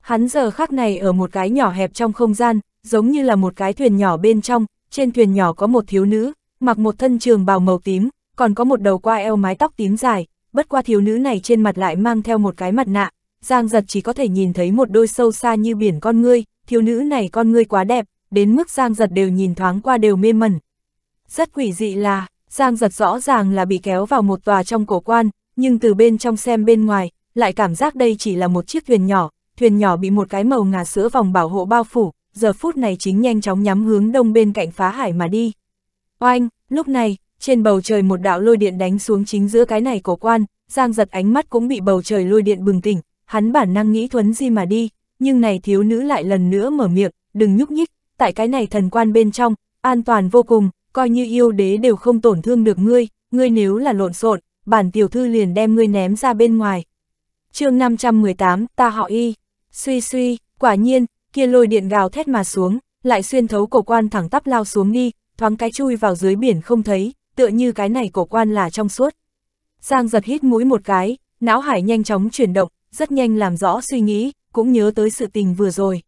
Hắn giờ khắc này ở một cái nhỏ hẹp trong không gian, giống như là một cái thuyền nhỏ bên trong, trên thuyền nhỏ có một thiếu nữ, mặc một thân trường bào màu tím, còn có một đầu qua eo mái tóc tím dài, bất qua thiếu nữ này trên mặt lại mang theo một cái mặt nạ, Giang giật chỉ có thể nhìn thấy một đôi sâu xa như biển con ngươi, thiếu nữ này con ngươi quá đẹp, đến mức Giang giật đều nhìn thoáng qua đều mê mẩn. Rất quỷ dị là, Giang giật rõ ràng là bị kéo vào một tòa trong cổ quan, nhưng từ bên trong xem bên ngoài, lại cảm giác đây chỉ là một chiếc thuyền nhỏ, thuyền nhỏ bị một cái màu ngà sữa vòng bảo hộ bao phủ, giờ phút này chính nhanh chóng nhắm hướng đông bên cạnh phá hải mà đi. Oanh, lúc này, trên bầu trời một đạo lôi điện đánh xuống chính giữa cái này cổ quan, Giang giật ánh mắt cũng bị bầu trời lôi điện bừng tỉnh, hắn bản năng nghĩ thuấn gì mà đi, nhưng này thiếu nữ lại lần nữa mở miệng, đừng nhúc nhích, tại cái này thần quan bên trong, an toàn vô cùng, coi như yêu đế đều không tổn thương được ngươi, ngươi nếu là lộn xộn, bản tiểu thư liền đem ngươi ném ra bên ngoài. chương 518, ta họ y, suy suy, quả nhiên, kia lôi điện gào thét mà xuống, lại xuyên thấu cổ quan thẳng tắp lao xuống đi, thoáng cái chui vào dưới biển không thấy, tựa như cái này cổ quan là trong suốt. Giang giật hít mũi một cái, não hải nhanh chóng chuyển động, rất nhanh làm rõ suy nghĩ, cũng nhớ tới sự tình vừa rồi.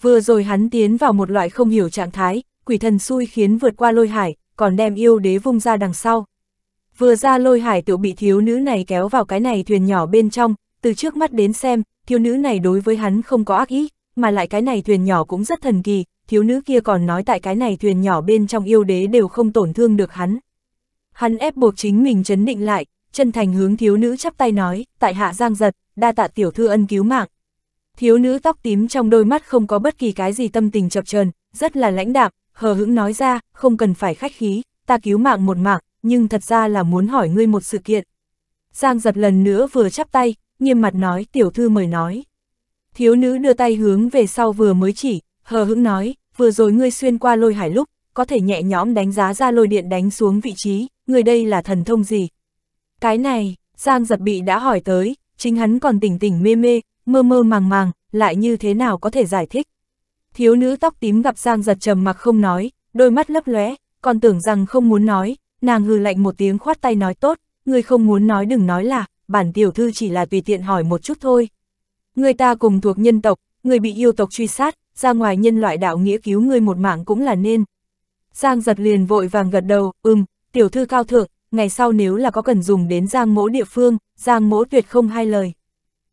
Vừa rồi hắn tiến vào một loại không hiểu trạng thái, quỷ thần xui khiến vượt qua lôi hải, còn đem yêu đế vung ra đằng sau. Vừa ra lôi hải tiểu bị thiếu nữ này kéo vào cái này thuyền nhỏ bên trong, từ trước mắt đến xem, thiếu nữ này đối với hắn không có ác ý, mà lại cái này thuyền nhỏ cũng rất thần kỳ, thiếu nữ kia còn nói tại cái này thuyền nhỏ bên trong yêu đế đều không tổn thương được hắn. Hắn ép buộc chính mình chấn định lại, chân thành hướng thiếu nữ chắp tay nói, tại hạ giang giật, đa tạ tiểu thư ân cứu mạng. Thiếu nữ tóc tím trong đôi mắt không có bất kỳ cái gì tâm tình chập chờn rất là lãnh đạm, hờ hững nói ra, không cần phải khách khí, ta cứu mạng một mạng, nhưng thật ra là muốn hỏi ngươi một sự kiện. Giang giật lần nữa vừa chắp tay, nghiêm mặt nói tiểu thư mời nói. Thiếu nữ đưa tay hướng về sau vừa mới chỉ, hờ hững nói, vừa rồi ngươi xuyên qua lôi hải lúc, có thể nhẹ nhõm đánh giá ra lôi điện đánh xuống vị trí, người đây là thần thông gì? Cái này, Giang giật bị đã hỏi tới, chính hắn còn tỉnh tỉnh mê mê, mơ mơ màng màng, lại như thế nào có thể giải thích? thiếu nữ tóc tím gặp Giang giật trầm mặc không nói, đôi mắt lấp lóe, còn tưởng rằng không muốn nói, nàng hừ lạnh một tiếng khoát tay nói tốt, người không muốn nói đừng nói là, bản tiểu thư chỉ là tùy tiện hỏi một chút thôi. Người ta cùng thuộc nhân tộc, người bị yêu tộc truy sát, ra ngoài nhân loại đạo nghĩa cứu người một mạng cũng là nên. Giang giật liền vội vàng gật đầu, ừm, tiểu thư cao thượng, ngày sau nếu là có cần dùng đến giang mỗ địa phương, giang mỗ tuyệt không hai lời.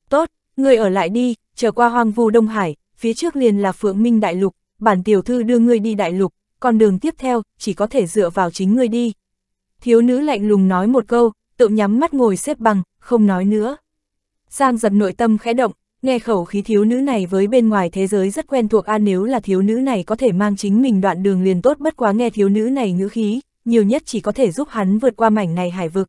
Tốt, người ở lại đi, chờ qua hoang vu Đông Hải, phía trước liền là Phượng Minh Đại Lục, bản tiểu thư đưa ngươi đi Đại Lục, con đường tiếp theo, chỉ có thể dựa vào chính ngươi đi. Thiếu nữ lạnh lùng nói một câu, tự nhắm mắt ngồi xếp bằng, không nói nữa. Giang giật nội tâm khẽ động, nghe khẩu khí thiếu nữ này với bên ngoài thế giới rất quen thuộc an nếu là thiếu nữ này có thể mang chính mình đoạn đường liền tốt bất quá nghe thiếu nữ này ngữ khí, nhiều nhất chỉ có thể giúp hắn vượt qua mảnh này hải vực.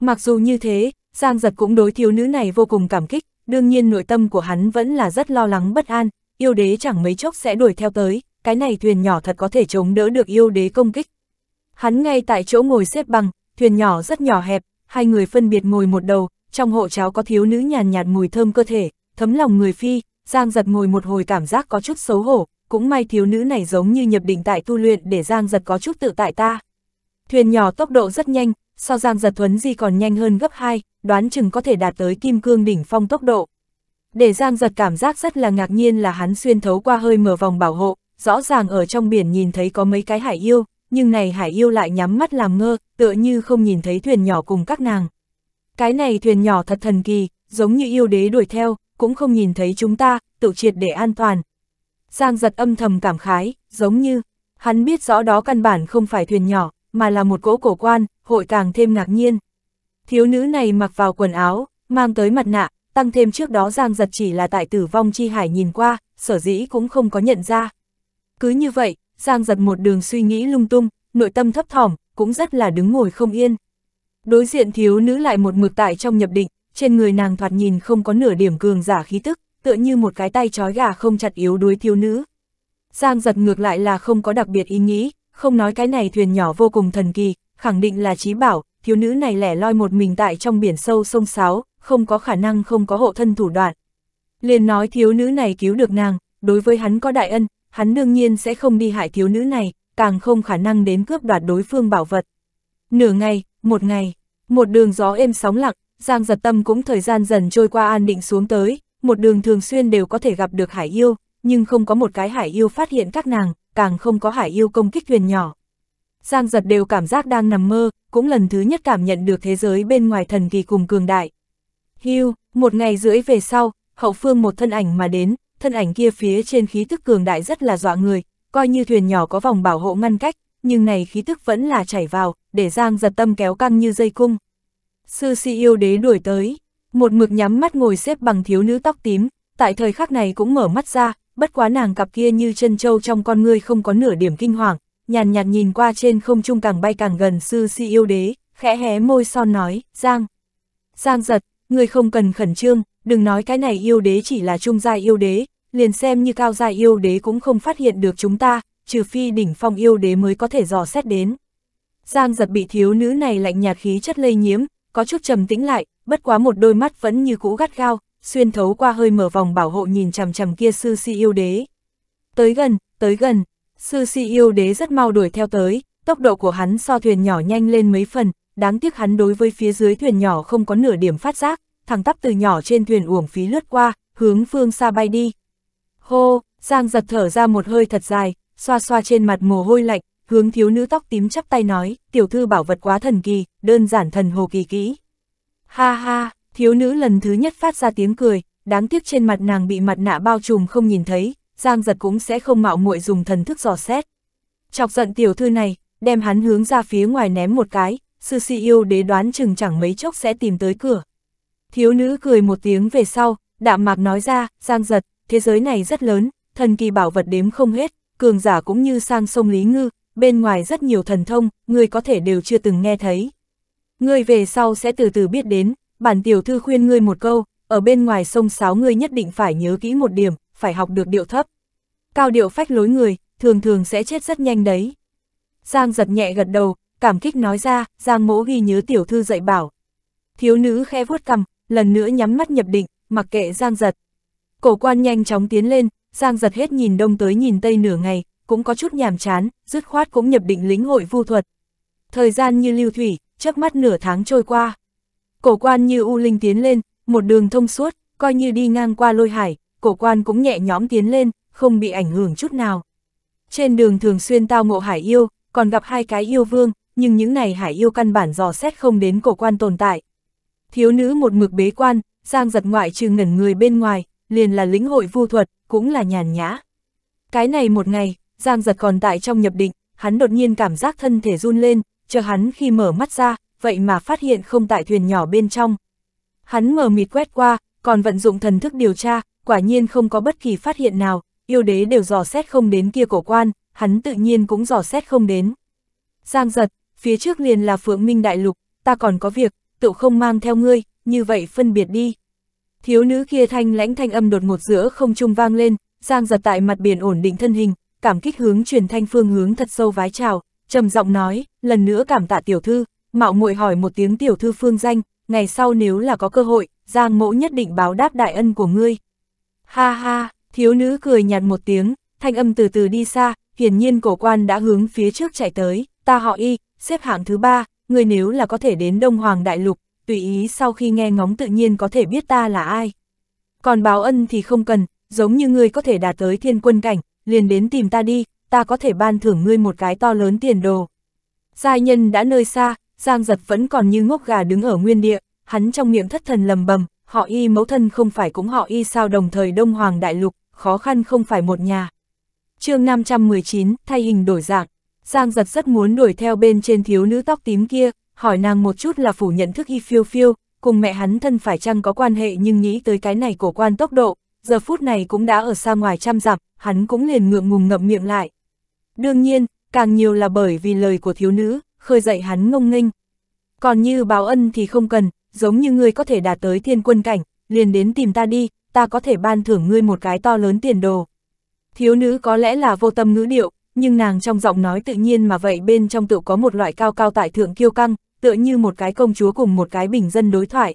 Mặc dù như thế, Giang giật cũng đối thiếu nữ này vô cùng cảm kích, đương nhiên nội tâm của hắn vẫn là rất lo lắng bất an, yêu đế chẳng mấy chốc sẽ đuổi theo tới, cái này thuyền nhỏ thật có thể chống đỡ được yêu đế công kích. Hắn ngay tại chỗ ngồi xếp bằng, thuyền nhỏ rất nhỏ hẹp, hai người phân biệt ngồi một đầu, trong hộ cháo có thiếu nữ nhàn nhạt mùi thơm cơ thể, thấm lòng người phi, Giang giật ngồi một hồi cảm giác có chút xấu hổ, cũng may thiếu nữ này giống như nhập định tại tu luyện để Giang giật có chút tự tại ta. Thuyền nhỏ tốc độ rất nhanh, so Giang Giật Thuấn Di còn nhanh hơn gấp 2, đoán chừng có thể đạt tới kim cương đỉnh phong tốc độ. Để Giang Giật cảm giác rất là ngạc nhiên là hắn xuyên thấu qua hơi mở vòng bảo hộ, rõ ràng ở trong biển nhìn thấy có mấy cái hải yêu, nhưng này hải yêu lại nhắm mắt làm ngơ, tựa như không nhìn thấy thuyền nhỏ cùng các nàng. Cái này thuyền nhỏ thật thần kỳ, giống như yêu đế đuổi theo, cũng không nhìn thấy chúng ta, tự triệt để an toàn. Giang giật âm thầm cảm khái, giống như, hắn biết rõ đó căn bản không phải thuyền nhỏ, mà là một cỗ cổ quan, hội càng thêm ngạc nhiên. Thiếu nữ này mặc vào quần áo, mang tới mặt nạ, tăng thêm trước đó Giang Giật chỉ là tại tử vong chi hải nhìn qua, sở dĩ cũng không có nhận ra. Cứ như vậy, Giang Giật một đường suy nghĩ lung tung, nội tâm thấp thỏm, cũng rất là đứng ngồi không yên. Đối diện thiếu nữ lại một mực tại trong nhập định, trên người nàng thoạt nhìn không có nửa điểm cường giả khí tức, tựa như một cái tay trói gà không chặt yếu đuối thiếu nữ. Giang giật ngược lại là không có đặc biệt ý nghĩ, không nói cái này thuyền nhỏ vô cùng thần kỳ, khẳng định là trí bảo, thiếu nữ này lẻ loi một mình tại trong biển sâu sông Sáo, không có khả năng không có hộ thân thủ đoạn. Liền nói thiếu nữ này cứu được nàng, đối với hắn có đại ân, hắn đương nhiên sẽ không đi hại thiếu nữ này, càng không khả năng đến cướp đoạt đối phương bảo vật. Nửa ngày, một ngày, một đường gió êm sóng lặng, Giang giật tâm cũng thời gian dần trôi qua an định xuống tới, một đường thường xuyên đều có thể gặp được hải yêu, nhưng không có một cái hải yêu phát hiện các nàng, càng không có hải yêu công kích thuyền nhỏ. Giang giật đều cảm giác đang nằm mơ, cũng lần thứ nhất cảm nhận được thế giới bên ngoài thần kỳ cùng cường đại. Hưu, một ngày rưỡi về sau, hậu phương một thân ảnh mà đến, thân ảnh kia phía trên khí tức cường đại rất là dọa người, coi như thuyền nhỏ có vòng bảo hộ ngăn cách, nhưng này khí tức vẫn là chảy vào, để Giang giật tâm kéo căng như dây cung. Sư si yêu đế đuổi tới, một mực nhắm mắt ngồi xếp bằng thiếu nữ tóc tím, tại thời khắc này cũng mở mắt ra, bất quá nàng cặp kia như chân trâu trong con người không có nửa điểm kinh hoàng, nhàn nhạt nhìn qua trên không trung càng bay càng gần sư si yêu đế, khẽ hé môi son nói, Giang. Giang giật, người không cần khẩn trương, đừng nói cái này yêu đế chỉ là trung gia yêu đế, liền xem như cao gia yêu đế cũng không phát hiện được chúng ta, trừ phi đỉnh phong yêu đế mới có thể dò xét đến. Giang giật bị thiếu nữ này lạnh nhạt khí chất lây nhiễm, có chút trầm tĩnh lại, bất quá một đôi mắt vẫn như cũ gắt gao, xuyên thấu qua hơi mở vòng bảo hộ nhìn chằm chằm kia sư si yêu đế. Tới gần, tới gần, sư si yêu đế rất mau đuổi theo tới, tốc độ của hắn so thuyền nhỏ nhanh lên mấy phần, đáng tiếc hắn đối với phía dưới thuyền nhỏ không có nửa điểm phát giác, thẳng tắp từ nhỏ trên thuyền uổng phí lướt qua, hướng phương xa bay đi. Hô, Giang giật thở ra một hơi thật dài, xoa xoa trên mặt mồ hôi lạnh, hướng thiếu nữ tóc tím chắp tay nói, tiểu thư bảo vật quá thần kỳ, đơn giản thần hồ kỳ kỹ. Ha ha, Thiếu nữ lần thứ nhất phát ra tiếng cười, đáng tiếc trên mặt nàng bị mặt nạ bao trùm không nhìn thấy, Giang giật cũng sẽ không mạo muội dùng thần thức dò xét. Chọc giận tiểu thư này, đem hắn hướng ra phía ngoài ném một cái, sư si yêu đế đoán chừng chẳng mấy chốc sẽ tìm tới cửa. Thiếu nữ cười một tiếng về sau, đạm mạc nói ra, Giang giật, thế giới này rất lớn, thần kỳ bảo vật đếm không hết, cường giả cũng như sang sông Lý Ngư, bên ngoài rất nhiều thần thông, người có thể đều chưa từng nghe thấy. Người về sau sẽ từ từ biết đến, bản tiểu thư khuyên ngươi một câu, ở bên ngoài sông sáo ngươi nhất định phải nhớ kỹ một điểm, phải học được điệu thấp. Cao điệu phách lối người, thường thường sẽ chết rất nhanh đấy. Giang giật nhẹ gật đầu, cảm kích nói ra, Giang mỗ ghi nhớ tiểu thư dạy bảo. Thiếu nữ khe vuốt cầm, lần nữa nhắm mắt nhập định, mặc kệ Giang giật. Cổ quan nhanh chóng tiến lên, Giang giật hết nhìn đông tới nhìn tây nửa ngày, cũng có chút nhàm chán, dứt khoát cũng nhập định lính hội vu thuật. Thời gian như lưu thủy, chớp mắt nửa tháng trôi qua. Cổ quan như U Linh tiến lên, một đường thông suốt, coi như đi ngang qua lôi hải, cổ quan cũng nhẹ nhõm tiến lên, không bị ảnh hưởng chút nào. Trên đường thường xuyên tao ngộ hải yêu, còn gặp hai cái yêu vương, nhưng những này hải yêu căn bản dò xét không đến cổ quan tồn tại. Thiếu nữ một mực bế quan, giang giật ngoại trừ ngẩn người bên ngoài, liền là lĩnh hội vu thuật, cũng là nhàn nhã. Cái này một ngày, giang giật còn tại trong nhập định, hắn đột nhiên cảm giác thân thể run lên, chờ hắn khi mở mắt ra, vậy mà phát hiện không tại thuyền nhỏ bên trong. Hắn mờ mịt quét qua, còn vận dụng thần thức điều tra, quả nhiên không có bất kỳ phát hiện nào, yêu đế đều dò xét không đến kia cổ quan, hắn tự nhiên cũng dò xét không đến. Giang giật, phía trước liền là phượng minh đại lục, ta còn có việc, tự không mang theo ngươi, như vậy phân biệt đi. Thiếu nữ kia thanh lãnh thanh âm đột ngột giữa không trung vang lên, Giang giật tại mặt biển ổn định thân hình, cảm kích hướng truyền thanh phương hướng thật sâu vái chào, trầm giọng nói, lần nữa cảm tạ tiểu thư, mạo muội hỏi một tiếng tiểu thư phương danh, ngày sau nếu là có cơ hội, Giang mẫu nhất định báo đáp đại ân của ngươi. Ha ha, thiếu nữ cười nhạt một tiếng, thanh âm từ từ đi xa, hiển nhiên cổ quan đã hướng phía trước chạy tới, ta họ y, xếp hạng thứ ba, ngươi nếu là có thể đến Đông Hoàng Đại Lục, tùy ý sau khi nghe ngóng tự nhiên có thể biết ta là ai. Còn báo ân thì không cần, giống như ngươi có thể đạt tới thiên quân cảnh, liền đến tìm ta đi, ta có thể ban thưởng ngươi một cái to lớn tiền đồ. Giai nhân đã nơi xa, Giang giật vẫn còn như ngốc gà đứng ở nguyên địa, hắn trong miệng thất thần lầm bầm, họ y mẫu thân không phải cũng họ y sao đồng thời Đông Hoàng Đại Lục, khó khăn không phải một nhà. chương 519, thay hình đổi dạng, Giang giật rất muốn đuổi theo bên trên thiếu nữ tóc tím kia, hỏi nàng một chút là phủ nhận thức y phiêu phiêu, cùng mẹ hắn thân phải chăng có quan hệ nhưng nghĩ tới cái này của quan tốc độ, giờ phút này cũng đã ở xa ngoài trăm dặm, hắn cũng liền ngượng ngùng ngậm miệng lại. Đương nhiên, càng nhiều là bởi vì lời của thiếu nữ, khơi dậy hắn ngông nghênh. Còn như báo ân thì không cần, giống như ngươi có thể đạt tới thiên quân cảnh, liền đến tìm ta đi, ta có thể ban thưởng ngươi một cái to lớn tiền đồ. Thiếu nữ có lẽ là vô tâm ngữ điệu, nhưng nàng trong giọng nói tự nhiên mà vậy bên trong tự có một loại cao cao tại thượng kiêu căng, tựa như một cái công chúa cùng một cái bình dân đối thoại.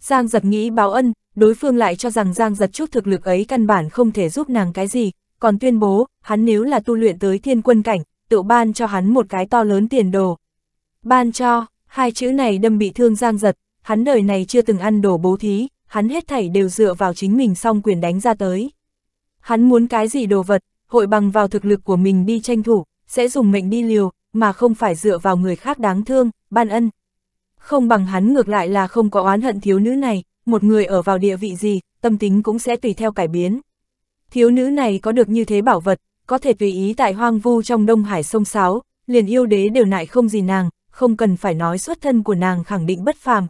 Giang giật nghĩ báo ân, đối phương lại cho rằng Giang giật chút thực lực ấy căn bản không thể giúp nàng cái gì, còn tuyên bố, hắn nếu là tu luyện tới thiên quân cảnh, tự ban cho hắn một cái to lớn tiền đồ. Ban cho, hai chữ này đâm bị thương giang giật, hắn đời này chưa từng ăn đổ bố thí, hắn hết thảy đều dựa vào chính mình song quyền đánh ra tới. Hắn muốn cái gì đồ vật, hội bằng vào thực lực của mình đi tranh thủ, sẽ dùng mệnh đi liều, mà không phải dựa vào người khác đáng thương, ban ân. Không bằng hắn ngược lại là không có oán hận thiếu nữ này, một người ở vào địa vị gì, tâm tính cũng sẽ tùy theo cải biến. Thiếu nữ này có được như thế bảo vật, có thể tùy ý tại hoang vu trong Đông Hải sông Sáo, liền yêu đế đều nại không gì nàng, không cần phải nói xuất thân của nàng khẳng định bất phàm.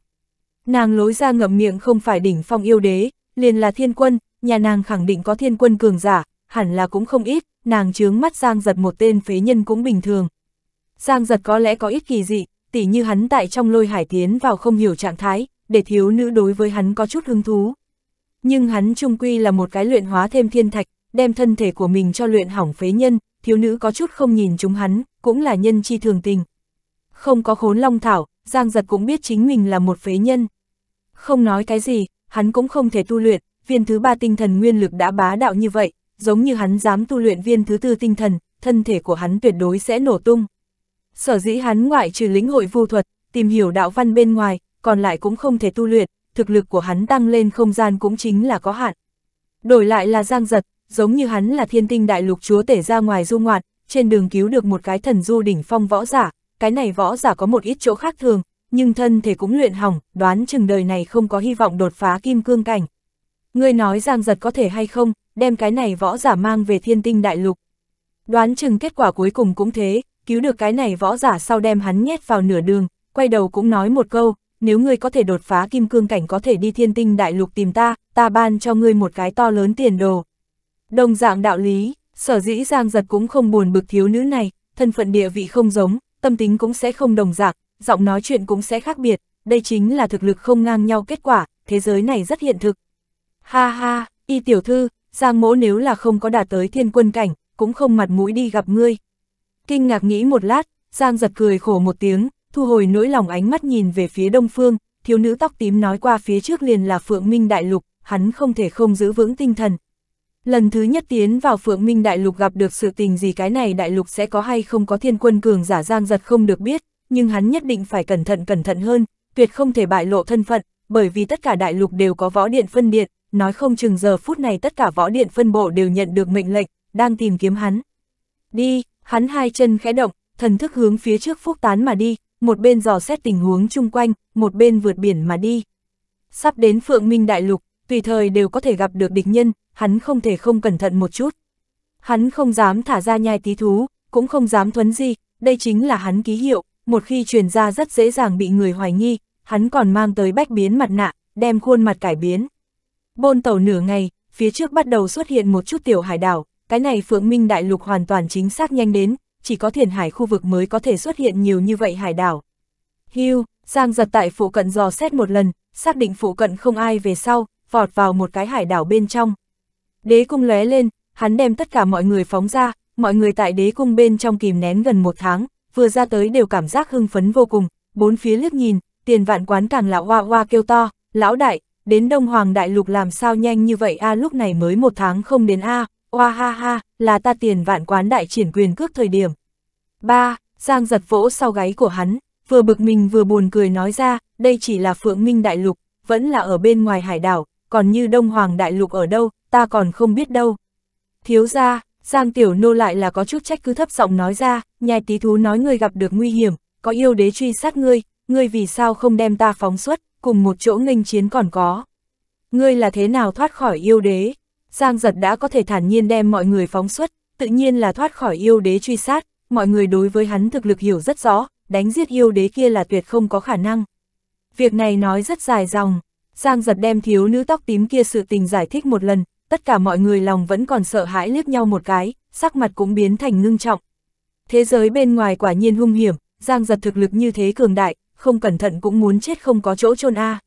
Nàng lối ra ngậm miệng không phải đỉnh phong yêu đế, liền là thiên quân, nhà nàng khẳng định có thiên quân cường giả, hẳn là cũng không ít, nàng chướng mắt Giang Giật một tên phế nhân cũng bình thường. Giang Giật có lẽ có ít kỳ dị, tỉ như hắn tại trong lôi hải tiến vào không hiểu trạng thái, để thiếu nữ đối với hắn có chút hứng thú. Nhưng hắn trung quy là một cái luyện hóa thêm thiên thạch, đem thân thể của mình cho luyện hỏng phế nhân, thiếu nữ có chút không nhìn chúng hắn, cũng là nhân chi thường tình. Không có khốn long thảo, Giang Giật cũng biết chính mình là một phế nhân. Không nói cái gì, hắn cũng không thể tu luyện, viên thứ ba tinh thần nguyên lực đã bá đạo như vậy, giống như hắn dám tu luyện viên thứ tư tinh thần, thân thể của hắn tuyệt đối sẽ nổ tung. Sở dĩ hắn ngoại trừ lĩnh hội vu thuật, tìm hiểu đạo văn bên ngoài, còn lại cũng không thể tu luyện, thực lực của hắn tăng lên không gian cũng chính là có hạn. Đổi lại là Giang Giật, giống như hắn là thiên tinh đại lục chúa tể ra ngoài du ngoạn, trên đường cứu được một cái thần du đỉnh phong võ giả, cái này võ giả có một ít chỗ khác thường, nhưng thân thể cũng luyện hỏng, đoán chừng đời này không có hy vọng đột phá kim cương cảnh. Ngươi nói Giang Giật có thể hay không, đem cái này võ giả mang về thiên tinh đại lục. Đoán chừng kết quả cuối cùng cũng thế, cứu được cái này võ giả sau đem hắn nhét vào nửa đường, quay đầu cũng nói một câu, nếu ngươi có thể đột phá kim cương cảnh có thể đi thiên tinh đại lục tìm ta, ta ban cho ngươi một cái to lớn tiền đồ. Đồng dạng đạo lý, sở dĩ Giang Giật cũng không buồn bực thiếu nữ này, thân phận địa vị không giống, tâm tính cũng sẽ không đồng dạng, giọng nói chuyện cũng sẽ khác biệt, đây chính là thực lực không ngang nhau kết quả, thế giới này rất hiện thực. Ha ha, y tiểu thư, Giang mỗ nếu là không có đạt tới thiên quân cảnh, cũng không mặt mũi đi gặp ngươi. Kinh ngạc nghĩ một lát, Giang giật cười khổ một tiếng, thu hồi nỗi lòng ánh mắt nhìn về phía đông phương, thiếu nữ tóc tím nói qua phía trước liền là Phượng Minh Đại Lục, hắn không thể không giữ vững tinh thần, Lần thứ nhất tiến vào Phượng Minh Đại Lục gặp được sự tình gì cái này Đại Lục sẽ có hay không có thiên quân cường giả giang giật không được biết, nhưng hắn nhất định phải cẩn thận cẩn thận hơn, tuyệt không thể bại lộ thân phận, bởi vì tất cả Đại Lục đều có võ điện phân điện, nói không chừng giờ phút này tất cả võ điện phân bộ đều nhận được mệnh lệnh, đang tìm kiếm hắn. Đi, hắn hai chân khẽ động, thần thức hướng phía trước phúc tán mà đi, một bên dò xét tình huống chung quanh, một bên vượt biển mà đi. Sắp đến Phượng Minh Đại Lục, tùy thời đều có thể gặp được địch nhân, hắn không thể không cẩn thận một chút. Hắn không dám thả ra nhai tí thú, cũng không dám thuấn gì đây chính là hắn ký hiệu, một khi truyền ra rất dễ dàng bị người hoài nghi, hắn còn mang tới bách biến mặt nạ, đem khuôn mặt cải biến. Bôn tàu nửa ngày, phía trước bắt đầu xuất hiện một chút tiểu hải đảo, cái này phượng minh đại lục hoàn toàn chính xác nhanh đến, chỉ có thiền hải khu vực mới có thể xuất hiện nhiều như vậy hải đảo. Hưu, Giang giật tại phụ cận dò xét một lần, xác định phụ cận không ai về sau, vọt vào một cái hải đảo bên trong. Đế cung lóe lên, hắn đem tất cả mọi người phóng ra, mọi người tại đế cung bên trong kìm nén gần một tháng, vừa ra tới đều cảm giác hưng phấn vô cùng, bốn phía liếc nhìn, tiền vạn quán càng là hoa hoa kêu to, lão đại, đến Đông Hoàng Đại Lục làm sao nhanh như vậy a lúc này mới một tháng không đến a hoa ha ha, là ta tiền vạn quán đại triển quyền cước thời điểm. ba Giang giật vỗ sau gáy của hắn, vừa bực mình vừa buồn cười nói ra, đây chỉ là phượng minh đại lục, vẫn là ở bên ngoài hải đảo, còn như Đông Hoàng Đại Lục ở đâu, ta còn không biết đâu. Thiếu ra, Giang Tiểu Nô lại là có chút trách cứ thấp giọng nói ra, nhai tí thú nói ngươi gặp được nguy hiểm, có yêu đế truy sát ngươi, ngươi vì sao không đem ta phóng xuất, cùng một chỗ nghênh chiến còn có. Ngươi là thế nào thoát khỏi yêu đế? Giang giật đã có thể thản nhiên đem mọi người phóng xuất, tự nhiên là thoát khỏi yêu đế truy sát, mọi người đối với hắn thực lực hiểu rất rõ, đánh giết yêu đế kia là tuyệt không có khả năng. Việc này nói rất dài dòng, Giang giật đem thiếu nữ tóc tím kia sự tình giải thích một lần, tất cả mọi người lòng vẫn còn sợ hãi liếc nhau một cái, sắc mặt cũng biến thành ngưng trọng. Thế giới bên ngoài quả nhiên hung hiểm, Giang giật thực lực như thế cường đại, không cẩn thận cũng muốn chết không có chỗ chôn a. À.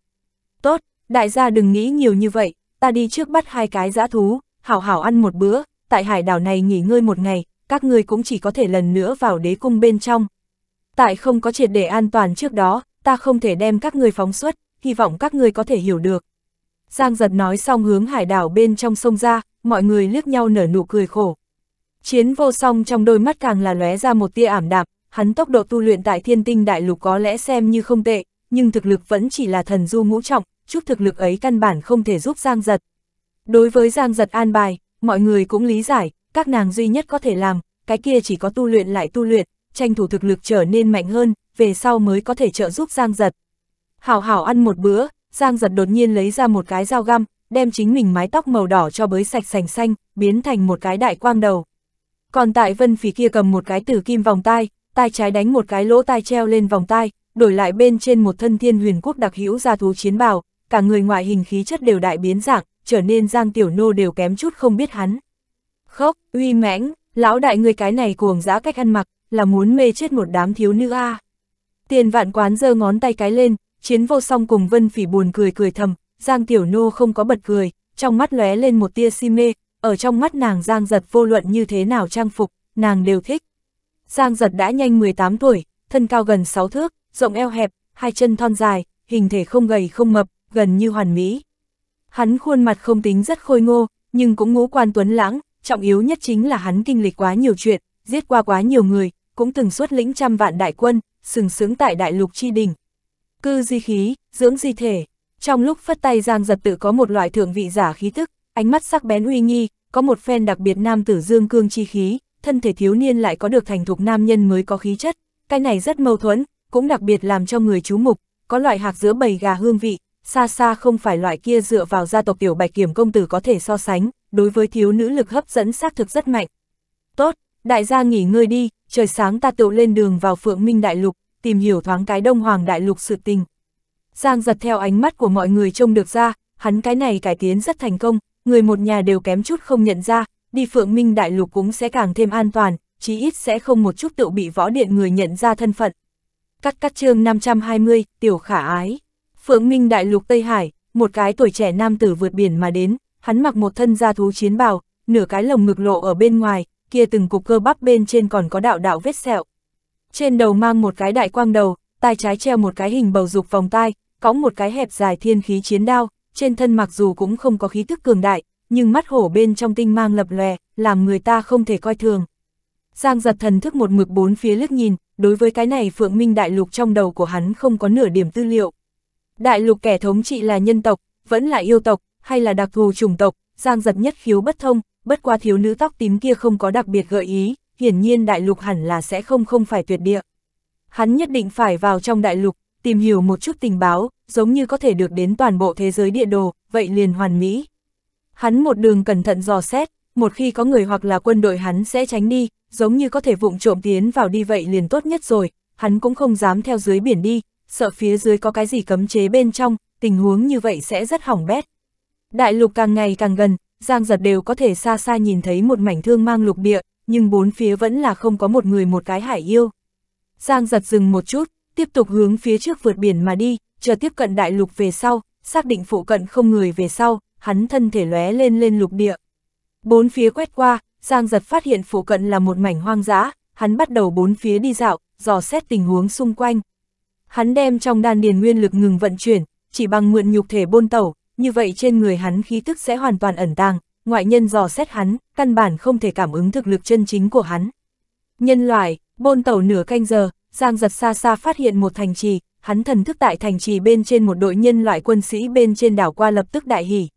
Tốt, đại gia đừng nghĩ nhiều như vậy, ta đi trước bắt hai cái dã thú, hảo hảo ăn một bữa, tại hải đảo này nghỉ ngơi một ngày, các ngươi cũng chỉ có thể lần nữa vào đế cung bên trong. Tại không có triệt để an toàn trước đó, ta không thể đem các ngươi phóng xuất, hy vọng các ngươi có thể hiểu được. Giang giật nói xong hướng hải đảo bên trong sông ra, mọi người liếc nhau nở nụ cười khổ. Chiến vô song trong đôi mắt càng là lóe ra một tia ảm đạm, hắn tốc độ tu luyện tại thiên tinh đại lục có lẽ xem như không tệ, nhưng thực lực vẫn chỉ là thần du ngũ trọng, chút thực lực ấy căn bản không thể giúp Giang giật. Đối với Giang giật an bài, mọi người cũng lý giải, các nàng duy nhất có thể làm, cái kia chỉ có tu luyện lại tu luyện, tranh thủ thực lực trở nên mạnh hơn, về sau mới có thể trợ giúp Giang giật. Hảo hảo ăn một bữa, Giang giật đột nhiên lấy ra một cái dao găm, đem chính mình mái tóc màu đỏ cho bới sạch sành xanh, biến thành một cái đại quang đầu. Còn tại vân phỉ kia cầm một cái tử kim vòng tai, tai trái đánh một cái lỗ tai treo lên vòng tai, đổi lại bên trên một thân thiên huyền quốc đặc hữu gia thú chiến bào, cả người ngoại hình khí chất đều đại biến dạng, trở nên Giang Tiểu Nô đều kém chút không biết hắn. Khóc, uy mãnh, lão đại người cái này cuồng dã cách ăn mặc, là muốn mê chết một đám thiếu nữ a. Tiền vạn quán giơ ngón tay cái lên, chiến vô song cùng Vân Phỉ buồn cười cười thầm, Giang Tiểu Nô không có bật cười, trong mắt lóe lên một tia si mê, ở trong mắt nàng Giang Giật vô luận như thế nào trang phục, nàng đều thích. Giang Giật đã nhanh 18 tuổi, thân cao gần 6 thước, rộng eo hẹp, hai chân thon dài, hình thể không gầy không mập, gần như hoàn mỹ. Hắn khuôn mặt không tính rất khôi ngô, nhưng cũng ngũ quan tuấn lãng, trọng yếu nhất chính là hắn kinh lịch quá nhiều chuyện, giết qua quá nhiều người, cũng từng xuất lĩnh trăm vạn đại quân, sừng sướng tại đại lục chi đỉnh, cư di khí, dưỡng di thể. Trong lúc phất tay Giang giật tự có một loại thượng vị giả khí tức, ánh mắt sắc bén uy nghi, có một phen đặc biệt nam tử dương cương chi khí, thân thể thiếu niên lại có được thành thục nam nhân mới có khí chất. Cái này rất mâu thuẫn, cũng đặc biệt làm cho người chú mục, có loại hạc giữa bầy gà hương vị, xa xa không phải loại kia dựa vào gia tộc tiểu bạch kiểm công tử có thể so sánh, đối với thiếu nữ lực hấp dẫn xác thực rất mạnh. Tốt, đại gia nghỉ ngơi đi, trời sáng ta tựu lên đường vào phượng minh đại lục, tìm hiểu thoáng cái đông hoàng đại lục sự tình. Giang giật theo ánh mắt của mọi người trông được ra, hắn cái này cải tiến rất thành công, người một nhà đều kém chút không nhận ra, đi phượng minh đại lục cũng sẽ càng thêm an toàn, chí ít sẽ không một chút tự bị võ điện người nhận ra thân phận. Cắt cắt chương 520, tiểu khả ái. Phượng minh đại lục Tây Hải, một cái tuổi trẻ nam tử vượt biển mà đến, hắn mặc một thân da thú chiến bào, nửa cái lồng ngực lộ ở bên ngoài, kia từng cục cơ bắp bên trên còn có đạo đạo vết sẹo, trên đầu mang một cái đại quang đầu, tai trái treo một cái hình bầu dục vòng tai, có một cái hẹp dài thiên khí chiến đao, trên thân mặc dù cũng không có khí tức cường đại, nhưng mắt hổ bên trong tinh mang lập lòe, làm người ta không thể coi thường. Giang giật thần thức một mực bốn phía liếc nhìn, đối với cái này phượng minh đại lục trong đầu của hắn không có nửa điểm tư liệu. Đại lục kẻ thống trị là nhân tộc, vẫn là yêu tộc, hay là đặc thù chủng tộc, Giang giật nhất khiếu bất thông, bất qua thiếu nữ tóc tím kia không có đặc biệt gợi ý hiển nhiên đại lục hẳn là sẽ không không phải tuyệt địa. Hắn nhất định phải vào trong đại lục, tìm hiểu một chút tình báo, giống như có thể được đến toàn bộ thế giới địa đồ, vậy liền hoàn mỹ. Hắn một đường cẩn thận dò xét, một khi có người hoặc là quân đội hắn sẽ tránh đi, giống như có thể vụng trộm tiến vào đi vậy liền tốt nhất rồi, hắn cũng không dám theo dưới biển đi, sợ phía dưới có cái gì cấm chế bên trong, tình huống như vậy sẽ rất hỏng bét. Đại lục càng ngày càng gần, Giang Giật đều có thể xa xa nhìn thấy một mảnh thương mang lục địa, nhưng bốn phía vẫn là không có một người một cái hải yêu. Giang giật dừng một chút, tiếp tục hướng phía trước vượt biển mà đi, chờ tiếp cận đại lục về sau, xác định phụ cận không người về sau, hắn thân thể lóe lên lên lục địa. Bốn phía quét qua, Giang giật phát hiện phụ cận là một mảnh hoang dã, hắn bắt đầu bốn phía đi dạo, dò xét tình huống xung quanh. Hắn đem trong đan điền nguyên lực ngừng vận chuyển, chỉ bằng mượn nhục thể bôn tẩu, như vậy trên người hắn khí tức sẽ hoàn toàn ẩn tàng, ngoại nhân dò xét hắn, căn bản không thể cảm ứng thực lực chân chính của hắn. Nhân loại, bôn tàu nửa canh giờ, Giang giật xa xa phát hiện một thành trì, hắn thần thức tại thành trì bên trên một đội nhân loại quân sĩ bên trên đảo qua lập tức đại hỉ.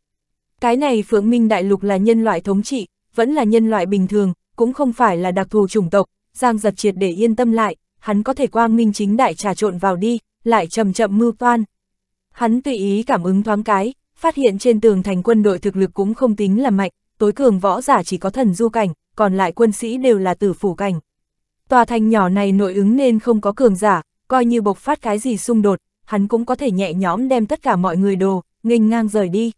Cái này Phượng Minh Đại Lục là nhân loại thống trị, vẫn là nhân loại bình thường, cũng không phải là đặc thù chủng tộc, Giang giật triệt để yên tâm lại, hắn có thể quang minh chính đại trà trộn vào đi, lại chậm chậm mưu toan. Hắn tùy ý cảm ứng thoáng cái, phát hiện trên tường thành quân đội thực lực cũng không tính là mạnh, tối cường võ giả chỉ có thần du cảnh, còn lại quân sĩ đều là tử phủ cảnh. Tòa thành nhỏ này nội ứng nên không có cường giả, coi như bộc phát cái gì xung đột, hắn cũng có thể nhẹ nhõm đem tất cả mọi người đồ, nghênh ngang rời đi.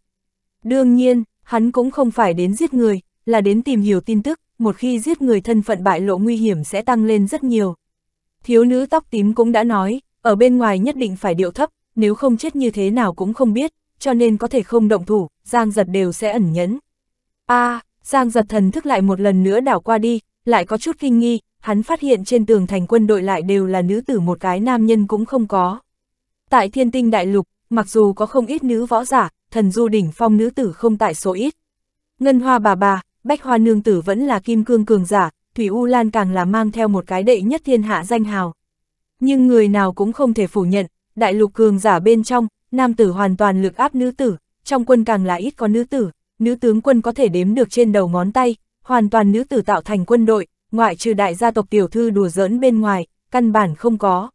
Đương nhiên, hắn cũng không phải đến giết người, là đến tìm hiểu tin tức, một khi giết người thân phận bại lộ nguy hiểm sẽ tăng lên rất nhiều. Thiếu nữ tóc tím cũng đã nói, ở bên ngoài nhất định phải điệu thấp, nếu không chết như thế nào cũng không biết, cho nên có thể không động thủ, Giang giật đều sẽ ẩn nhẫn. a à, Giang giật thần thức lại một lần nữa đảo qua đi, lại có chút kinh nghi, hắn phát hiện trên tường thành quân đội lại đều là nữ tử một cái nam nhân cũng không có. Tại thiên tinh đại lục, mặc dù có không ít nữ võ giả, thần du đỉnh phong nữ tử không tại số ít. Ngân hoa bà bà, bách hoa nương tử vẫn là kim cương cường giả, Thủy U Lan càng là mang theo một cái đệ nhất thiên hạ danh hào. Nhưng người nào cũng không thể phủ nhận, đại lục cường giả bên trong, nam tử hoàn toàn lực áp nữ tử, trong quân càng là ít có nữ tử, nữ tướng quân có thể đếm được trên đầu ngón tay, hoàn toàn nữ tử tạo thành quân đội, ngoại trừ đại gia tộc tiểu thư đùa giỡn bên ngoài, căn bản không có.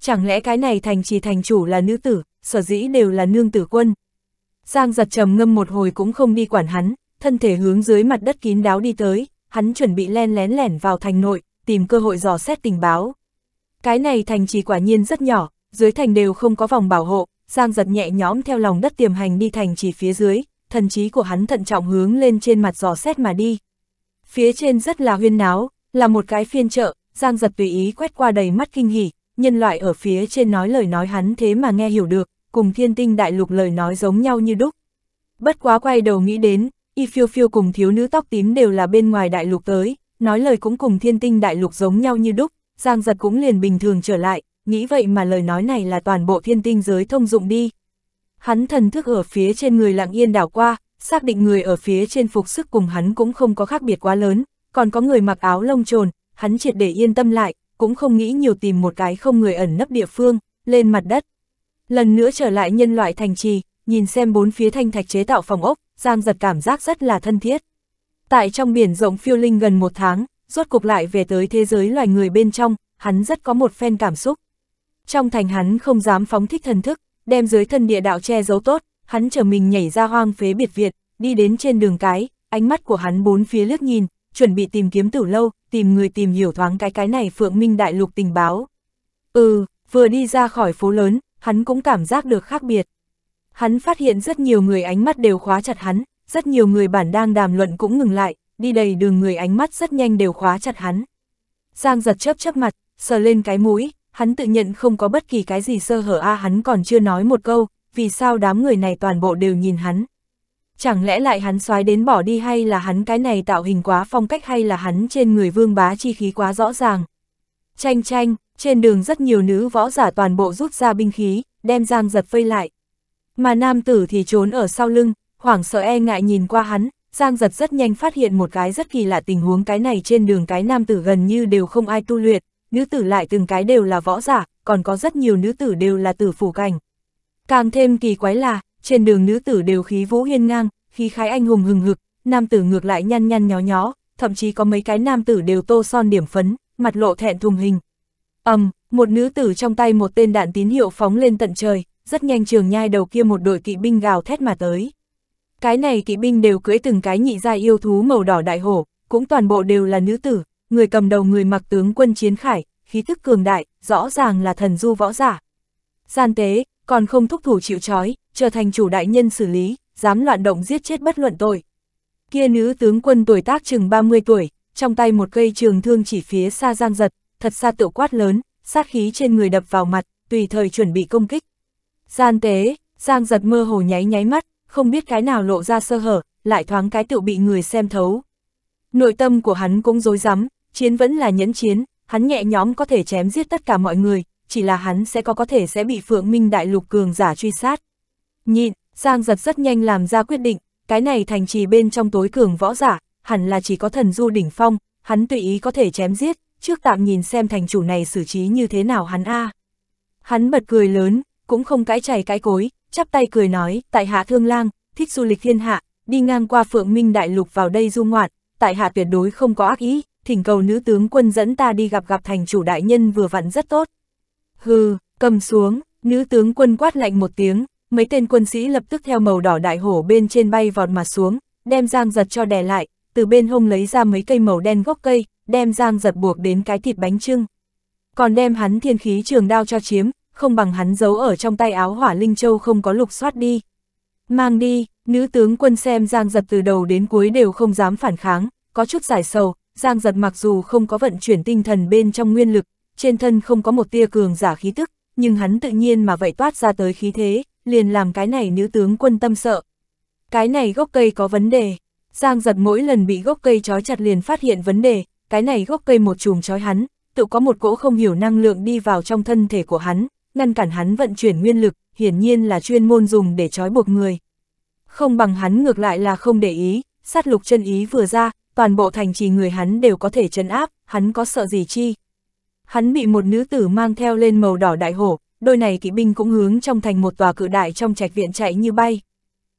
Chẳng lẽ cái này thành trì thành chủ là nữ tử, sở dĩ đều là nương tử quân. Giang giật trầm ngâm một hồi cũng không đi quản hắn, thân thể hướng dưới mặt đất kín đáo đi tới, hắn chuẩn bị len lén lẻn vào thành nội, tìm cơ hội dò xét tình báo. Cái này thành trì quả nhiên rất nhỏ, dưới thành đều không có vòng bảo hộ, Giang giật nhẹ nhõm theo lòng đất tiềm hành đi thành chỉ phía dưới, thần trí của hắn thận trọng hướng lên trên mặt giò xét mà đi. Phía trên rất là huyên náo, là một cái phiên chợ, Giang giật tùy ý quét qua đầy mắt kinh hỉ, nhân loại ở phía trên nói lời nói hắn thế mà nghe hiểu được, cùng thiên tinh đại lục lời nói giống nhau như đúc. Bất quá quay đầu nghĩ đến, y phiêu phiêu cùng thiếu nữ tóc tím đều là bên ngoài đại lục tới, nói lời cũng cùng thiên tinh đại lục giống nhau như đúc, Giang giật cũng liền bình thường trở lại, nghĩ vậy mà lời nói này là toàn bộ thiên tinh giới thông dụng đi. Hắn thần thức ở phía trên người lặng yên đảo qua, xác định người ở phía trên phục sức cùng hắn cũng không có khác biệt quá lớn, còn có người mặc áo lông trồn, hắn triệt để yên tâm lại, cũng không nghĩ nhiều tìm một cái không người ẩn nấp địa phương, lên mặt đất. Lần nữa trở lại nhân loại thành trì, nhìn xem bốn phía thanh thạch chế tạo phòng ốc, Giang giật cảm giác rất là thân thiết. Tại trong biển rộng phiêu linh gần một tháng, rốt cục lại về tới thế giới loài người bên trong, hắn rất có một phen cảm xúc trong thành hắn không dám phóng thích thần thức, đem dưới thân địa đạo che giấu tốt, hắn trở mình nhảy ra hoang phế biệt Việt, đi đến trên đường cái, ánh mắt của hắn bốn phía liếc nhìn, chuẩn bị tìm kiếm tử lâu, tìm người tìm hiểu thoáng cái cái này phượng minh đại lục tình báo. Ừ, vừa đi ra khỏi phố lớn, hắn cũng cảm giác được khác biệt. Hắn phát hiện rất nhiều người ánh mắt đều khóa chặt hắn, rất nhiều người bản đang đàm luận cũng ngừng lại, đi đầy đường người ánh mắt rất nhanh đều khóa chặt hắn. Giang giật chớp chớp mặt, sờ lên cái mũi, hắn tự nhận không có bất kỳ cái gì sơ hở a hắn còn chưa nói một câu, vì sao đám người này toàn bộ đều nhìn hắn. Chẳng lẽ lại hắn xoái đến bỏ đi hay là hắn cái này tạo hình quá phong cách hay là hắn trên người vương bá chi khí quá rõ ràng. chanh chanh trên đường rất nhiều nữ võ giả toàn bộ rút ra binh khí, đem giang giật phơi lại. Mà nam tử thì trốn ở sau lưng, hoảng sợ e ngại nhìn qua hắn, giang giật rất nhanh phát hiện một cái rất kỳ lạ tình huống cái này trên đường cái nam tử gần như đều không ai tu luyện, nữ tử lại từng cái đều là võ giả, còn có rất nhiều nữ tử đều là tử phủ cảnh. Càng thêm kỳ quái là, trên đường nữ tử đều khí vũ hiên ngang, khí khái anh hùng hừng hực, nam tử ngược lại nhăn nhăn nhó nhó, thậm chí có mấy cái nam tử đều tô son điểm phấn, mặt lộ thẹn thùng hình. ầm, um, một nữ tử trong tay một tên đạn tín hiệu phóng lên tận trời, rất nhanh trường nhai đầu kia một đội kỵ binh gào thét mà tới. Cái này kỵ binh đều cưỡi từng cái nhị gia yêu thú màu đỏ đại hổ, cũng toàn bộ đều là nữ tử, người cầm đầu người mặc tướng quân chiến khải, khí tức cường đại, rõ ràng là thần du võ giả. Gian tế, còn không thúc thủ chịu trói, trở thành chủ đại nhân xử lý, dám loạn động giết chết bất luận tội. Kia nữ tướng quân tuổi tác chừng 30 tuổi, trong tay một cây trường thương chỉ phía xa giang giật, thật xa tự quát lớn, sát khí trên người đập vào mặt, tùy thời chuẩn bị công kích. Gian tế, giang giật mơ hồ nháy nháy mắt, không biết cái nào lộ ra sơ hở, lại thoáng cái tự bị người xem thấu. Nội tâm của hắn cũng dối rắm chiến vẫn là nhẫn chiến, hắn nhẹ nhóm có thể chém giết tất cả mọi người, chỉ là hắn sẽ có có thể sẽ bị Phượng Minh Đại Lục cường giả truy sát. Nhịn, Giang giật rất nhanh làm ra quyết định, cái này thành trì bên trong tối cường võ giả, hẳn là chỉ có thần du đỉnh phong, hắn tùy ý có thể chém giết, trước tạm nhìn xem thành chủ này xử trí như thế nào hắn a. Hắn bật cười lớn, cũng không cãi chảy cãi cối, chắp tay cười nói, tại hạ thương lang, thích du lịch thiên hạ, đi ngang qua Phượng Minh Đại Lục vào đây du ngoạn, tại hạ tuyệt đối không có ác ý thỉnh cầu nữ tướng quân dẫn ta đi gặp gặp thành chủ đại nhân vừa vặn rất tốt. Hừ, cầm xuống, nữ tướng quân quát lạnh một tiếng, mấy tên quân sĩ lập tức theo màu đỏ đại hổ bên trên bay vọt mà xuống, đem giang giật cho đè lại, từ bên hông lấy ra mấy cây màu đen gốc cây, đem giang giật buộc đến cái thịt bánh trưng. Còn đem hắn thiên khí trường đao cho chiếm, không bằng hắn giấu ở trong tay áo hỏa linh châu không có lục soát đi. Mang đi, nữ tướng quân xem giang giật từ đầu đến cuối đều không dám phản kháng, có chút giải sầu, Giang giật mặc dù không có vận chuyển tinh thần bên trong nguyên lực, trên thân không có một tia cường giả khí tức, nhưng hắn tự nhiên mà vậy toát ra tới khí thế, liền làm cái này nữ tướng quân tâm sợ. Cái này gốc cây có vấn đề, Giang giật mỗi lần bị gốc cây trói chặt liền phát hiện vấn đề, cái này gốc cây một chùm trói hắn, tự có một cỗ không hiểu năng lượng đi vào trong thân thể của hắn, ngăn cản hắn vận chuyển nguyên lực, hiển nhiên là chuyên môn dùng để trói buộc người. Không bằng hắn ngược lại là không để ý, sát lục chân ý vừa ra, toàn bộ thành trì người hắn đều có thể chấn áp, hắn có sợ gì chi. Hắn bị một nữ tử mang theo lên màu đỏ đại hổ, đôi này kỵ binh cũng hướng trong thành một tòa cự đại trong trạch viện chạy như bay.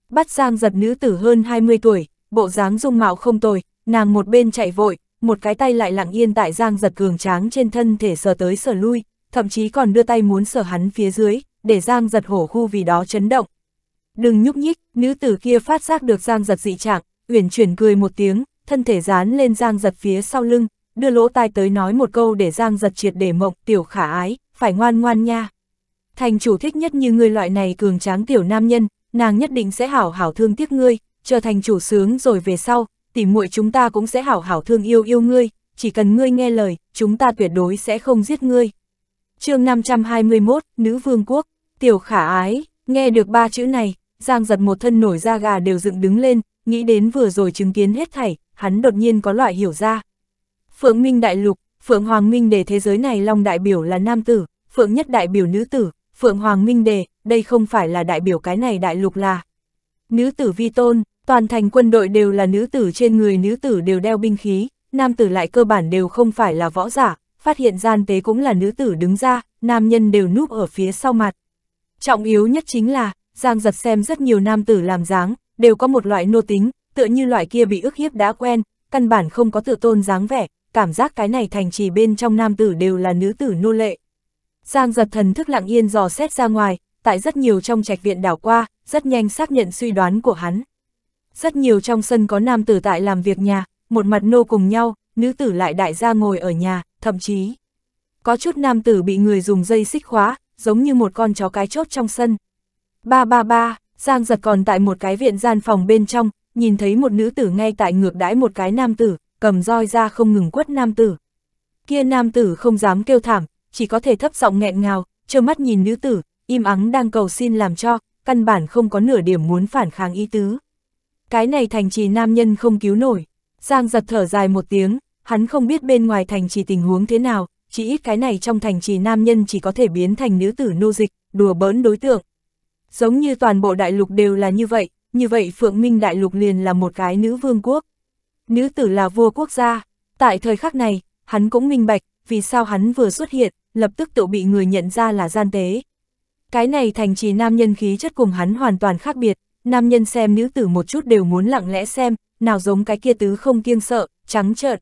Bắt giang giật nữ tử hơn 20 tuổi, bộ dáng dung mạo không tồi, nàng một bên chạy vội, một cái tay lại lặng yên tại giang giật cường tráng trên thân thể sờ tới sờ lui, thậm chí còn đưa tay muốn sờ hắn phía dưới, để giang giật hổ khu vì đó chấn động. Đừng nhúc nhích, nữ tử kia phát giác được giang giật dị trạng, uyển chuyển cười một tiếng, thân thể dán lên Giang giật phía sau lưng, đưa lỗ tai tới nói một câu để Giang giật triệt để mộng, tiểu khả ái, phải ngoan ngoan nha. Thành chủ thích nhất như ngươi loại này cường tráng tiểu nam nhân, nàng nhất định sẽ hảo hảo thương tiếc ngươi, trở thành chủ sướng rồi về sau, tỉ muội chúng ta cũng sẽ hảo hảo thương yêu yêu ngươi, chỉ cần ngươi nghe lời, chúng ta tuyệt đối sẽ không giết ngươi. chương 521, Nữ Vương Quốc, Tiểu Khả Ái, nghe được ba chữ này, Giang giật một thân nổi da gà đều dựng đứng lên, nghĩ đến vừa rồi chứng kiến hết thảy, hắn đột nhiên có loại hiểu ra. Phượng Minh Đại Lục, Phượng Hoàng Minh Đề thế giới này Long đại biểu là nam tử, Phượng Nhất đại biểu nữ tử, Phượng Hoàng Minh Đề, đây không phải là đại biểu cái này đại lục là. Nữ tử vi tôn, toàn thành quân đội đều là nữ tử trên người nữ tử đều đeo binh khí, nam tử lại cơ bản đều không phải là võ giả, phát hiện gian tế cũng là nữ tử đứng ra, nam nhân đều núp ở phía sau mặt. Trọng yếu nhất chính là, Giang giật xem rất nhiều nam tử làm dáng, đều có một loại nô tính, tựa như loại kia bị ức hiếp đã quen, căn bản không có tự tôn dáng vẻ, cảm giác cái này thành trì bên trong nam tử đều là nữ tử nô lệ. Giang giật thần thức lặng yên dò xét ra ngoài, tại rất nhiều trong trạch viện đảo qua, rất nhanh xác nhận suy đoán của hắn. Rất nhiều trong sân có nam tử tại làm việc nhà, một mặt nô cùng nhau, nữ tử lại đại gia ngồi ở nhà, thậm chí. Có chút nam tử bị người dùng dây xích khóa, giống như một con chó cái chốt trong sân. Ba ba ba, Giang giật còn tại một cái viện gian phòng bên trong, nhìn thấy một nữ tử ngay tại ngược đãi một cái nam tử, cầm roi ra không ngừng quất nam tử. Kia nam tử không dám kêu thảm, chỉ có thể thấp giọng nghẹn ngào, trơ mắt nhìn nữ tử, im ắng đang cầu xin làm cho, căn bản không có nửa điểm muốn phản kháng ý tứ. Cái này thành trì nam nhân không cứu nổi, Giang giật thở dài một tiếng, hắn không biết bên ngoài thành trì tình huống thế nào, chỉ ít cái này trong thành trì nam nhân chỉ có thể biến thành nữ tử nô dịch, đùa bỡn đối tượng. Giống như toàn bộ đại lục đều là như vậy, như vậy Phượng Minh Đại Lục liền là một cái nữ vương quốc. Nữ tử là vua quốc gia, tại thời khắc này, hắn cũng minh bạch, vì sao hắn vừa xuất hiện, lập tức tự bị người nhận ra là gian tế. Cái này thành trì nam nhân khí chất cùng hắn hoàn toàn khác biệt, nam nhân xem nữ tử một chút đều muốn lặng lẽ xem, nào giống cái kia tứ không kiêng sợ, trắng trợn.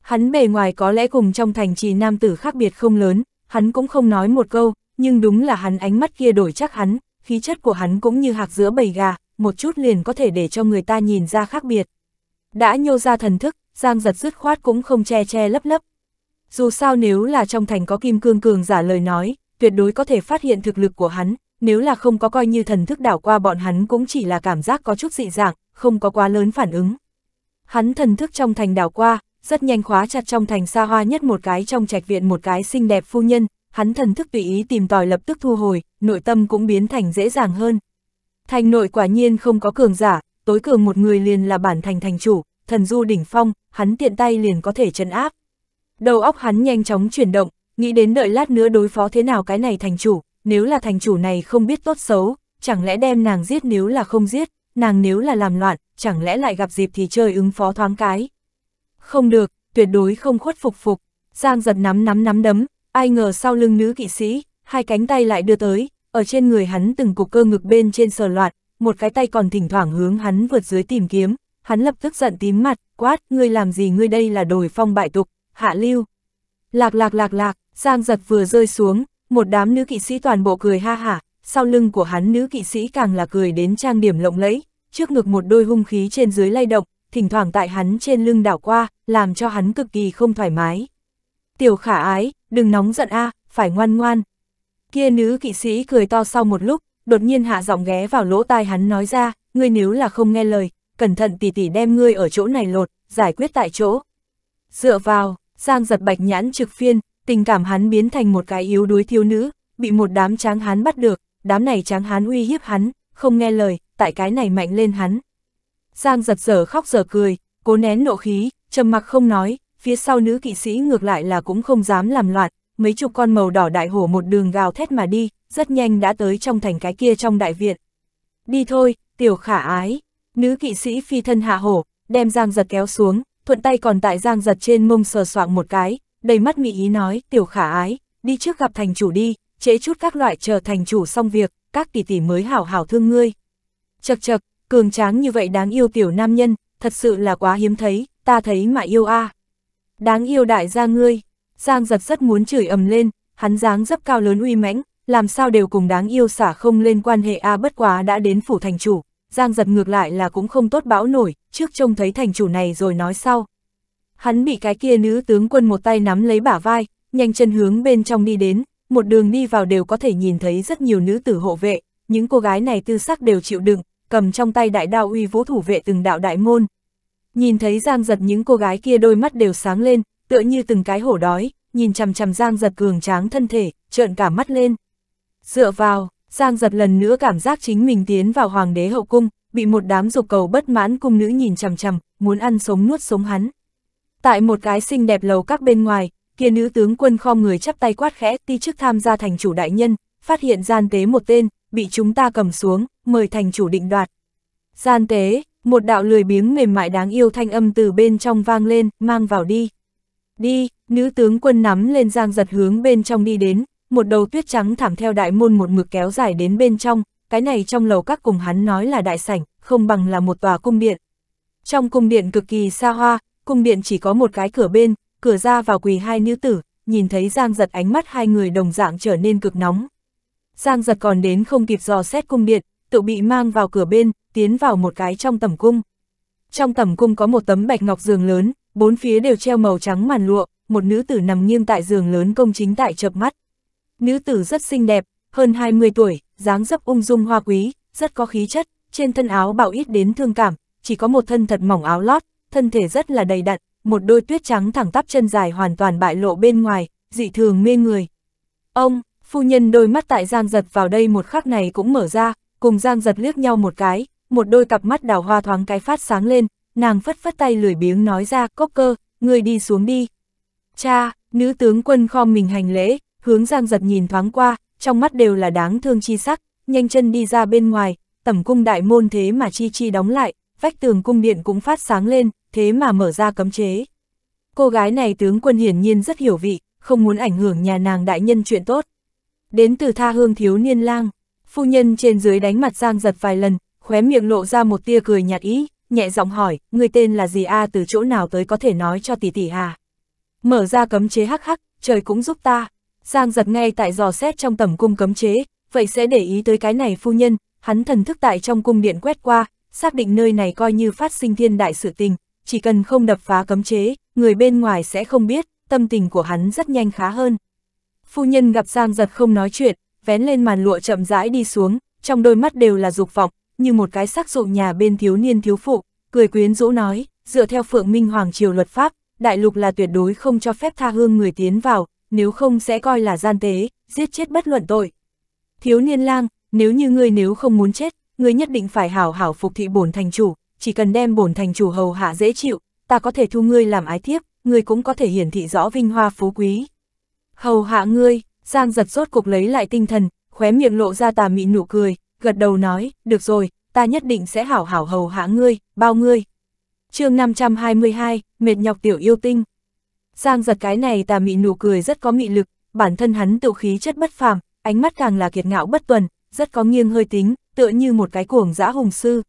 Hắn bề ngoài có lẽ cùng trong thành trì nam tử khác biệt không lớn, hắn cũng không nói một câu, nhưng đúng là hắn ánh mắt kia đổi chắc hắn, khí chất của hắn cũng như hạc giữa bầy gà, một chút liền có thể để cho người ta nhìn ra khác biệt. Đã nhô ra thần thức, Giang giật dứt khoát cũng không che che lấp lấp. Dù sao nếu là trong thành có kim cương cường giả lời nói, tuyệt đối có thể phát hiện thực lực của hắn, nếu là không có coi như thần thức đảo qua bọn hắn cũng chỉ là cảm giác có chút dị dạng, không có quá lớn phản ứng. Hắn thần thức trong thành đảo qua, rất nhanh khóa chặt trong thành xa hoa nhất một cái trong trạch viện một cái xinh đẹp phu nhân, hắn thần thức tùy ý tìm tòi lập tức thu hồi, nội tâm cũng biến thành dễ dàng hơn, Thành nội quả nhiên không có cường giả, tối cường một người liền là bản thành thành chủ, thần du đỉnh phong, hắn tiện tay liền có thể chấn áp. Đầu óc hắn nhanh chóng chuyển động, nghĩ đến đợi lát nữa đối phó thế nào cái này thành chủ, nếu là thành chủ này không biết tốt xấu, chẳng lẽ đem nàng giết nếu là không giết, nàng nếu là làm loạn, chẳng lẽ lại gặp dịp thì chơi ứng phó thoáng cái. Không được, tuyệt đối không khuất phục phục, Giang giật nắm nắm nắm đấm, ai ngờ sau lưng nữ kỵ sĩ, hai cánh tay lại đưa tới, ở trên người hắn từng cục cơ ngực bên trên sờ loạt, một cái tay còn thỉnh thoảng hướng hắn vượt dưới tìm kiếm, hắn lập tức giận tím mặt, quát, ngươi làm gì ngươi đây là đồi phong bại tục, hạ lưu. Lạc lạc lạc lạc, Giang giật vừa rơi xuống, một đám nữ kỵ sĩ toàn bộ cười ha hả, sau lưng của hắn nữ kỵ sĩ càng là cười đến trang điểm lộng lẫy, trước ngực một đôi hung khí trên dưới lay động, thỉnh thoảng tại hắn trên lưng đảo qua, làm cho hắn cực kỳ không thoải mái. Tiểu khả ái, đừng nóng giận a à, phải ngoan ngoan, Kia nữ kỵ sĩ cười to sau một lúc, đột nhiên hạ giọng ghé vào lỗ tai hắn nói ra, ngươi nếu là không nghe lời, cẩn thận tỉ tỉ đem ngươi ở chỗ này lột, giải quyết tại chỗ. Dựa vào, Giang giật bạch nhãn trực phiên, tình cảm hắn biến thành một cái yếu đuối thiếu nữ, bị một đám tráng hắn bắt được, đám này tráng hắn uy hiếp hắn, không nghe lời, tại cái này mạnh lên hắn. Giang giật giờ khóc giờ cười, cố nén nộ khí, trầm mặc không nói, phía sau nữ kỵ sĩ ngược lại là cũng không dám làm loạn, mấy chục con màu đỏ đại hổ một đường gào thét mà đi, rất nhanh đã tới trong thành cái kia trong đại viện. Đi thôi, tiểu khả ái, nữ kỵ sĩ phi thân hạ hổ, đem giang giật kéo xuống, thuận tay còn tại giang giật trên mông sờ soạng một cái, đầy mắt mị ý nói, tiểu khả ái, đi trước gặp thành chủ đi, trễ chút các loại chờ thành chủ xong việc, các tỷ tỷ mới hảo hảo thương ngươi. Chật chật, cường tráng như vậy đáng yêu tiểu nam nhân, thật sự là quá hiếm thấy, ta thấy mà yêu a à. Đáng yêu đại gia ngươi. Giang giật rất muốn chửi ầm lên, hắn dáng dấp cao lớn uy mãnh, làm sao đều cùng đáng yêu xả không lên quan hệ a bất quá đã đến phủ thành chủ, Giang giật ngược lại là cũng không tốt bão nổi, trước trông thấy thành chủ này rồi nói sau. Hắn bị cái kia nữ tướng quân một tay nắm lấy bả vai, nhanh chân hướng bên trong đi đến, một đường đi vào đều có thể nhìn thấy rất nhiều nữ tử hộ vệ, những cô gái này tư sắc đều chịu đựng, cầm trong tay đại đao uy vũ thủ vệ từng đạo đại môn. Nhìn thấy Giang giật những cô gái kia đôi mắt đều sáng lên, tựa như từng cái hổ đói, nhìn chằm chằm Giang Giật cường tráng thân thể, trợn cả mắt lên. Dựa vào, Giang Giật lần nữa cảm giác chính mình tiến vào Hoàng đế hậu cung, bị một đám dục cầu bất mãn cung nữ nhìn chằm chằm, muốn ăn sống nuốt sống hắn. Tại một cái xinh đẹp lầu các bên ngoài, kia nữ tướng quân khom người chắp tay quát khẽ ti chức tham gia thành chủ đại nhân, phát hiện gian tế một tên, bị chúng ta cầm xuống, mời thành chủ định đoạt. Gian tế, một đạo lười biếng mềm mại đáng yêu thanh âm từ bên trong vang lên, mang vào đi. Đi, nữ tướng quân nắm lên giang giật hướng bên trong đi đến, một đầu tuyết trắng thảm theo đại môn một mực kéo dài đến bên trong, cái này trong lầu các cùng hắn nói là đại sảnh, không bằng là một tòa cung điện. Trong cung điện cực kỳ xa hoa, cung điện chỉ có một cái cửa bên, cửa ra vào quỳ hai nữ tử, nhìn thấy Giang Giật ánh mắt hai người đồng dạng trở nên cực nóng. Giang Giật còn đến không kịp dò xét cung điện, tự bị mang vào cửa bên, tiến vào một cái trong tầm cung. Trong tầm cung có một tấm bạch ngọc giường lớn, bốn phía đều treo màu trắng màn lụa, một nữ tử nằm nghiêng tại giường lớn công chính tại chập mắt. Nữ tử rất xinh đẹp, hơn 20 tuổi, dáng dấp ung dung hoa quý, rất có khí chất, trên thân áo bào ít đến thương cảm, chỉ có một thân thật mỏng áo lót, thân thể rất là đầy đặn, một đôi tuyết trắng thẳng tắp chân dài hoàn toàn bại lộ bên ngoài, dị thường mê người. Ông, phu nhân đôi mắt tại Giang Giật vào đây một khắc này cũng mở ra, cùng Giang Giật liếc nhau một cái, một đôi cặp mắt đào hoa thoáng cái phát sáng lên, nàng phất phất tay lười biếng nói ra, cốc cơ, người đi xuống đi. Cha, nữ tướng quân khom mình hành lễ, hướng giang giật nhìn thoáng qua, trong mắt đều là đáng thương chi sắc, nhanh chân đi ra bên ngoài, tẩm cung đại môn thế mà chi chi đóng lại, vách tường cung điện cũng phát sáng lên, thế mà mở ra cấm chế. Cô gái này tướng quân hiển nhiên rất hiểu vị, không muốn ảnh hưởng nhà nàng đại nhân chuyện tốt. Đến từ tha hương thiếu niên lang, phu nhân trên dưới đánh mặt Giang giật vài lần, khóe miệng lộ ra một tia cười nhạt ý, nhẹ giọng hỏi, người tên là gì a từ chỗ nào tới có thể nói cho tỷ tỷ à? Mở ra cấm chế hắc hắc, trời cũng giúp ta. Giang giật ngay tại dò xét trong tầm cung cấm chế, vậy sẽ để ý tới cái này phu nhân, hắn thần thức tại trong cung điện quét qua, xác định nơi này coi như phát sinh thiên đại sự tình, chỉ cần không đập phá cấm chế, người bên ngoài sẽ không biết, tâm tình của hắn rất nhanh khá hơn. Phu nhân gặp Giang giật không nói chuyện, vén lên màn lụa chậm rãi đi xuống, trong đôi mắt đều là dục vọng, như một cái sắc dụng nhà bên thiếu niên thiếu phụ, cười quyến rũ nói, dựa theo Phượng Minh Hoàng Triều luật pháp, đại lục là tuyệt đối không cho phép tha hương người tiến vào, nếu không sẽ coi là gian tế, giết chết bất luận tội. Thiếu niên lang, nếu như ngươi nếu không muốn chết, ngươi nhất định phải hảo hảo phục thị bổn thành chủ, chỉ cần đem bổn thành chủ hầu hạ dễ chịu, ta có thể thu ngươi làm ái thiếp, ngươi cũng có thể hiển thị rõ vinh hoa phú quý. Hầu hạ ngươi, Giang giật rốt cục lấy lại tinh thần, khóe miệng lộ ra tà mị nụ cười, gật đầu nói, được rồi, ta nhất định sẽ hảo hảo hầu hạ ngươi, bao ngươi. chương 522, mệt nhọc tiểu yêu tinh. Giang giật cái này tà mị nụ cười rất có mị lực, bản thân hắn tự khí chất bất phàm, ánh mắt càng là kiệt ngạo bất tuần, rất có nghiêng hơi tính, tựa như một cái cuồng dã hùng sư.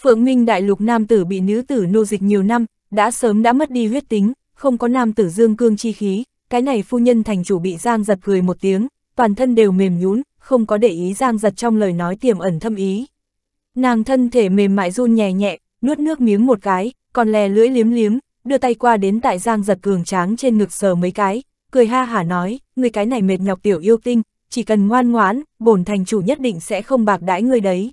Phượng Minh đại lục nam tử bị nữ tử nô dịch nhiều năm, đã sớm đã mất đi huyết tính, không có nam tử dương cương chi khí, cái này phu nhân thành chủ bị Giang giật cười một tiếng, toàn thân đều mềm nhún, không có để ý Giang Giật trong lời nói tiềm ẩn thâm ý. Nàng thân thể mềm mại run nhẹ nhẹ, nuốt nước miếng một cái, còn lè lưỡi liếm liếm, đưa tay qua đến tại Giang Giật cường tráng trên ngực sờ mấy cái, cười ha hả nói, người cái này mệt nhọc tiểu yêu tinh, chỉ cần ngoan ngoãn, bổn thành chủ nhất định sẽ không bạc đãi người đấy.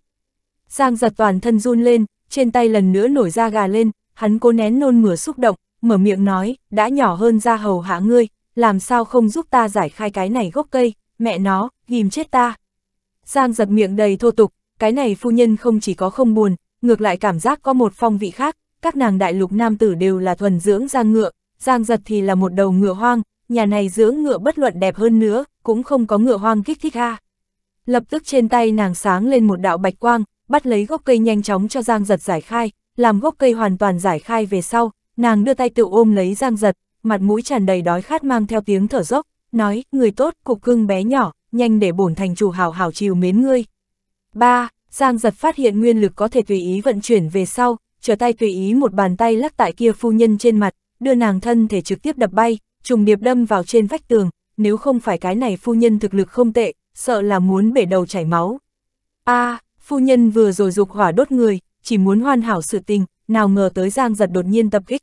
Giang Giật toàn thân run lên, trên tay lần nữa nổi da gà lên, hắn cố nén nôn mửa xúc động, mở miệng nói, đã nhỏ hơn ra hầu hạ ngươi, làm sao không giúp ta giải khai cái này gốc cây, mẹ nó, ghim chết ta. Giang giật miệng đầy thô tục, cái này phu nhân không chỉ có không buồn, ngược lại cảm giác có một phong vị khác, các nàng đại lục nam tử đều là thuần dưỡng giang ngựa, giang giật thì là một đầu ngựa hoang, nhà này dưỡng ngựa bất luận đẹp hơn nữa, cũng không có ngựa hoang kích thích ha. Lập tức trên tay nàng sáng lên một đạo bạch quang, bắt lấy gốc cây nhanh chóng cho giang giật giải khai, làm gốc cây hoàn toàn giải khai về sau, nàng đưa tay tự ôm lấy giang giật, mặt mũi tràn đầy đói khát mang theo tiếng thở dốc, nói, người tốt, cục cưng bé nhỏ, nhanh để bổn thành chủ hào hào chiều mến ngươi. 3. Giang giật phát hiện nguyên lực có thể tùy ý vận chuyển về sau, trở tay tùy ý một bàn tay lắc tại kia phu nhân trên mặt, đưa nàng thân thể trực tiếp đập bay, trùng điệp đâm vào trên vách tường, nếu không phải cái này phu nhân thực lực không tệ, sợ là muốn bể đầu chảy máu. a à, phu nhân vừa rồi dục hỏa đốt người, chỉ muốn hoàn hảo sự tình, nào ngờ tới Giang giật đột nhiên tập kích.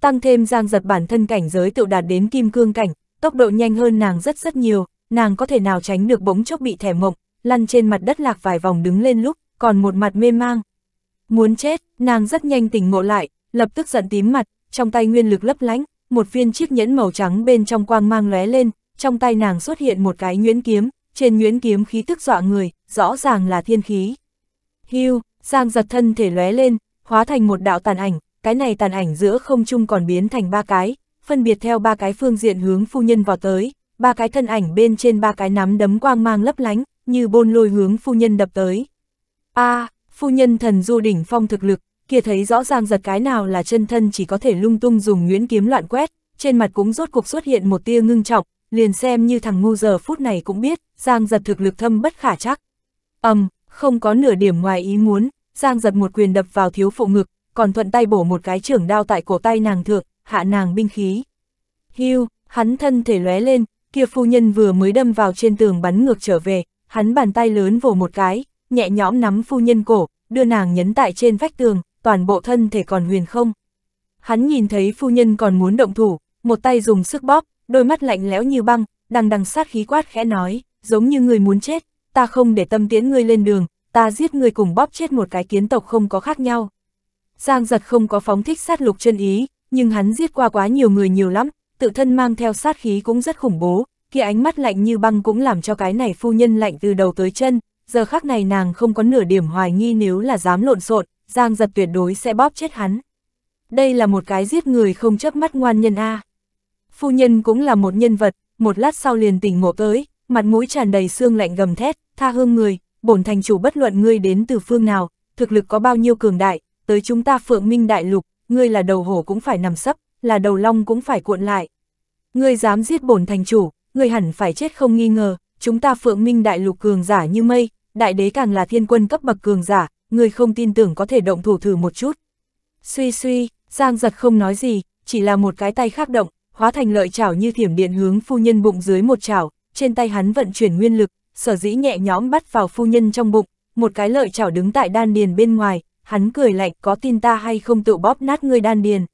Tăng thêm Giang giật bản thân cảnh giới tự đạt đến kim cương cảnh, tốc độ nhanh hơn nàng rất rất nhiều, nàng có thể nào tránh được bỗng chốc bị thèm mộng, lăn trên mặt đất lạc vài vòng đứng lên lúc, còn một mặt mê mang. Muốn chết, nàng rất nhanh tỉnh ngộ lại, lập tức giận tím mặt, trong tay nguyên lực lấp lánh, một viên chiếc nhẫn màu trắng bên trong quang mang lóe lên, trong tay nàng xuất hiện một cái nhuyễn kiếm, trên nhuyễn kiếm khí tức dọa người, rõ ràng là thiên khí. Hưu, Giang giật thân thể lóe lên, hóa thành một đạo tàn ảnh, cái này tàn ảnh giữa không trung còn biến thành ba cái, phân biệt theo ba cái phương diện hướng phu nhân vào tới ba cái thân ảnh bên trên ba cái nắm đấm quang mang lấp lánh, như bôn lôi hướng phu nhân đập tới. a à, phu nhân thần du đỉnh phong thực lực, kia thấy rõ ràng giật cái nào là chân thân chỉ có thể lung tung dùng nguyễn kiếm loạn quét, trên mặt cũng rốt cuộc xuất hiện một tia ngưng trọng, liền xem như thằng ngu giờ phút này cũng biết, Giang giật thực lực thâm bất khả chắc. ầm, um, không có nửa điểm ngoài ý muốn, Giang giật một quyền đập vào thiếu phụ ngực, còn thuận tay bổ một cái trưởng đao tại cổ tay nàng thượng, hạ nàng binh khí. Hưu, hắn thân thể lóe lên, kia phu nhân vừa mới đâm vào trên tường bắn ngược trở về, hắn bàn tay lớn vồ một cái, nhẹ nhõm nắm phu nhân cổ, đưa nàng nhấn tại trên vách tường, toàn bộ thân thể còn huyền không. Hắn nhìn thấy phu nhân còn muốn động thủ, một tay dùng sức bóp, đôi mắt lạnh lẽo như băng, đằng đằng sát khí quát khẽ nói, giống như người muốn chết, ta không để tâm tiễn ngươi lên đường, ta giết ngươi cùng bóp chết một cái kiến tộc không có khác nhau. Giang giật không có phóng thích sát lục chân ý, nhưng hắn giết qua quá nhiều người nhiều lắm, tự thân mang theo sát khí cũng rất khủng bố, kia ánh mắt lạnh như băng cũng làm cho cái này phu nhân lạnh từ đầu tới chân, giờ khắc này nàng không có nửa điểm hoài nghi nếu là dám lộn xộn, Giang giật tuyệt đối sẽ bóp chết hắn. Đây là một cái giết người không chớp mắt ngoan nhân A. Phu nhân cũng là một nhân vật, một lát sau liền tỉnh ngộ tới, mặt mũi tràn đầy xương lạnh gầm thét, tha hương người, bổn thành chủ bất luận ngươi đến từ phương nào, thực lực có bao nhiêu cường đại, tới chúng ta phượng minh đại lục, ngươi là đầu hổ cũng phải nằm sấp, là đầu long cũng phải cuộn lại. Ngươi dám giết bổn thành chủ, ngươi hẳn phải chết không nghi ngờ, chúng ta phượng minh đại lục cường giả như mây, đại đế càng là thiên quân cấp bậc cường giả, ngươi không tin tưởng có thể động thủ thử một chút. Suy suy, Giang giật không nói gì, chỉ là một cái tay khác động, hóa thành lợi chảo như thiểm điện hướng phu nhân bụng dưới một chảo, trên tay hắn vận chuyển nguyên lực, sở dĩ nhẹ nhõm bắt vào phu nhân trong bụng, một cái lợi chảo đứng tại đan điền bên ngoài, hắn cười lạnh có tin ta hay không tự bóp nát ngươi đan điền.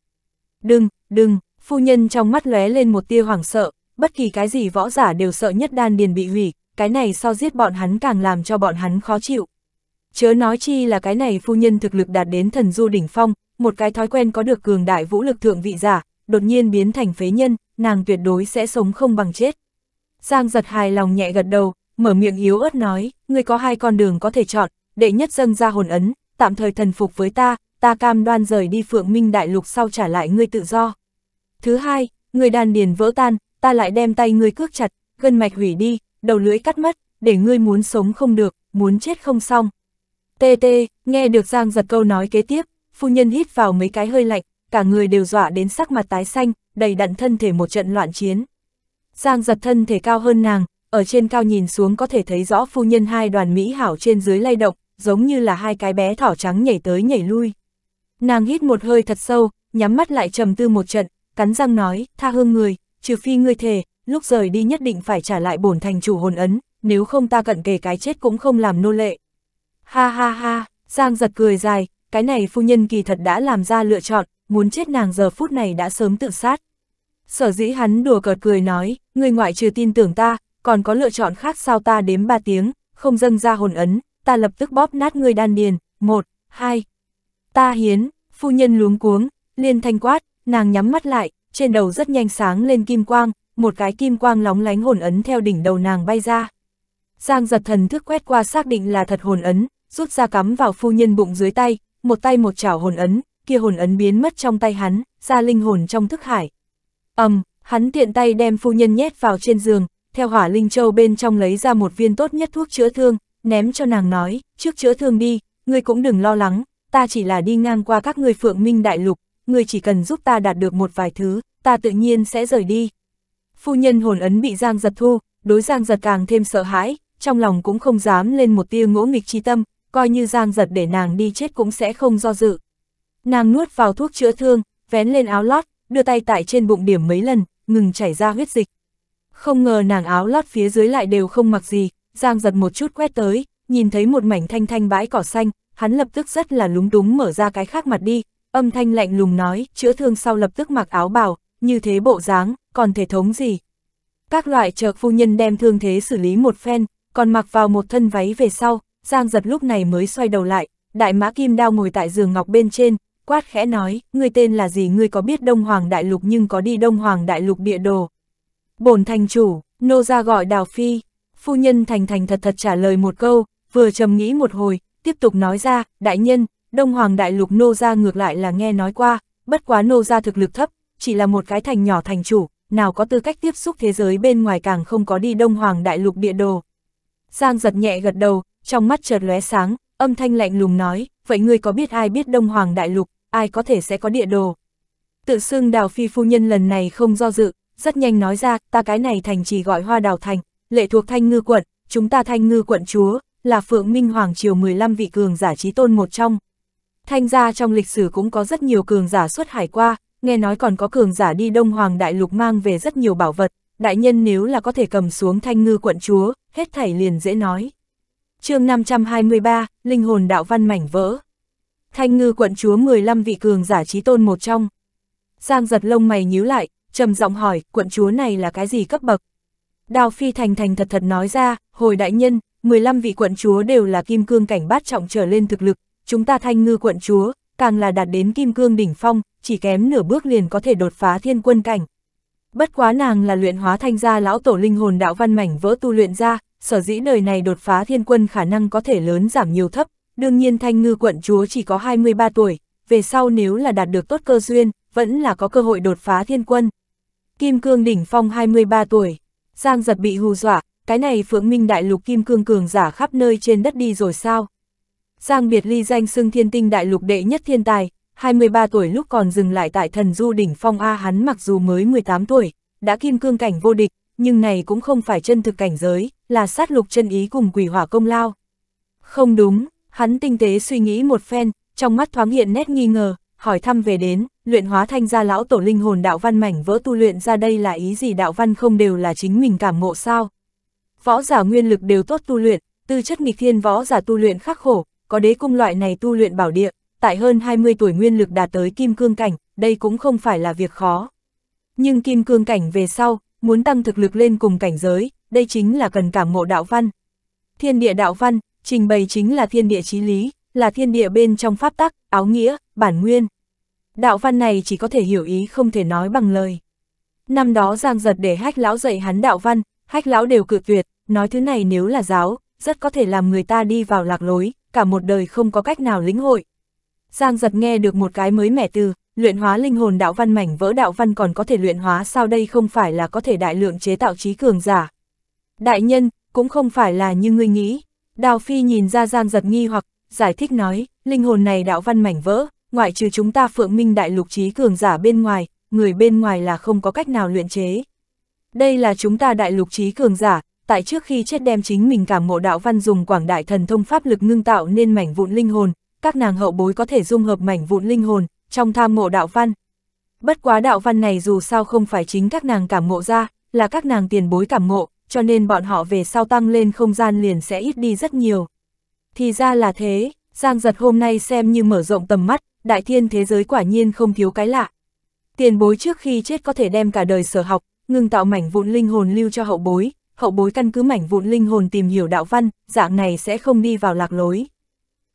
Đừng, đừng, phu nhân trong mắt lóe lên một tia hoảng sợ, bất kỳ cái gì võ giả đều sợ nhất đan điền bị hủy, cái này so giết bọn hắn càng làm cho bọn hắn khó chịu. Chớ nói chi là cái này phu nhân thực lực đạt đến thần du đỉnh phong, một cái thói quen có được cường đại vũ lực thượng vị giả, đột nhiên biến thành phế nhân, nàng tuyệt đối sẽ sống không bằng chết. Giang giật hài lòng nhẹ gật đầu, mở miệng yếu ớt nói, ngươi có hai con đường có thể chọn, đệ nhất dâng ra hồn ấn, tạm thời thần phục với ta, ta cam đoan rời đi phượng minh đại lục sau trả lại ngươi tự do. Thứ hai, người đàn điền vỡ tan, ta lại đem tay ngươi cước chặt, gân mạch hủy đi, đầu lưỡi cắt mất, để ngươi muốn sống không được, muốn chết không xong. Tê tê, nghe được Giang giật câu nói kế tiếp, phu nhân hít vào mấy cái hơi lạnh, cả người đều dọa đến sắc mặt tái xanh, đầy đặn thân thể một trận loạn chiến. Giang giật thân thể cao hơn nàng, ở trên cao nhìn xuống có thể thấy rõ phu nhân hai đoàn Mỹ hảo trên dưới lay động, giống như là hai cái bé thỏ trắng nhảy tới nhảy lui. Nàng hít một hơi thật sâu, nhắm mắt lại trầm tư một trận, cắn răng nói, tha hương người, trừ phi ngươi thề, lúc rời đi nhất định phải trả lại bổn thành chủ hồn ấn, nếu không ta cận kề cái chết cũng không làm nô lệ. Ha ha ha, Giang giật cười dài, cái này phu nhân kỳ thật đã làm ra lựa chọn, muốn chết nàng giờ phút này đã sớm tự sát. Sở dĩ hắn đùa cợt cười nói, người ngoại trừ tin tưởng ta, còn có lựa chọn khác sao ta đếm ba tiếng, không dâng ra hồn ấn, ta lập tức bóp nát người đan điền, một, hai. Ta hiến, phu nhân luống cuống, liên thanh quát, Nàng nhắm mắt lại, trên đầu rất nhanh sáng lên kim quang, một cái kim quang lóng lánh hồn ấn theo đỉnh đầu nàng bay ra. Giang giật thần thức quét qua xác định là thật hồn ấn, rút ra cắm vào phu nhân bụng dưới tay, một tay một chảo hồn ấn, kia hồn ấn biến mất trong tay hắn, ra linh hồn trong thức hải. ầm, um, hắn tiện tay đem phu nhân nhét vào trên giường, theo hỏa linh châu bên trong lấy ra một viên tốt nhất thuốc chữa thương, ném cho nàng nói, trước chữa thương đi, ngươi cũng đừng lo lắng, ta chỉ là đi ngang qua các người phượng minh đại lục, người chỉ cần giúp ta đạt được một vài thứ, ta tự nhiên sẽ rời đi. Phu nhân hồn ấn bị Giang giật thu, đối Giang giật càng thêm sợ hãi, trong lòng cũng không dám lên một tia ngỗ nghịch chi tâm, coi như Giang giật để nàng đi chết cũng sẽ không do dự. Nàng nuốt vào thuốc chữa thương, vén lên áo lót, đưa tay tại trên bụng điểm mấy lần, ngừng chảy ra huyết dịch. Không ngờ nàng áo lót phía dưới lại đều không mặc gì, Giang giật một chút quét tới, nhìn thấy một mảnh thanh thanh bãi cỏ xanh, hắn lập tức rất là lúng túng mở ra cái khác mặt đi, Âm thanh lạnh lùng nói, chữa thương sau lập tức mặc áo bào, như thế bộ dáng, còn thể thống gì. Các loại chợt phu nhân đem thương thế xử lý một phen, còn mặc vào một thân váy về sau, Giang giật lúc này mới xoay đầu lại, đại mã kim đao ngồi tại giường ngọc bên trên, quát khẽ nói, ngươi tên là gì ngươi có biết Đông Hoàng Đại Lục nhưng có đi Đông Hoàng Đại Lục địa đồ. Bổn thành chủ, nô ra gọi Đào Phi, phu nhân thành thành thật thật trả lời một câu, vừa trầm nghĩ một hồi, tiếp tục nói ra, đại nhân, Đông Hoàng Đại Lục Nô Gia ngược lại là nghe nói qua, bất quá Nô Gia thực lực thấp, chỉ là một cái thành nhỏ thành chủ, nào có tư cách tiếp xúc thế giới bên ngoài càng không có đi Đông Hoàng Đại Lục địa đồ. Giang giật nhẹ gật đầu, trong mắt chợt lóe sáng, âm thanh lạnh lùng nói, vậy ngươi có biết ai biết Đông Hoàng Đại Lục, ai có thể sẽ có địa đồ. Tự xưng đào phi phu nhân lần này không do dự, rất nhanh nói ra, ta cái này thành chỉ gọi hoa đào thành, lệ thuộc thanh ngư quận, chúng ta thanh ngư quận chúa, là phượng minh hoàng triều 15 vị cường giả trí tôn một trong, Thanh gia trong lịch sử cũng có rất nhiều cường giả xuất hải qua, nghe nói còn có cường giả đi Đông Hoàng Đại Lục mang về rất nhiều bảo vật, đại nhân nếu là có thể cầm xuống thanh ngư quận chúa, hết thảy liền dễ nói. chương 523, Linh hồn đạo văn mảnh vỡ. Thanh ngư quận chúa 15 vị cường giả trí tôn một trong. Giang giật lông mày nhíu lại, trầm giọng hỏi, quận chúa này là cái gì cấp bậc? Đào Phi Thành Thành thật thật nói ra, hồi đại nhân, 15 vị quận chúa đều là kim cương cảnh bát trọng trở lên thực lực, chúng ta thanh ngư quận chúa, càng là đạt đến kim cương đỉnh phong, chỉ kém nửa bước liền có thể đột phá thiên quân cảnh. Bất quá nàng là luyện hóa thanh gia lão tổ linh hồn đạo văn mảnh vỡ tu luyện ra, sở dĩ đời này đột phá thiên quân khả năng có thể lớn giảm nhiều thấp, đương nhiên thanh ngư quận chúa chỉ có 23 tuổi, về sau nếu là đạt được tốt cơ duyên, vẫn là có cơ hội đột phá thiên quân. Kim cương đỉnh phong 23 tuổi, Giang giật bị hù dọa, cái này phượng minh đại lục kim cương cường giả khắp nơi trên đất đi rồi sao? Giang Biệt Ly danh xưng thiên tinh đại lục đệ nhất thiên tài, 23 tuổi lúc còn dừng lại tại thần du đỉnh phong A hắn mặc dù mới 18 tuổi, đã kim cương cảnh vô địch, nhưng này cũng không phải chân thực cảnh giới, là sát lục chân ý cùng quỷ hỏa công lao. Không đúng, hắn tinh tế suy nghĩ một phen, trong mắt thoáng hiện nét nghi ngờ, hỏi thăm về đến, luyện hóa thanh gia lão tổ linh hồn đạo văn mảnh vỡ tu luyện ra đây là ý gì đạo văn không đều là chính mình cảm ngộ sao. Võ giả nguyên lực đều tốt tu luyện, tư chất nghịch thiên võ giả tu luyện khắc khổ, có đế cung loại này tu luyện bảo địa, tại hơn 20 tuổi nguyên lực đạt tới kim cương cảnh, đây cũng không phải là việc khó. Nhưng kim cương cảnh về sau, muốn tăng thực lực lên cùng cảnh giới, đây chính là cần cảm ngộ đạo văn. Thiên địa đạo văn, trình bày chính là thiên địa trí lý, là thiên địa bên trong pháp tắc, áo nghĩa, bản nguyên. Đạo văn này chỉ có thể hiểu ý không thể nói bằng lời. Năm đó Giang Giật để hách lão dạy hắn đạo văn, hách lão đều cự tuyệt, nói thứ này nếu là giáo, rất có thể làm người ta đi vào lạc lối, cả một đời không có cách nào lĩnh hội. Giang giật nghe được một cái mới mẻ từ, luyện hóa linh hồn đạo văn mảnh vỡ đạo văn còn có thể luyện hóa sao đây không phải là có thể đại lượng chế tạo trí cường giả. Đại nhân, cũng không phải là như ngươi nghĩ. Đào Phi nhìn ra Giang giật nghi hoặc, giải thích nói, linh hồn này đạo văn mảnh vỡ, ngoại trừ chúng ta phượng minh đại lục trí cường giả bên ngoài, người bên ngoài là không có cách nào luyện chế. Đây là chúng ta đại lục trí cường giả, tại trước khi chết đem chính mình cảm ngộ đạo văn dùng quảng đại thần thông pháp lực ngưng tạo nên mảnh vụn linh hồn, các nàng hậu bối có thể dung hợp mảnh vụn linh hồn trong tham ngộ đạo văn. Bất quá đạo văn này dù sao không phải chính các nàng cảm ngộ ra, là các nàng tiền bối cảm ngộ, cho nên bọn họ về sau tăng lên không gian liền sẽ ít đi rất nhiều. Thì ra là thế, Giang Giật hôm nay xem như mở rộng tầm mắt, đại thiên thế giới quả nhiên không thiếu cái lạ. Tiền bối trước khi chết có thể đem cả đời sở học, ngừng tạo mảnh vụn linh hồn lưu cho hậu bối, hậu bối căn cứ mảnh vụn linh hồn tìm hiểu đạo văn, dạng này sẽ không đi vào lạc lối.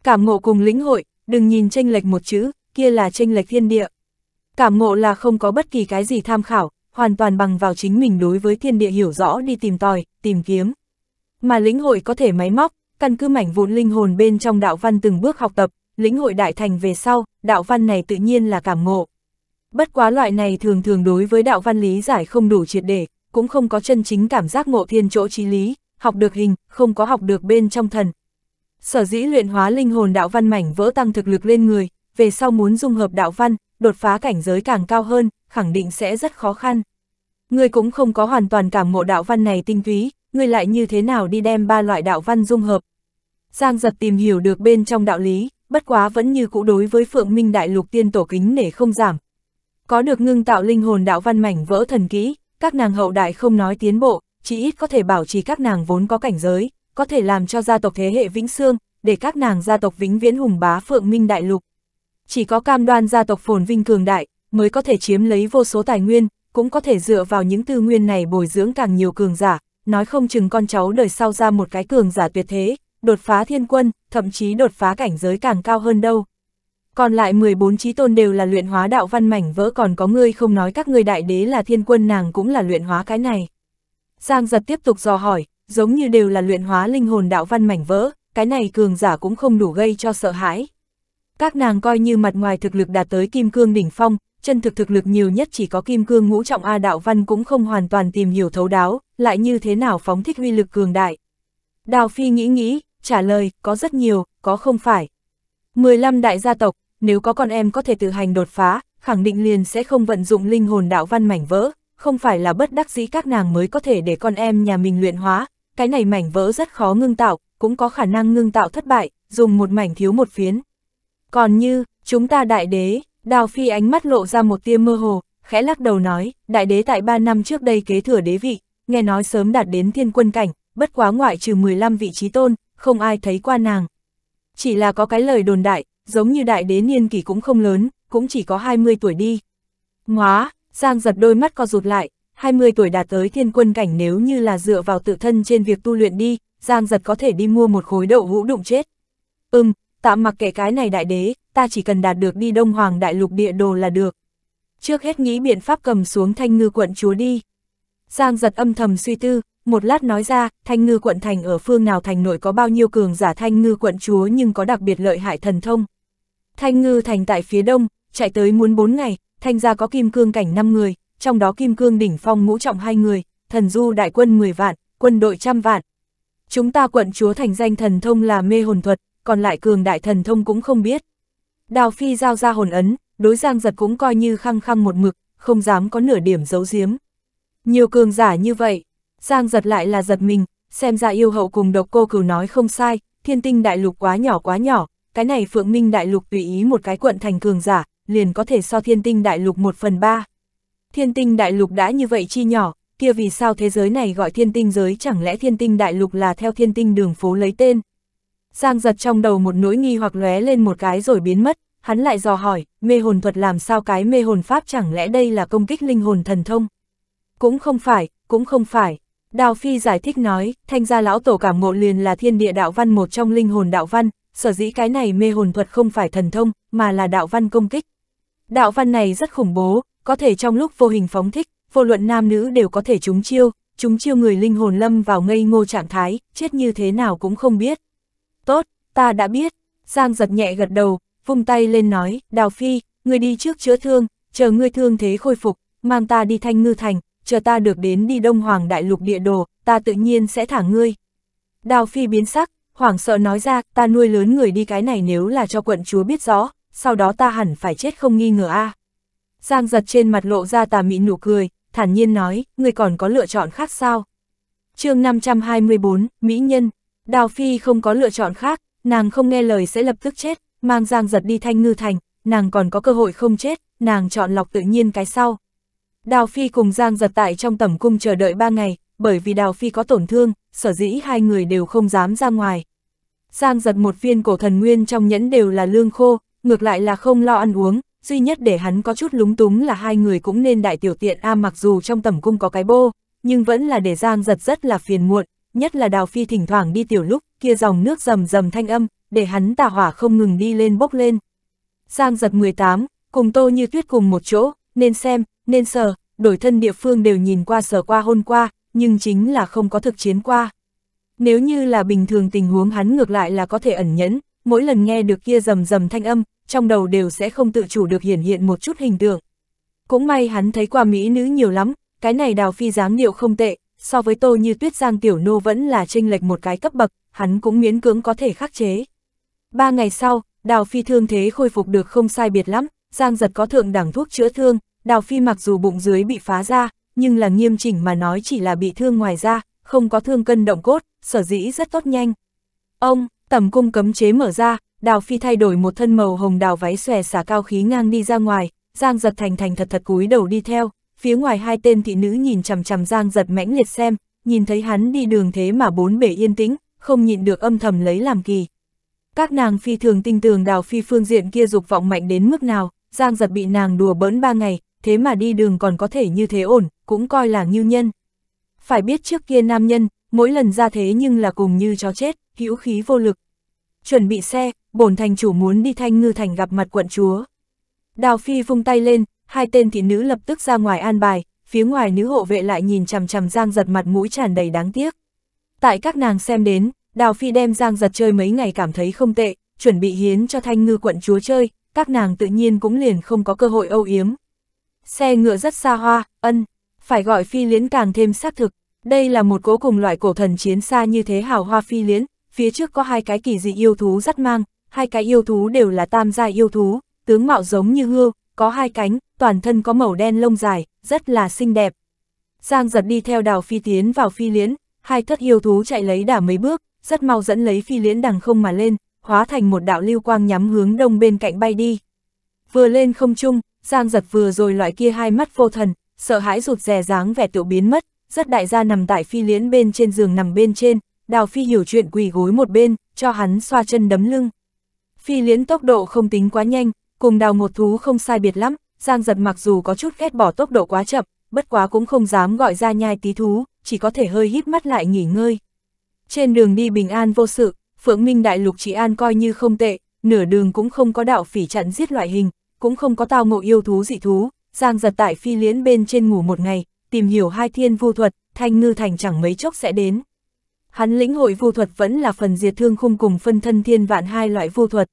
Cảm ngộ cùng lĩnh hội, đừng nhìn tranh lệch một chữ, kia là tranh lệch thiên địa. Cảm ngộ là không có bất kỳ cái gì tham khảo, hoàn toàn bằng vào chính mình đối với thiên địa hiểu rõ đi tìm tòi, tìm kiếm. Mà lĩnh hội có thể máy móc, căn cứ mảnh vụn linh hồn bên trong đạo văn từng bước học tập, lĩnh hội đại thành về sau, đạo văn này tự nhiên là cảm ngộ. Bất quá loại này thường thường đối với đạo văn lý giải không đủ triệt để, cũng không có chân chính cảm giác ngộ thiên chỗ trí lý, học được hình, không có học được bên trong thần. Sở dĩ luyện hóa linh hồn đạo văn mảnh vỡ tăng thực lực lên người, về sau muốn dung hợp đạo văn, đột phá cảnh giới càng cao hơn, khẳng định sẽ rất khó khăn. Ngươi cũng không có hoàn toàn cảm ngộ đạo văn này tinh túy, ngươi lại như thế nào đi đem ba loại đạo văn dung hợp. Giang giật tìm hiểu được bên trong đạo lý, bất quá vẫn như cũ đối với Phượng Minh Đại Lục tiên tổ kính nể không giảm. Có được ngưng tạo linh hồn đạo văn mảnh vỡ thần kỹ, các nàng hậu đại không nói tiến bộ, chỉ ít có thể bảo trì các nàng vốn có cảnh giới, có thể làm cho gia tộc thế hệ vĩnh xương, để các nàng gia tộc vĩnh viễn hùng bá phượng minh đại lục. Chỉ có cam đoan gia tộc phồn vinh cường đại, mới có thể chiếm lấy vô số tài nguyên, cũng có thể dựa vào những tư nguyên này bồi dưỡng càng nhiều cường giả, nói không chừng con cháu đời sau ra một cái cường giả tuyệt thế, đột phá thiên quân, thậm chí đột phá cảnh giới càng cao hơn đâu. Còn lại 14 trí tôn đều là luyện hóa đạo văn mảnh vỡ còn có ngươi không nói các ngươi đại đế là thiên quân nàng cũng là luyện hóa cái này. Giang giật tiếp tục dò hỏi, giống như đều là luyện hóa linh hồn đạo văn mảnh vỡ, cái này cường giả cũng không đủ gây cho sợ hãi. Các nàng coi như mặt ngoài thực lực đạt tới kim cương đỉnh phong, chân thực thực lực nhiều nhất chỉ có kim cương ngũ trọng A đạo văn cũng không hoàn toàn tìm hiểu thấu đáo, lại như thế nào phóng thích huy lực cường đại. Đào Phi nghĩ nghĩ, trả lời, có rất nhiều, có không phải. 15 đại gia tộc, nếu có con em có thể tự hành đột phá, khẳng định liền sẽ không vận dụng linh hồn đạo văn mảnh vỡ, không phải là bất đắc dĩ các nàng mới có thể để con em nhà mình luyện hóa, cái này mảnh vỡ rất khó ngưng tạo, cũng có khả năng ngưng tạo thất bại, dùng một mảnh thiếu một phiến. Còn như, chúng ta đại đế, đào phi ánh mắt lộ ra một tia mơ hồ, khẽ lắc đầu nói, đại đế tại ba năm trước đây kế thừa đế vị, nghe nói sớm đạt đến thiên quân cảnh, bất quá ngoại trừ 15 vị trí tôn, không ai thấy qua nàng. Chỉ là có cái lời đồn đại, giống như đại đế niên kỷ cũng không lớn, cũng chỉ có 20 tuổi đi. Ngóa, Giang giật đôi mắt co rụt lại, 20 tuổi đạt tới thiên quân cảnh nếu như là dựa vào tự thân trên việc tu luyện đi, Giang giật có thể đi mua một khối đậu hũ đụng chết. Ừm, tạm mặc kệ cái này đại đế, ta chỉ cần đạt được đi Đông Hoàng Đại Lục địa đồ là được. Trước hết nghĩ biện pháp cầm xuống thanh ngư quận chúa đi. Giang giật âm thầm suy tư, một lát nói ra, thanh ngư quận thành ở phương nào thành nội có bao nhiêu cường giả thanh ngư quận chúa nhưng có đặc biệt lợi hại thần thông. Thanh ngư thành tại phía đông, chạy tới muốn 4 ngày, thanh gia có kim cương cảnh 5 người, trong đó kim cương đỉnh phong ngũ trọng 2 người, thần du đại quân 10 vạn, quân đội trăm vạn. Chúng ta quận chúa thành danh thần thông là mê hồn thuật, còn lại cường đại thần thông cũng không biết. Đào Phi giao ra hồn ấn, đối giang giật cũng coi như khăng khăng một mực, không dám có nửa điểm giấu giếm. Nhiều cường giả như vậy, giang giật lại là giật mình, xem ra yêu hậu cùng độc cô cửu nói không sai, thiên tinh đại lục quá nhỏ quá nhỏ, cái này Phượng Minh Đại Lục tùy ý một cái quận thành cường giả, liền có thể so thiên tinh đại lục một phần ba. Thiên tinh đại lục đã như vậy chi nhỏ, kia vì sao thế giới này gọi thiên tinh giới chẳng lẽ thiên tinh đại lục là theo thiên tinh đường phố lấy tên. Giang giật trong đầu một nỗi nghi hoặc lóe lên một cái rồi biến mất, hắn lại dò hỏi, mê hồn thuật làm sao cái mê hồn pháp chẳng lẽ đây là công kích linh hồn thần thông. Cũng không phải, cũng không phải. Đào Phi giải thích nói, thanh gia lão tổ cảm ngộ liền là thiên địa đạo văn một trong linh hồn đạo văn, sở dĩ cái này mê hồn thuật không phải thần thông, mà là đạo văn công kích. Đạo văn này rất khủng bố, có thể trong lúc vô hình phóng thích, vô luận nam nữ đều có thể trúng chiêu, trúng chiêu người linh hồn lâm vào ngây ngô trạng thái, chết như thế nào cũng không biết. Tốt, ta đã biết, Giang giật nhẹ gật đầu, vung tay lên nói, Đào Phi, người đi trước chữa thương, chờ ngươi thương thế khôi phục, mang ta đi thanh ngư thành, chờ ta được đến đi Đông Hoàng Đại Lục địa đồ, ta tự nhiên sẽ thả ngươi. Đào Phi biến sắc, hoảng sợ nói ra, ta nuôi lớn người đi cái này nếu là cho quận chúa biết rõ, sau đó ta hẳn phải chết không nghi ngờ a. À. Giang giật trên mặt lộ ra tà mị nụ cười, thản nhiên nói, người còn có lựa chọn khác sao? chương 524, Mỹ Nhân, Đào Phi không có lựa chọn khác, nàng không nghe lời sẽ lập tức chết, mang Giang giật đi thanh ngư thành, nàng còn có cơ hội không chết, nàng chọn lọc tự nhiên cái sau. Đào Phi cùng Giang giật tại trong tẩm cung chờ đợi ba ngày, bởi vì Đào Phi có tổn thương, sở dĩ hai người đều không dám ra ngoài. Giang giật một viên cổ thần nguyên trong nhẫn đều là lương khô, ngược lại là không lo ăn uống, duy nhất để hắn có chút lúng túng là hai người cũng nên đại tiểu tiện A mặc dù trong tầm cung có cái bô, nhưng vẫn là để Giang giật rất là phiền muộn, nhất là Đào Phi thỉnh thoảng đi tiểu lúc, kia dòng nước rầm rầm thanh âm, để hắn tà hỏa không ngừng đi lên bốc lên. Giang giật 18, cùng tô như tuyết cùng một chỗ, nên xem, nên sờ, đổi thân địa phương đều nhìn qua sờ qua hôn qua, nhưng chính là không có thực chiến qua. Nếu như là bình thường tình huống hắn ngược lại là có thể ẩn nhẫn, mỗi lần nghe được kia rầm rầm thanh âm, trong đầu đều sẽ không tự chủ được hiển hiện một chút hình tượng. Cũng may hắn thấy qua mỹ nữ nhiều lắm, cái này đào phi dáng điệu không tệ, so với tô như tuyết giang tiểu nô vẫn là chênh lệch một cái cấp bậc, hắn cũng miễn cưỡng có thể khắc chế. Ba ngày sau, đào phi thương thế khôi phục được không sai biệt lắm, giang giật có thượng đẳng thuốc chữa thương, đào phi mặc dù bụng dưới bị phá ra, nhưng là nghiêm chỉnh mà nói chỉ là bị thương ngoài da, không có thương cân động cốt, sở dĩ rất tốt nhanh. Ông, tầm cung cấm chế mở ra, đào phi thay đổi một thân màu hồng đào váy xòe xả cao khí ngang đi ra ngoài, giang giật thành thành thật thật cúi đầu đi theo, phía ngoài hai tên thị nữ nhìn chằm chằm giang giật mãnh liệt xem, nhìn thấy hắn đi đường thế mà bốn bể yên tĩnh, không nhịn được âm thầm lấy làm kỳ. Các nàng phi thường tinh tường đào phi phương diện kia dục vọng mạnh đến mức nào, giang giật bị nàng đùa bỡn ba ngày, thế mà đi đường còn có thể như thế ổn, cũng coi là ngưu nhân. Phải biết trước kia nam nhân, mỗi lần ra thế nhưng là cùng như chó chết, hữu khí vô lực. Chuẩn bị xe, bổn thành chủ muốn đi thanh ngư thành gặp mặt quận chúa. Đào Phi vung tay lên, hai tên thị nữ lập tức ra ngoài an bài, phía ngoài nữ hộ vệ lại nhìn chằm chằm Giang giật mặt mũi tràn đầy đáng tiếc. Tại các nàng xem đến, Đào Phi đem Giang giật chơi mấy ngày cảm thấy không tệ, chuẩn bị hiến cho thanh ngư quận chúa chơi, các nàng tự nhiên cũng liền không có cơ hội âu yếm. Xe ngựa rất xa hoa, ân, phải gọi phi liễn càng thêm xác thực, đây là một cố cùng loại cổ thần chiến xa như thế hào hoa phi liễn, phía trước có hai cái kỳ dị yêu thú dắt mang, hai cái yêu thú đều là tam gia yêu thú, tướng mạo giống như hươu, có hai cánh, toàn thân có màu đen lông dài, rất là xinh đẹp. Giang giật đi theo đào phi tiến vào phi liễn, hai thất yêu thú chạy lấy đả mấy bước, rất mau dẫn lấy phi liễn đằng không mà lên, hóa thành một đạo lưu quang nhắm hướng đông bên cạnh bay đi. Vừa lên không trung, Giang giật vừa rồi loại kia hai mắt vô thần, sợ hãi rụt rè dáng vẻ tiểu biến mất, rất đại gia nằm tại phi liễn bên trên giường nằm bên trên, đào phi hiểu chuyện quỳ gối một bên, cho hắn xoa chân đấm lưng. Phi liễn tốc độ không tính quá nhanh, cùng đào một thú không sai biệt lắm, giang giật mặc dù có chút ghét bỏ tốc độ quá chậm, bất quá cũng không dám gọi ra nhai tí thú, chỉ có thể hơi hít mắt lại nghỉ ngơi. Trên đường đi bình an vô sự, Phượng Minh Đại Lục chỉ An coi như không tệ, nửa đường cũng không có đạo phỉ chặn giết loại hình, cũng không có tao ngộ yêu thú dị thú, Giang giật tại phi liễn bên trên ngủ một ngày, tìm hiểu hai thiên vu thuật, thanh ngư thành chẳng mấy chốc sẽ đến. Hắn lĩnh hội vu thuật vẫn là phần diệt thương khung cùng phân thân thiên vạn hai loại vu thuật.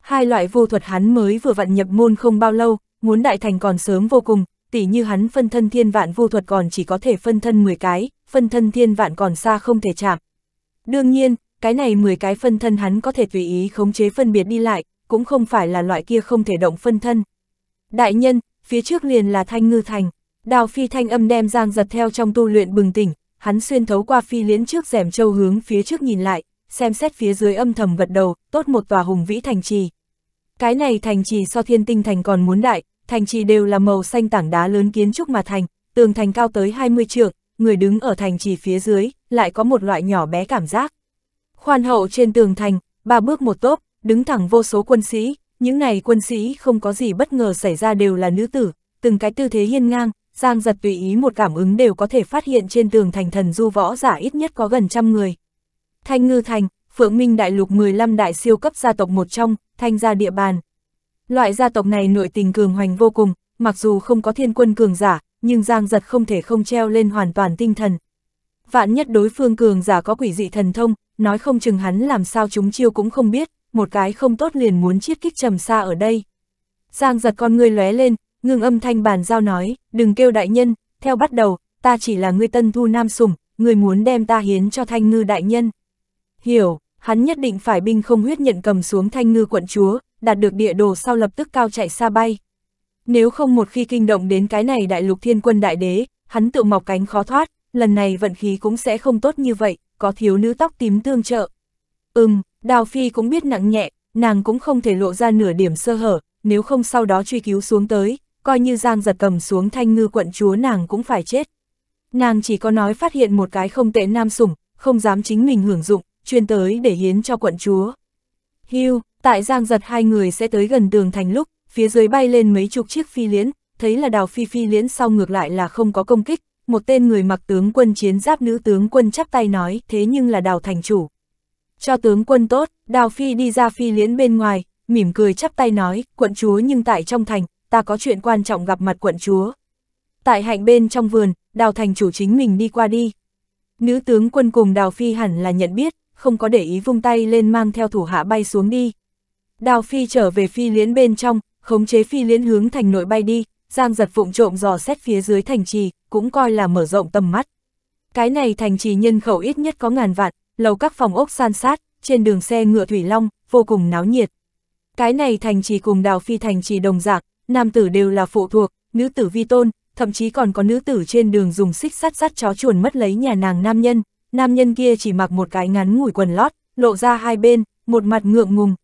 Hai loại vu thuật hắn mới vừa vặn nhập môn không bao lâu, muốn đại thành còn sớm vô cùng, tỉ như hắn phân thân thiên vạn vu thuật còn chỉ có thể phân thân 10 cái, phân thân thiên vạn còn xa không thể chạm. Đương nhiên, cái này 10 cái phân thân hắn có thể tùy ý khống chế phân biệt đi lại, cũng không phải là loại kia không thể động phân thân. Đại nhân, phía trước liền là Thanh Ngư Thành. Đào phi thanh âm đem Giang giật theo trong tu luyện bừng tỉnh, hắn xuyên thấu qua phi liễn trước rèm châu hướng phía trước nhìn lại, xem xét phía dưới âm thầm vật đầu, tốt một tòa hùng vĩ thành trì. Cái này thành trì so thiên tinh thành còn muốn đại, thành trì đều là màu xanh tảng đá lớn kiến trúc mà thành, tường thành cao tới 20 trượng, người đứng ở thành trì phía dưới, lại có một loại nhỏ bé cảm giác. Khoan hậu trên tường thành, ba bước một tốp, đứng thẳng vô số quân sĩ, những này quân sĩ không có gì bất ngờ xảy ra đều là nữ tử, từng cái tư thế hiên ngang, Giang giật tùy ý một cảm ứng đều có thể phát hiện trên tường thành thần du võ giả ít nhất có gần trăm người. Thanh ngư thành, Phượng Minh đại lục 15 đại siêu cấp gia tộc một trong, thanh gia địa bàn. Loại gia tộc này nội tình cường hoành vô cùng, mặc dù không có thiên quân cường giả, nhưng Giang giật không thể không treo lên hoàn toàn tinh thần. Vạn nhất đối phương cường giả có quỷ dị thần thông, nói không chừng hắn làm sao chúng chiêu cũng không biết, một cái không tốt liền muốn chiết kích trầm xa ở đây. Giang giật con ngươi lóe lên, ngưng âm thanh bàn giao nói, đừng kêu đại nhân, theo bắt đầu, ta chỉ là người tân thu nam sủng, người muốn đem ta hiến cho thanh ngư đại nhân. Hiểu, hắn nhất định phải binh không huyết nhận cầm xuống thanh ngư quận chúa, đạt được địa đồ sau lập tức cao chạy xa bay. Nếu không một khi kinh động đến cái này đại lục thiên quân đại đế, hắn tự mọc cánh khó thoát, lần này vận khí cũng sẽ không tốt như vậy, có thiếu nữ tóc tím tương trợ. Ừm, Đào Phi cũng biết nặng nhẹ, nàng cũng không thể lộ ra nửa điểm sơ hở, nếu không sau đó truy cứu xuống tới, coi như Giang giật cầm xuống thanh ngư quận chúa nàng cũng phải chết. Nàng chỉ có nói phát hiện một cái không tệ nam sủng, không dám chính mình hưởng dụng, chuyên tới để hiến cho quận chúa. Hưu, tại Giang giật hai người sẽ tới gần tường thành lúc, phía dưới bay lên mấy chục chiếc phi liễn, thấy là đào phi phi liễn sau ngược lại là không có công kích, một tên người mặc tướng quân chiến giáp nữ tướng quân chắp tay nói thế nhưng là đào thành chủ, cho tướng quân tốt, Đào Phi đi ra phi liễn bên ngoài, mỉm cười chắp tay nói, quận chúa nhưng tại trong thành, ta có chuyện quan trọng gặp mặt quận chúa. Tại hạnh bên trong vườn, Đào Thành chủ chính mình đi qua đi. Nữ tướng quân cùng Đào Phi hẳn là nhận biết, không có để ý vung tay lên mang theo thủ hạ bay xuống đi. Đào Phi trở về phi liễn bên trong, khống chế phi liễn hướng thành nội bay đi, Giang giật vụng trộm dò xét phía dưới thành trì, cũng coi là mở rộng tầm mắt. Cái này thành trì nhân khẩu ít nhất có ngàn vạn, lầu các phòng ốc san sát, trên đường xe ngựa Thủy Long, vô cùng náo nhiệt. Cái này thành trì cùng đào phi thành trì đồng dạng, nam tử đều là phụ thuộc, nữ tử vi tôn, thậm chí còn có nữ tử trên đường dùng xích sắt sắt chó chuồn mất lấy nhà nàng nam nhân, nam nhân kia chỉ mặc một cái ngắn ngủi quần lót, lộ ra hai bên, một mặt ngượng ngùng.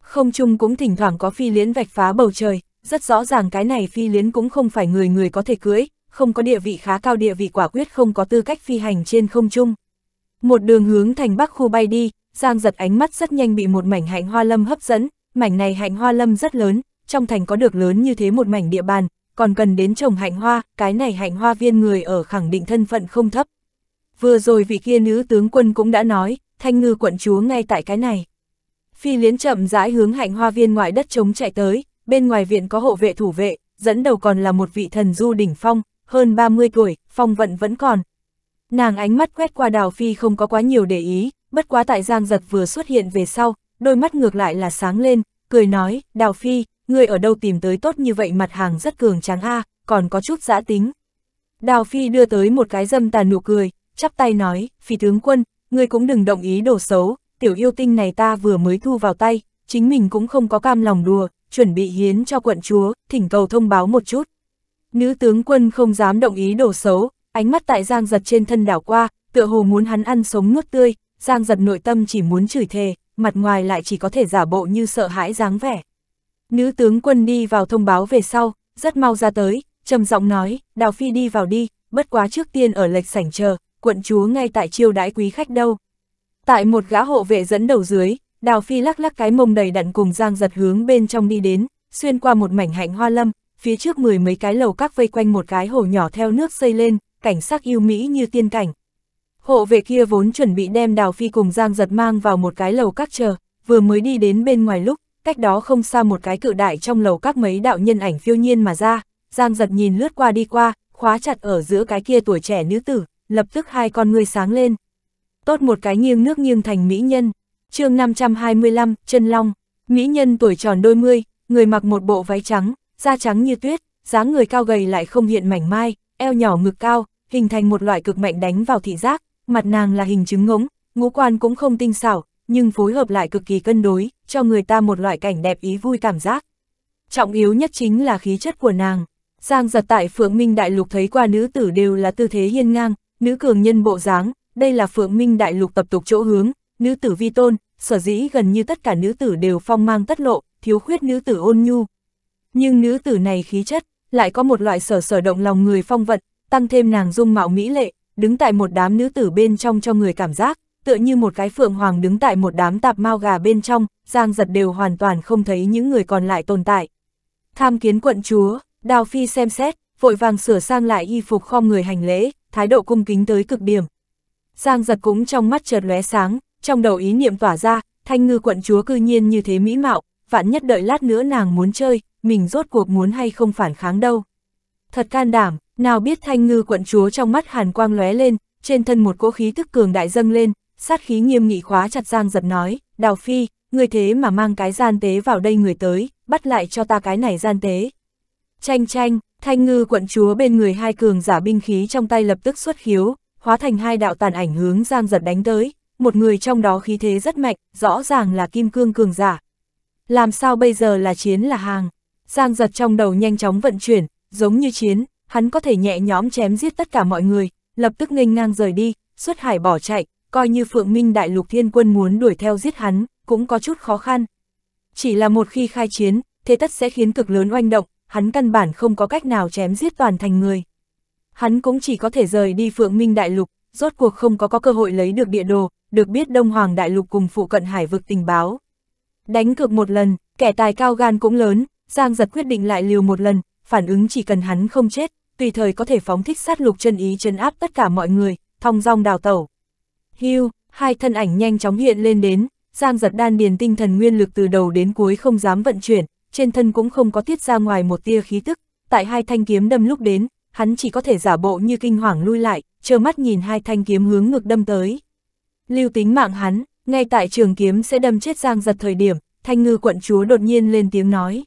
Không chung cũng thỉnh thoảng có phi liến vạch phá bầu trời, rất rõ ràng cái này phi liến cũng không phải người người có thể cưới, không có địa vị khá cao địa vị quả quyết không có tư cách phi hành trên không chung. Một đường hướng thành bắc khu bay đi, Giang giật ánh mắt rất nhanh bị một mảnh hạnh hoa lâm hấp dẫn, mảnh này hạnh hoa lâm rất lớn, trong thành có được lớn như thế một mảnh địa bàn, còn cần đến trồng hạnh hoa, cái này hạnh hoa viên người ở khẳng định thân phận không thấp. Vừa rồi vị kia nữ tướng quân cũng đã nói, thanh ngư quận chúa ngay tại cái này. Phi liến chậm rãi hướng hạnh hoa viên ngoại đất trống chạy tới, bên ngoài viện có hộ vệ thủ vệ, dẫn đầu còn là một vị thần du đỉnh phong, hơn 30 tuổi, phong vận vẫn còn, Nàng ánh mắt quét qua Đào Phi không có quá nhiều để ý, bất quá tại Giang Giật vừa xuất hiện về sau, đôi mắt ngược lại là sáng lên, cười nói, Đào Phi, người ở đâu tìm tới tốt như vậy mặt hàng rất cường tráng a, còn có chút giã tính. Đào Phi đưa tới một cái dâm tàn nụ cười, chắp tay nói, Phi tướng quân, người cũng đừng động ý đồ xấu, tiểu yêu tinh này ta vừa mới thu vào tay, chính mình cũng không có cam lòng đùa, chuẩn bị hiến cho quận chúa, thỉnh cầu thông báo một chút. Nữ tướng quân không dám động ý đồ xấu, ánh mắt tại Giang Giật trên thân đảo qua, tựa hồ muốn hắn ăn sống nuốt tươi, Giang Giật nội tâm chỉ muốn chửi thề, mặt ngoài lại chỉ có thể giả bộ như sợ hãi dáng vẻ. Nữ tướng quân đi vào thông báo về sau, rất mau ra tới, trầm giọng nói, Đào Phi đi vào đi, bất quá trước tiên ở lệch sảnh chờ, quận chúa ngay tại chiêu đãi quý khách đâu. Tại một gã hộ vệ dẫn đầu dưới, Đào Phi lắc lắc cái mông đầy đặn cùng Giang Giật hướng bên trong đi đến, xuyên qua một mảnh hạnh hoa lâm, phía trước mười mấy cái lầu các vây quanh một cái hồ nhỏ theo nước xây lên, cảnh sắc yêu mỹ như tiên cảnh. Hộ vệ kia vốn chuẩn bị đem Đào Phi cùng Giang giật mang vào một cái lầu các chờ, vừa mới đi đến bên ngoài lúc, cách đó không xa một cái cự đại trong lầu các mấy đạo nhân ảnh phiêu nhiên mà ra, Giang giật nhìn lướt qua đi qua, khóa chặt ở giữa cái kia tuổi trẻ nữ tử, lập tức hai con người sáng lên. Tốt một cái nghiêng nước nghiêng thành mỹ nhân, chương 525, chân long, mỹ nhân tuổi tròn đôi mươi, người mặc một bộ váy trắng, da trắng như tuyết, dáng người cao gầy lại không hiện mảnh mai, eo nhỏ ngực cao, hình thành một loại cực mạnh đánh vào thị giác, mặt nàng là hình trứng ngỗng, ngũ quan cũng không tinh xảo, nhưng phối hợp lại cực kỳ cân đối, cho người ta một loại cảnh đẹp ý vui cảm giác. Trọng yếu nhất chính là khí chất của nàng. Giang giật tại Phượng Minh Đại Lục thấy qua nữ tử đều là tư thế hiên ngang, nữ cường nhân bộ dáng, đây là Phượng Minh Đại Lục tập tục chỗ hướng, nữ tử vi tôn, sở dĩ gần như tất cả nữ tử đều phong mang tất lộ, thiếu khuyết nữ tử ôn nhu. Nhưng nữ tử này khí chất, lại có một loại sở sở động lòng người phong vận, tăng thêm nàng dung mạo mỹ lệ, đứng tại một đám nữ tử bên trong cho người cảm giác, tựa như một cái phượng hoàng đứng tại một đám tạp mao gà bên trong, giang giật đều hoàn toàn không thấy những người còn lại tồn tại. Tham kiến quận chúa, Đào Phi xem xét, vội vàng sửa sang lại y phục khom người hành lễ, thái độ cung kính tới cực điểm. Giang giật cũng trong mắt chợt lóe sáng, trong đầu ý niệm tỏa ra, thanh ngư quận chúa cư nhiên như thế mỹ mạo, vạn nhất đợi lát nữa nàng muốn chơi, mình rốt cuộc muốn hay không phản kháng đâu. Thật can đảm, nào biết thanh ngư quận chúa trong mắt hàn quang lóe lên, trên thân một cỗ khí tức cường đại dâng lên, sát khí nghiêm nghị khóa chặt Giang Giật nói, Đào Phi, người thế mà mang cái gian tế vào đây người tới, bắt lại cho ta cái này gian tế. Chanh chanh, thanh ngư quận chúa bên người hai cường giả binh khí trong tay lập tức xuất khiếu, hóa thành hai đạo tàn ảnh hướng Giang Giật đánh tới, một người trong đó khí thế rất mạnh, rõ ràng là kim cương cường giả, làm sao bây giờ là chiến là hàng? Giang giật trong đầu nhanh chóng vận chuyển, giống như chiến, hắn có thể nhẹ nhõm chém giết tất cả mọi người, lập tức nghênh ngang rời đi, xuất hải bỏ chạy, coi như Phượng Minh Đại Lục Thiên Quân muốn đuổi theo giết hắn, cũng có chút khó khăn. Chỉ là một khi khai chiến, thế tất sẽ khiến cực lớn oanh động, hắn căn bản không có cách nào chém giết toàn thành người. Hắn cũng chỉ có thể rời đi Phượng Minh Đại Lục, rốt cuộc không có có cơ hội lấy được địa đồ, được biết Đông Hoàng Đại Lục cùng phụ cận hải vực tình báo. Đánh cược một lần, kẻ tài cao gan cũng lớn, Giang giật quyết định lại liều một lần, phản ứng chỉ cần hắn không chết, tùy thời có thể phóng thích sát lục chân ý chân áp tất cả mọi người, thong dong đào tẩu. Hưu, hai thân ảnh nhanh chóng hiện lên đến, Giang giật đan điền tinh thần nguyên lực từ đầu đến cuối không dám vận chuyển, trên thân cũng không có tiết ra ngoài một tia khí tức, tại hai thanh kiếm đâm lúc đến, hắn chỉ có thể giả bộ như kinh hoàng lui lại, trơ mắt nhìn hai thanh kiếm hướng ngược đâm tới. Lưu tính mạng hắn, ngay tại trường kiếm sẽ đâm chết Giang giật thời điểm, thanh ngư quận chúa đột nhiên lên tiếng nói.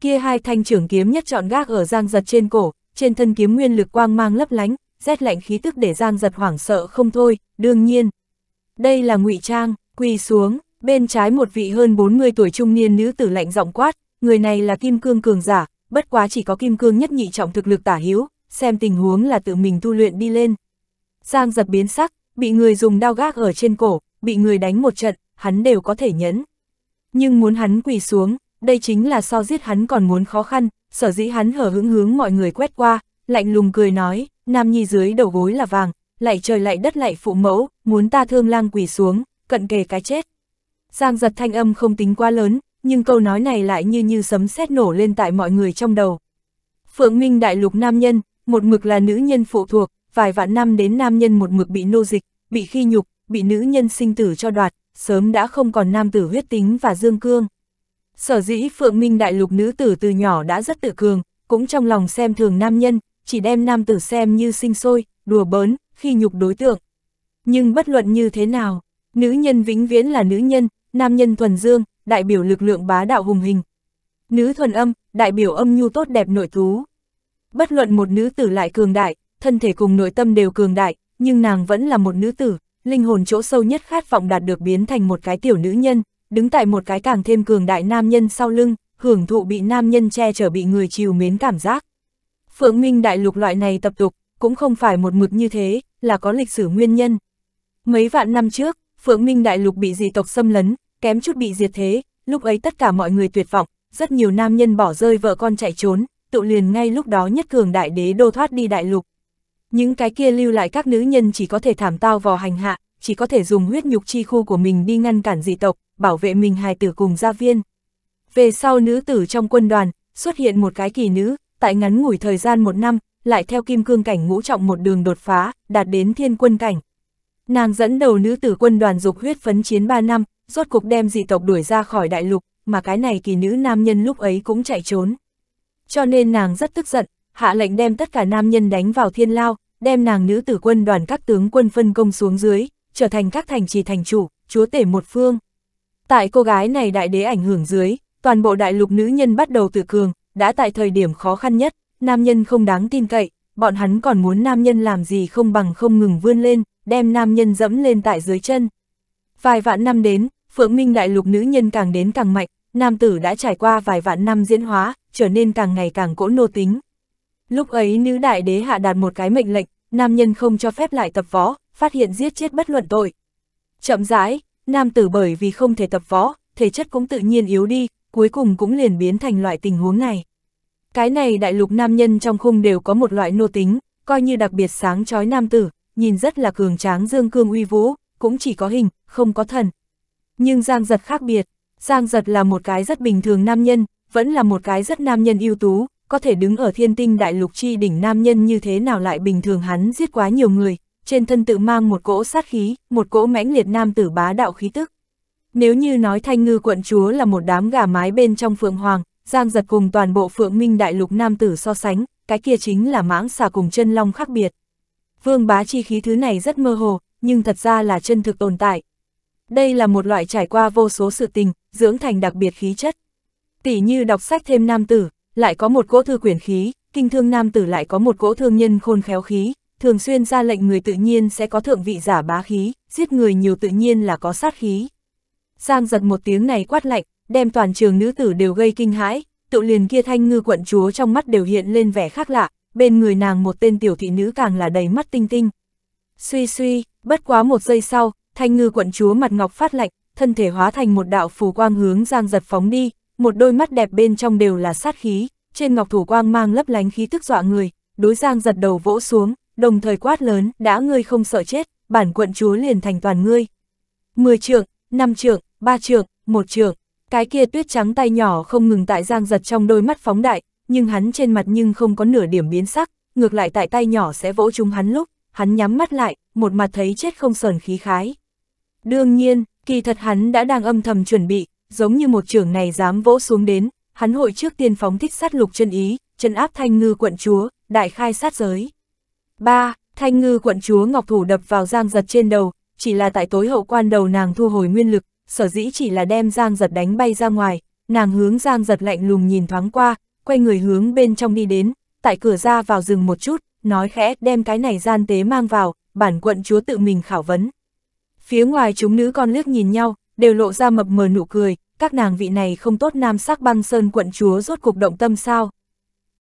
Kia hai thanh trưởng kiếm nhất chọn gác ở Giang giật trên cổ, trên thân kiếm nguyên lực quang mang lấp lánh, rét lạnh khí tức để Giang giật hoảng sợ không thôi, đương nhiên. Đây là ngụy Trang, quỳ xuống, bên trái một vị hơn 40 tuổi trung niên nữ tử lạnh giọng quát, người này là kim cương cường giả, bất quá chỉ có kim cương nhất nhị trọng thực lực tả hiếu, xem tình huống là tự mình tu luyện đi lên. Giang giật biến sắc, bị người dùng đao gác ở trên cổ, bị người đánh một trận, hắn đều có thể nhẫn. Nhưng muốn hắn quỳ xuống, đây chính là so giết hắn còn muốn khó khăn, sở dĩ hắn hở hững hướng mọi người quét qua, lạnh lùng cười nói, nam nhi dưới đầu gối là vàng, lại trời lại đất lại phụ mẫu, muốn ta thương lang quỳ xuống, cận kề cái chết. Giang giật thanh âm không tính quá lớn, nhưng câu nói này lại như như sấm sét nổ lên tại mọi người trong đầu. Phượng Minh đại lục nam nhân, một mực là nữ nhân phụ thuộc, vài vạn năm đến nam nhân một mực bị nô dịch, bị khi nhục, bị nữ nhân sinh tử cho đoạt, sớm đã không còn nam tử huyết tính và dương cương. Sở dĩ Phượng Minh Đại Lục nữ tử từ nhỏ đã rất tự cường, cũng trong lòng xem thường nam nhân, chỉ đem nam tử xem như sinh sôi, đùa bớn, khi nhục đối tượng. Nhưng bất luận như thế nào, nữ nhân vĩnh viễn là nữ nhân, nam nhân thuần dương, đại biểu lực lượng bá đạo hùng hình. Nữ thuần âm, đại biểu âm nhu tốt đẹp nội thú. Bất luận một nữ tử lại cường đại, thân thể cùng nội tâm đều cường đại, nhưng nàng vẫn là một nữ tử, linh hồn chỗ sâu nhất khát vọng đạt được biến thành một cái tiểu nữ nhân, đứng tại một cái càng thêm cường đại nam nhân sau lưng, hưởng thụ bị nam nhân che chở bị người chiều mến cảm giác. Phượng Minh đại lục loại này tập tục, cũng không phải một mực như thế, là có lịch sử nguyên nhân. Mấy vạn năm trước, Phượng Minh đại lục bị dị tộc xâm lấn, kém chút bị diệt thế, lúc ấy tất cả mọi người tuyệt vọng, rất nhiều nam nhân bỏ rơi vợ con chạy trốn, tự liền ngay lúc đó nhất cường đại đế đô thoát đi đại lục những cái kia lưu lại các nữ nhân chỉ có thể thảm tao vò hành hạ, chỉ có thể dùng huyết nhục chi khu của mình đi ngăn cản dị tộc, bảo vệ mình hài tử cùng gia viên. Về sau nữ tử trong quân đoàn, xuất hiện một cái kỳ nữ, tại ngắn ngủi thời gian một năm, lại theo kim cương cảnh ngũ trọng một đường đột phá, đạt đến thiên quân cảnh. Nàng dẫn đầu nữ tử quân đoàn dục huyết phấn chiến 3 năm, rốt cục đem dị tộc đuổi ra khỏi đại lục, mà cái này kỳ nữ nam nhân lúc ấy cũng chạy trốn. Cho nên nàng rất tức giận, hạ lệnh đem tất cả nam nhân đánh vào thiên lao, đem nàng nữ tử quân đoàn các tướng quân phân công xuống dưới, trở thành các thành trì thành chủ, chúa tể một phương. Tại cô gái này đại đế ảnh hưởng dưới, toàn bộ đại lục nữ nhân bắt đầu tự cường, đã tại thời điểm khó khăn nhất, nam nhân không đáng tin cậy, bọn hắn còn muốn nam nhân làm gì không bằng không ngừng vươn lên, đem nam nhân dẫm lên tại dưới chân. Vài vạn năm đến, Phượng Minh đại lục nữ nhân càng đến càng mạnh, nam tử đã trải qua vài vạn năm diễn hóa, trở nên càng ngày càng cỗ nô tính. Lúc ấy nữ đại đế hạ đạt một cái mệnh lệnh, nam nhân không cho phép lại tập võ, phát hiện giết chết bất luận tội. Chậm rãi, nam tử bởi vì không thể tập võ, thể chất cũng tự nhiên yếu đi, cuối cùng cũng liền biến thành loại tình huống này. Cái này đại lục nam nhân trong khung đều có một loại nô tính, coi như đặc biệt sáng chói nam tử, nhìn rất là cường tráng dương cương uy vũ, cũng chỉ có hình, không có thần. Nhưng Giang Giật khác biệt, Giang Giật là một cái rất bình thường nam nhân, vẫn là một cái rất nam nhân ưu tú, có thể đứng ở thiên tinh đại lục chi đỉnh nam nhân như thế nào lại bình thường hắn giết quá nhiều người, trên thân tự mang một cỗ sát khí, một cỗ mãnh liệt nam tử bá đạo khí tức. Nếu như nói thanh ngư quận chúa là một đám gà mái bên trong phượng hoàng, giang giật cùng toàn bộ phượng minh đại lục nam tử so sánh, cái kia chính là mãng xà cùng chân long khác biệt. Vương bá chi khí thứ này rất mơ hồ, nhưng thật ra là chân thực tồn tại. Đây là một loại trải qua vô số sự tình, dưỡng thành đặc biệt khí chất. Tỷ như đọc sách thêm nam tử, lại có một cỗ thư quyền khí, kinh thương nam tử lại có một cỗ thương nhân khôn khéo khí, thường xuyên ra lệnh người tự nhiên sẽ có thượng vị giả bá khí, giết người nhiều tự nhiên là có sát khí. Giang giật một tiếng này quát lạnh, đem toàn trường nữ tử đều gây kinh hãi, tự liền kia thanh ngư quận chúa trong mắt đều hiện lên vẻ khác lạ, bên người nàng một tên tiểu thị nữ càng là đầy mắt tinh tinh. Suy suy, bất quá một giây sau, thanh ngư quận chúa mặt ngọc phát lạnh, thân thể hóa thành một đạo phù quang hướng giang giật phóng đi, một đôi mắt đẹp bên trong đều là sát khí, trên ngọc thủ quang mang lấp lánh khí tức dọa người, đối giang giật đầu vỗ xuống, đồng thời quát lớn, đã ngươi không sợ chết, bản quận chúa liền thành toàn ngươi. Mười trượng, năm trượng, ba trượng, một trượng, cái kia tuyết trắng tay nhỏ không ngừng tại giang giật trong đôi mắt phóng đại, nhưng hắn trên mặt nhưng không có nửa điểm biến sắc, ngược lại tại tay nhỏ sẽ vỗ chúng hắn lúc, hắn nhắm mắt lại, một mặt thấy chết không sờn khí khái. Đương nhiên, kỳ thật hắn đã đang âm thầm chuẩn bị, giống như một trưởng này dám vỗ xuống đến, hắn hội trước tiên phóng thích sát lục chân ý, chân áp thanh ngư quận chúa, đại khai sát giới. 3. Thanh ngư quận chúa Ngọc Thủ đập vào giang giật trên đầu, chỉ là tại tối hậu quan đầu nàng thu hồi nguyên lực, sở dĩ chỉ là đem giang giật đánh bay ra ngoài, nàng hướng giang giật lạnh lùng nhìn thoáng qua, quay người hướng bên trong đi đến, tại cửa ra vào rừng một chút, nói khẽ đem cái này gian tế mang vào, bản quận chúa tự mình khảo vấn. Phía ngoài chúng nữ con liếc nhìn nhau, đều lộ ra mập mờ nụ cười, các nàng vị này không tốt nam sắc băng sơn quận chúa rốt cục động tâm sao,